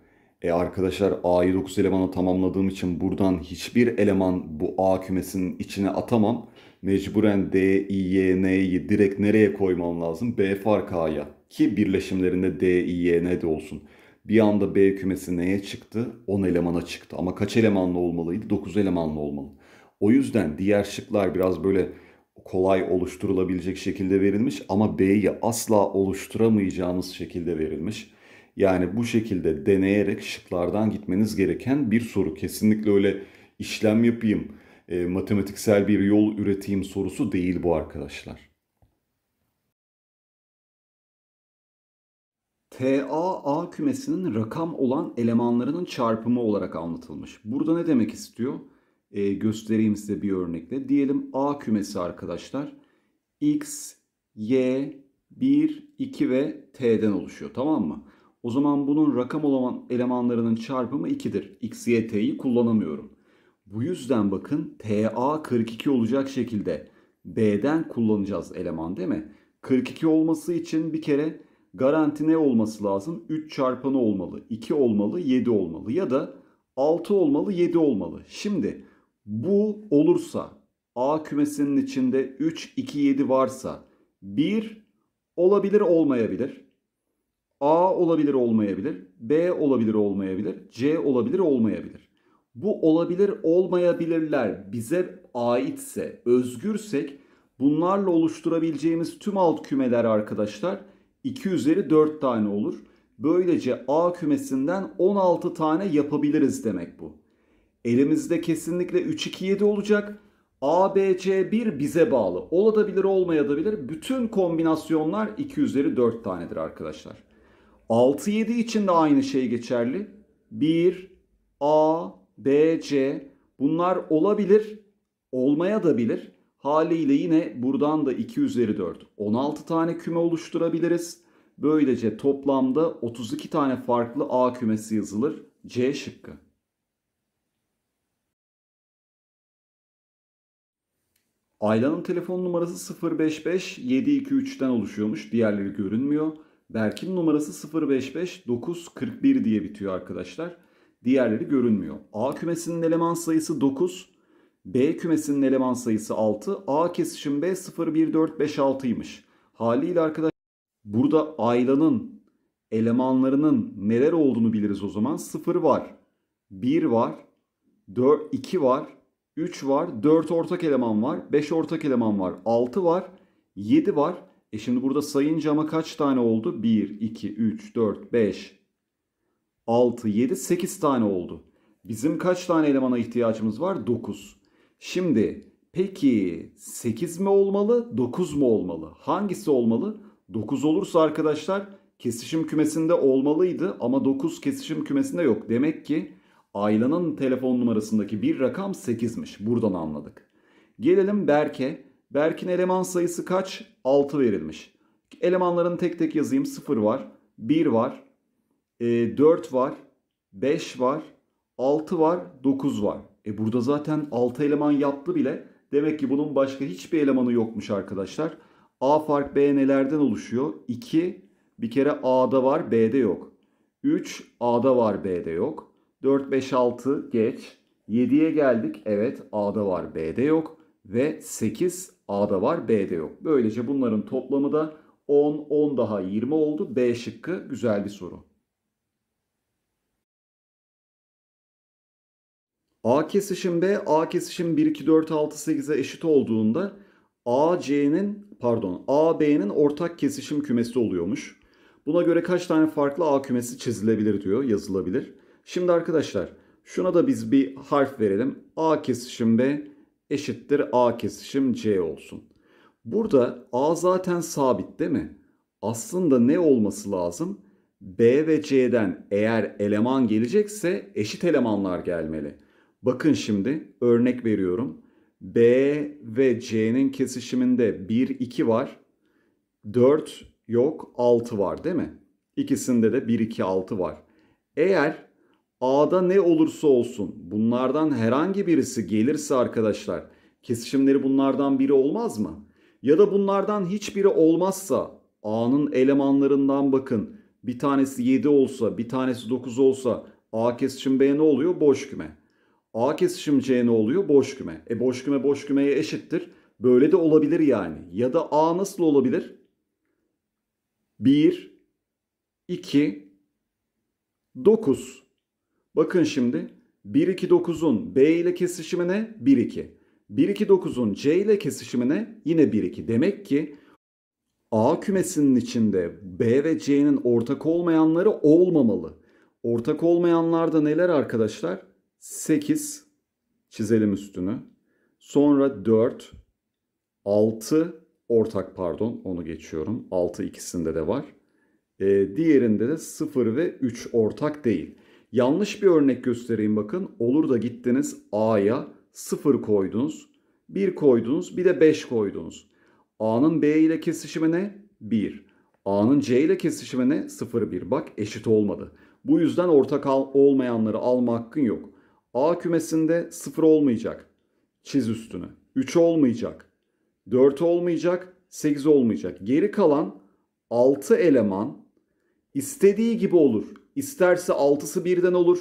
E arkadaşlar A'yı 9 elemana tamamladığım için buradan hiçbir eleman bu A kümesinin içine atamam. Mecburen D, I, Y, N'yi direkt nereye koymam lazım? B fark A'ya. Ki birleşimlerinde D, I, Y, N de olsun. Bir anda B kümesi neye çıktı? 10 elemana çıktı. Ama kaç elemanlı olmalıydı? 9 elemanlı olmalı. O yüzden diğer şıklar biraz böyle kolay oluşturulabilecek şekilde verilmiş ama B'yi asla oluşturamayacağımız şekilde verilmiş. Yani bu şekilde deneyerek şıklardan gitmeniz gereken bir soru. Kesinlikle öyle işlem yapayım, e, matematiksel bir yol üreteyim sorusu değil bu arkadaşlar. TAA kümesinin rakam olan elemanlarının çarpımı olarak anlatılmış. Burada ne demek istiyor? E, göstereyim size bir örnekle. Diyelim A kümesi arkadaşlar. X, Y, 1, 2 ve T'den oluşuyor tamam mı? O zaman bunun rakam olan elemanlarının çarpımı 2'dir. X, Y, T'yi kullanamıyorum. Bu yüzden bakın TA 42 olacak şekilde B'den kullanacağız eleman değil mi? 42 olması için bir kere Garanti ne olması lazım? 3 çarpanı olmalı, 2 olmalı, 7 olmalı ya da 6 olmalı, 7 olmalı. Şimdi bu olursa A kümesinin içinde 3, 2, 7 varsa 1 olabilir olmayabilir. A olabilir olmayabilir. B olabilir olmayabilir. C olabilir olmayabilir. Bu olabilir olmayabilirler bize aitse, özgürsek bunlarla oluşturabileceğimiz tüm alt kümeler arkadaşlar 2 üzeri 4 tane olur. Böylece A kümesinden 16 tane yapabiliriz demek bu. Elimizde kesinlikle 3 2 7 olacak. A, B, C, 1 bize bağlı. Olabilir olmayabilir. Bütün kombinasyonlar 2 üzeri 4 tanedir arkadaşlar. 6, 7 için de aynı şey geçerli. 1, A, B, C bunlar olabilir, olmaya da bilir. Haliyle yine buradan da 2 üzeri 4. 16 tane küme oluşturabiliriz. Böylece toplamda 32 tane farklı A kümesi yazılır. C şıkkı. Ayla'nın telefon numarası 055 723'ten oluşuyormuş. Diğerleri görünmüyor. Berk'in numarası 055 941 diye bitiyor arkadaşlar. Diğerleri görünmüyor. A kümesinin eleman sayısı 9. B kümesinin eleman sayısı 6. A kesişim B 0, 1, 4, 5, 6'ymış. Haliyle arkadaşlar, burada aylanın elemanlarının neler olduğunu biliriz o zaman. 0 var, 1 var, 4, 2 var, 3 var, 4 ortak eleman var, 5 ortak eleman var, 6 var, 7 var. E şimdi burada sayınca ama kaç tane oldu? 1, 2, 3, 4, 5, 6, 7, 8 tane oldu. Bizim kaç tane elemana ihtiyacımız var? 9. Şimdi peki 8 mi olmalı 9 mu olmalı? Hangisi olmalı? 9 olursa arkadaşlar kesişim kümesinde olmalıydı ama 9 kesişim kümesinde yok. Demek ki Ayla'nın telefon numarasındaki bir rakam 8'miş. Buradan anladık. Gelelim Berk'e. Berk'in eleman sayısı kaç? 6 verilmiş. Elemanların tek tek yazayım. 0 var, 1 var, 4 e, var, 5 var, 6 var, 9 var. E burada zaten 6 eleman yaptı bile. Demek ki bunun başka hiçbir elemanı yokmuş arkadaşlar. A fark B nelerden oluşuyor? 2 bir kere A'da var B'de yok. 3 A'da var B'de yok. 4, 5, 6 geç. 7'ye geldik. Evet A'da var B'de yok. Ve 8 A'da var B'de yok. Böylece bunların toplamı da 10, 10 daha 20 oldu. B şıkkı güzel bir soru. A kesişim B, A kesişim 1, 2, 4, 6, 8'e eşit olduğunda A C'nin pardon A B'nin ortak kesişim kümesi oluyormuş. Buna göre kaç tane farklı A kümesi çizilebilir diyor, yazılabilir. Şimdi arkadaşlar şuna da biz bir harf verelim. A kesişim B eşittir A kesişim C olsun. Burada A zaten sabit değil mi? Aslında ne olması lazım? B ve C'den eğer eleman gelecekse eşit elemanlar gelmeli. Bakın şimdi örnek veriyorum. B ve C'nin kesişiminde 1, 2 var. 4 yok, 6 var değil mi? İkisinde de 1, 2, 6 var. Eğer A'da ne olursa olsun bunlardan herhangi birisi gelirse arkadaşlar kesişimleri bunlardan biri olmaz mı? Ya da bunlardan hiçbiri olmazsa A'nın elemanlarından bakın bir tanesi 7 olsa bir tanesi 9 olsa A kesişim B ne oluyor? Boş küme. A kesişim C ne oluyor? Boş küme. E boş küme boş kümeye eşittir. Böyle de olabilir yani. Ya da A nasıl olabilir? 1, 2, 9. Bakın şimdi 1, 2, 9'un B ile kesişimi ne? 1, 2. 1, 2, 9'un C ile kesişimi Yine 1, 2. Demek ki A kümesinin içinde B ve C'nin ortak olmayanları olmamalı. Ortak olmayanlar da neler arkadaşlar? 8 çizelim üstünü. Sonra 4 6 ortak pardon onu geçiyorum. 6 ikisinde de var. E, diğerinde de 0 ve 3 ortak değil. Yanlış bir örnek göstereyim bakın. Olur da gittiniz A'ya 0 koydunuz. 1 koydunuz bir de 5 koydunuz. A'nın B ile kesişimi ne? 1. A'nın C ile kesişimi ne? 0 1. Bak eşit olmadı. Bu yüzden ortak al olmayanları alma hakkın yok. A kümesinde 0 olmayacak. Çiz üstünü. 3 olmayacak. 4 olmayacak. 8 olmayacak. Geri kalan 6 eleman istediği gibi olur. İsterse 6'sı birden olur.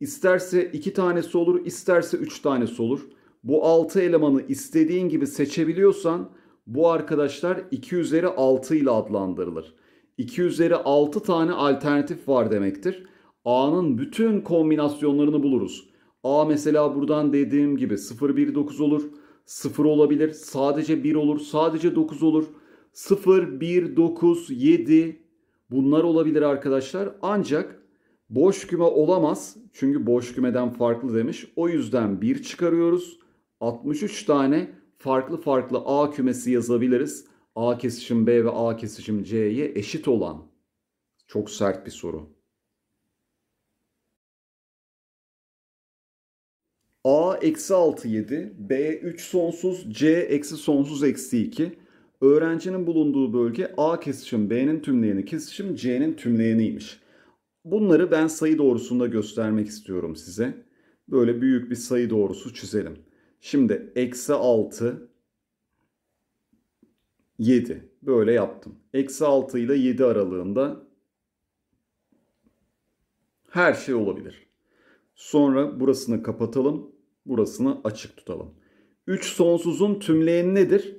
İsterse 2 tanesi olur. isterse 3 tanesi olur. Bu 6 elemanı istediğin gibi seçebiliyorsan bu arkadaşlar 2 üzeri 6 ile adlandırılır. 2 üzeri 6 tane alternatif var demektir. A'nın bütün kombinasyonlarını buluruz. A mesela buradan dediğim gibi 0 1 9 olur. 0 olabilir. Sadece 1 olur. Sadece 9 olur. 0 1 9 7 bunlar olabilir arkadaşlar. Ancak boş küme olamaz. Çünkü boş kümeden farklı demiş. O yüzden 1 çıkarıyoruz. 63 tane farklı farklı A kümesi yazabiliriz. A kesişim B ve A kesişim C'ye eşit olan. Çok sert bir soru. A eksi 6 7, B 3 sonsuz, C eksi sonsuz eksi 2. Öğrencinin bulunduğu bölge A kesişim B'nin tümleyeni kesişim C'nin tümleyeniymiş. Bunları ben sayı doğrusunda göstermek istiyorum size. Böyle büyük bir sayı doğrusu çizelim. Şimdi eksi 6 7 böyle yaptım. Eksi 6 ile 7 aralığında her şey olabilir. Sonra burasını kapatalım. Burasını açık tutalım. 3 sonsuzun tümleyeni nedir?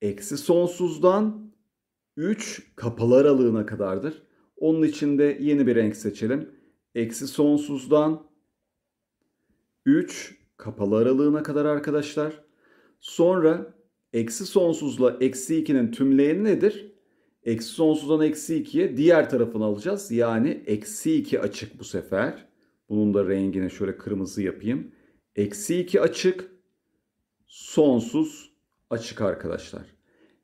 Eksi sonsuzdan 3 kapalı aralığına kadardır. Onun için de yeni bir renk seçelim. Eksi sonsuzdan 3 kapalı aralığına kadar arkadaşlar. Sonra eksi sonsuzla eksi 2'nin tümleyeni nedir? Eksi sonsuzdan eksi 2'ye diğer tarafını alacağız. Yani eksi 2 açık bu sefer. Bunun da rengini şöyle kırmızı yapayım. Eksi 2 açık. Sonsuz açık arkadaşlar.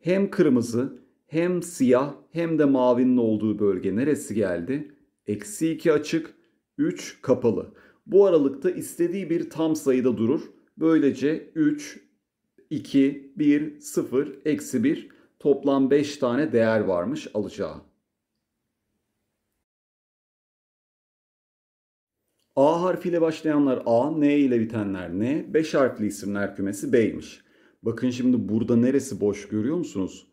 Hem kırmızı hem siyah hem de mavinin olduğu bölge neresi geldi? Eksi 2 açık. 3 kapalı. Bu aralıkta istediği bir tam sayıda durur. Böylece 3, 2, 1, 0, eksi 1 toplam 5 tane değer varmış alacağı. A harfiyle başlayanlar A, N ile bitenler N, 5 harfli isimler kümesi B'ymiş. Bakın şimdi burada neresi boş görüyor musunuz?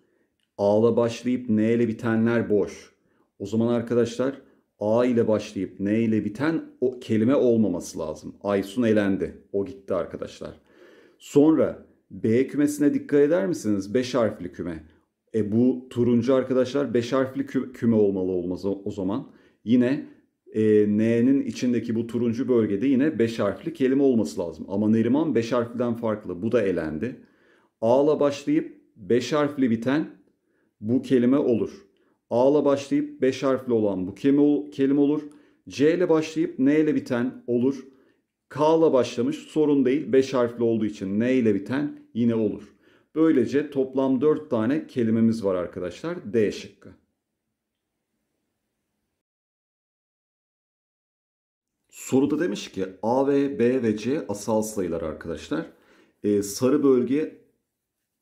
A ile başlayıp N ile bitenler boş. O zaman arkadaşlar A ile başlayıp N ile biten o kelime olmaması lazım. Aysun elendi. O gitti arkadaşlar. Sonra B kümesine dikkat eder misiniz? 5 harfli küme. E bu turuncu arkadaşlar 5 harfli küme olmalı olmaz o zaman. Yine e, N'nin içindeki bu turuncu bölgede yine 5 harfli kelime olması lazım. Ama Neriman 5 harfliden farklı. Bu da elendi. A ile başlayıp 5 harfli biten bu kelime olur. A ile başlayıp 5 harfli olan bu kelime olur. C ile başlayıp N ile biten olur. K ile başlamış sorun değil 5 harfli olduğu için N ile biten yine olur. Böylece toplam 4 tane kelimemiz var arkadaşlar D şıkkı. Soruda demiş ki A ve B ve C asal sayılar arkadaşlar. Ee, sarı bölge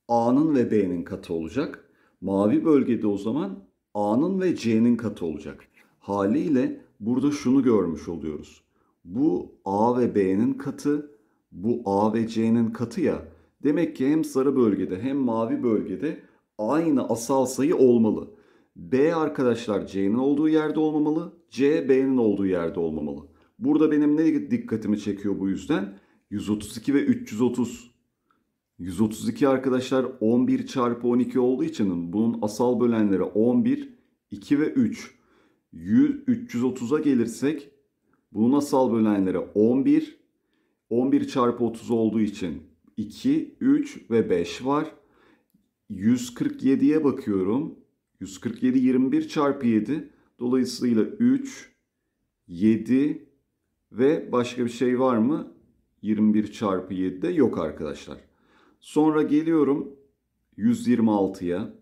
A'nın ve B'nin katı olacak. Mavi bölgede o zaman A'nın ve C'nin katı olacak. Haliyle burada şunu görmüş oluyoruz. Bu A ve B'nin katı, bu A ve C'nin katı ya. Demek ki hem sarı bölgede hem mavi bölgede aynı asal sayı olmalı. B arkadaşlar C'nin olduğu yerde olmamalı, C B'nin olduğu yerde olmamalı. Burada benim ne dikkatimi çekiyor bu yüzden? 132 ve 330. 132 arkadaşlar 11 çarpı 12 olduğu için bunun asal bölenleri 11, 2 ve 3. 330'a gelirsek bunun asal bölenleri 11, 11 çarpı 30 olduğu için 2, 3 ve 5 var. 147'ye bakıyorum. 147 21 çarpı 7. Dolayısıyla 3, 7, ve başka bir şey var mı? 21 çarpı 7'de yok arkadaşlar. Sonra geliyorum 126'ya.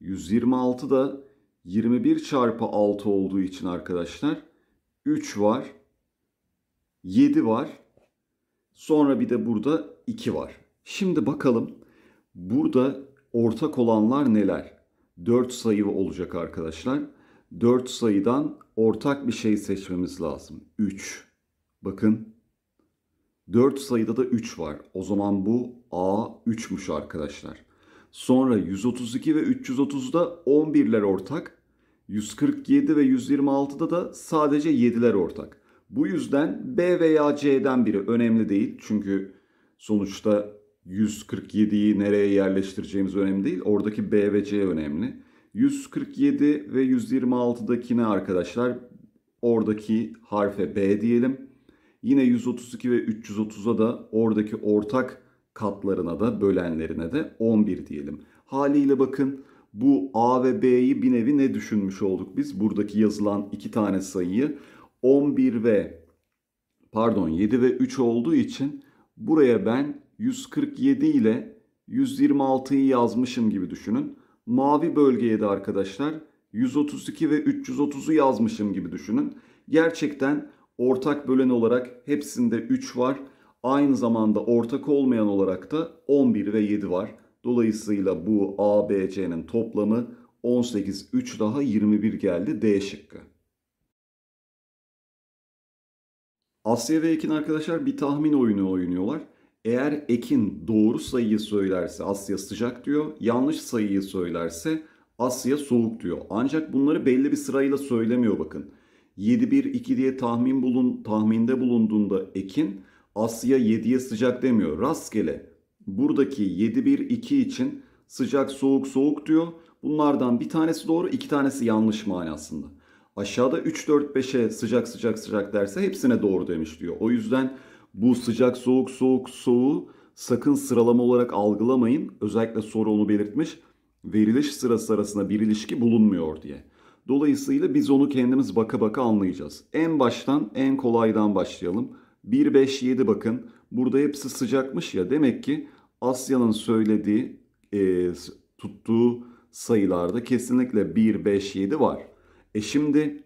126 da 21 çarpı 6 olduğu için arkadaşlar 3 var. 7 var. Sonra bir de burada 2 var. Şimdi bakalım burada ortak olanlar neler? 4 sayı olacak arkadaşlar. 4 sayıdan ortak bir şey seçmemiz lazım. 3. Bakın 4 sayıda da 3 var. O zaman bu A 3'müş arkadaşlar. Sonra 132 ve 330'da 11'ler ortak. 147 ve 126'da da sadece 7'ler ortak. Bu yüzden B veya C'den biri önemli değil. Çünkü sonuçta 147'yi nereye yerleştireceğimiz önemli değil. Oradaki B ve C önemli. 147 ve 126'dakine arkadaşlar oradaki harfe B diyelim. Yine 132 ve 330'a da oradaki ortak katlarına da bölenlerine de 11 diyelim. Haliyle bakın bu A ve B'yi bir nevi ne düşünmüş olduk biz? Buradaki yazılan iki tane sayıyı 11 ve pardon 7 ve 3 olduğu için buraya ben 147 ile 126'yı yazmışım gibi düşünün. Mavi bölgeye de arkadaşlar 132 ve 330'u yazmışım gibi düşünün. Gerçekten Ortak bölen olarak hepsinde 3 var. Aynı zamanda ortak olmayan olarak da 11 ve 7 var. Dolayısıyla bu ABC'nin toplamı 18, 3 daha 21 geldi D şıkkı. Asya ve Ekin arkadaşlar bir tahmin oyunu oynuyorlar. Eğer Ekin doğru sayıyı söylerse Asya sıcak diyor. Yanlış sayıyı söylerse Asya soğuk diyor. Ancak bunları belli bir sırayla söylemiyor bakın. 7-1-2 diye tahmin bulun, tahminde bulunduğunda Ekin Asya 7'ye sıcak demiyor. Rastgele buradaki 7-1-2 için sıcak soğuk soğuk diyor. Bunlardan bir tanesi doğru iki tanesi yanlış manasında. Aşağıda 3-4-5'e sıcak sıcak sıcak derse hepsine doğru demiş diyor. O yüzden bu sıcak soğuk soğuk soğuğu sakın sıralama olarak algılamayın. Özellikle soru onu belirtmiş. Veriliş sırası arasında bir ilişki bulunmuyor diye. Dolayısıyla biz onu kendimiz baka baka anlayacağız. En baştan en kolaydan başlayalım. 1 5 7 bakın. Burada hepsi sıcakmış ya. Demek ki Asya'nın söylediği e, tuttuğu sayılarda kesinlikle 1 5 7 var. E şimdi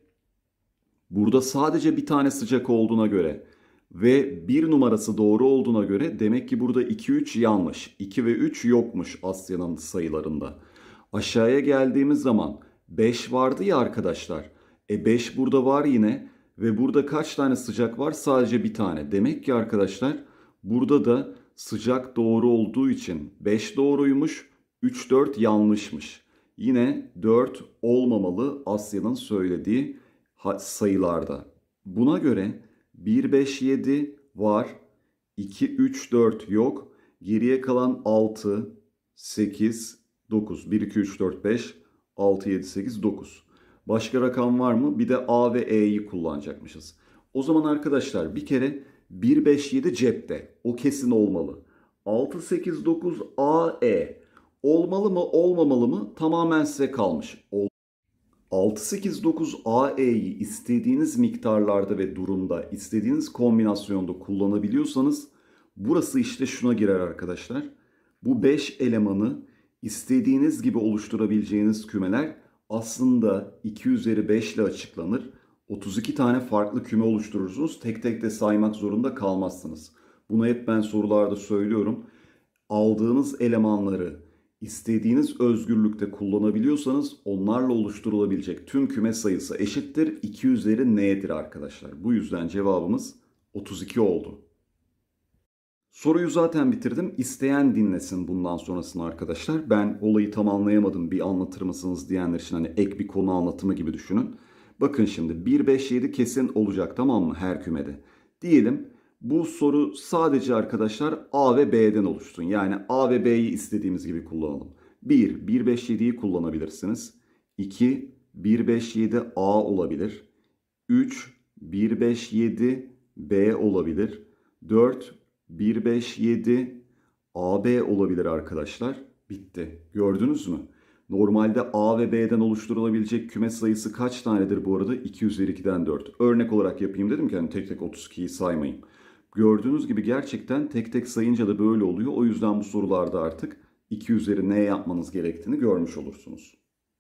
burada sadece bir tane sıcak olduğuna göre ve bir numarası doğru olduğuna göre demek ki burada 2-3 yanlış. 2 ve 3 yokmuş Asya'nın sayılarında. Aşağıya geldiğimiz zaman 5 vardı ya arkadaşlar. E 5 burada var yine ve burada kaç tane sıcak var? Sadece bir tane. Demek ki arkadaşlar burada da sıcak doğru olduğu için 5 doğruymuş, 3 4 yanlışmış. Yine 4 olmamalı Asya'nın söylediği sayılarda. Buna göre 1 5 7 var, 2 3 4 yok. Geriye kalan 6, 8, 9, 1 2 3 4 5 6, 7, 8, 9. Başka rakam var mı? Bir de A ve E'yi kullanacakmışız. O zaman arkadaşlar bir kere 1, 5, 7 cepte. O kesin olmalı. 6, 8, 9, A, E. Olmalı mı olmamalı mı tamamen size kalmış. 6, 8, 9, A, E'yi istediğiniz miktarlarda ve durumda istediğiniz kombinasyonda kullanabiliyorsanız burası işte şuna girer arkadaşlar. Bu 5 elemanı istediğiniz gibi oluşturabileceğiniz kümeler aslında 2 üzeri 5 ile açıklanır. 32 tane farklı küme oluşturursunuz. Tek tek de saymak zorunda kalmazsınız. Bunu hep ben sorularda söylüyorum. Aldığınız elemanları istediğiniz özgürlükte kullanabiliyorsanız onlarla oluşturulabilecek tüm küme sayısı eşittir 2 üzeri n'dir arkadaşlar. Bu yüzden cevabımız 32 oldu. Soruyu zaten bitirdim. İsteyen dinlesin bundan sonrasını arkadaşlar. Ben olayı tam anlayamadım bir anlatır mısınız diyenler için hani ek bir konu anlatımı gibi düşünün. Bakın şimdi 1, 5, 7 kesin olacak tamam mı her kümede? Diyelim bu soru sadece arkadaşlar A ve B'den oluşsun. Yani A ve B'yi istediğimiz gibi kullanalım. 1, 1, 5, 7'yi kullanabilirsiniz. 2, 1, 5, 7 A olabilir. 3, 1, 5, 7 B olabilir. 4, 1, 5, 7, AB olabilir arkadaşlar. Bitti. Gördünüz mü? Normalde A ve B'den oluşturulabilecek küme sayısı kaç tanedir bu arada? 2 üzeri 2'den 4. Örnek olarak yapayım dedim ki hani tek tek 32'yi saymayayım. Gördüğünüz gibi gerçekten tek tek sayınca da böyle oluyor. O yüzden bu sorularda artık 2 üzeri ne yapmanız gerektiğini görmüş olursunuz.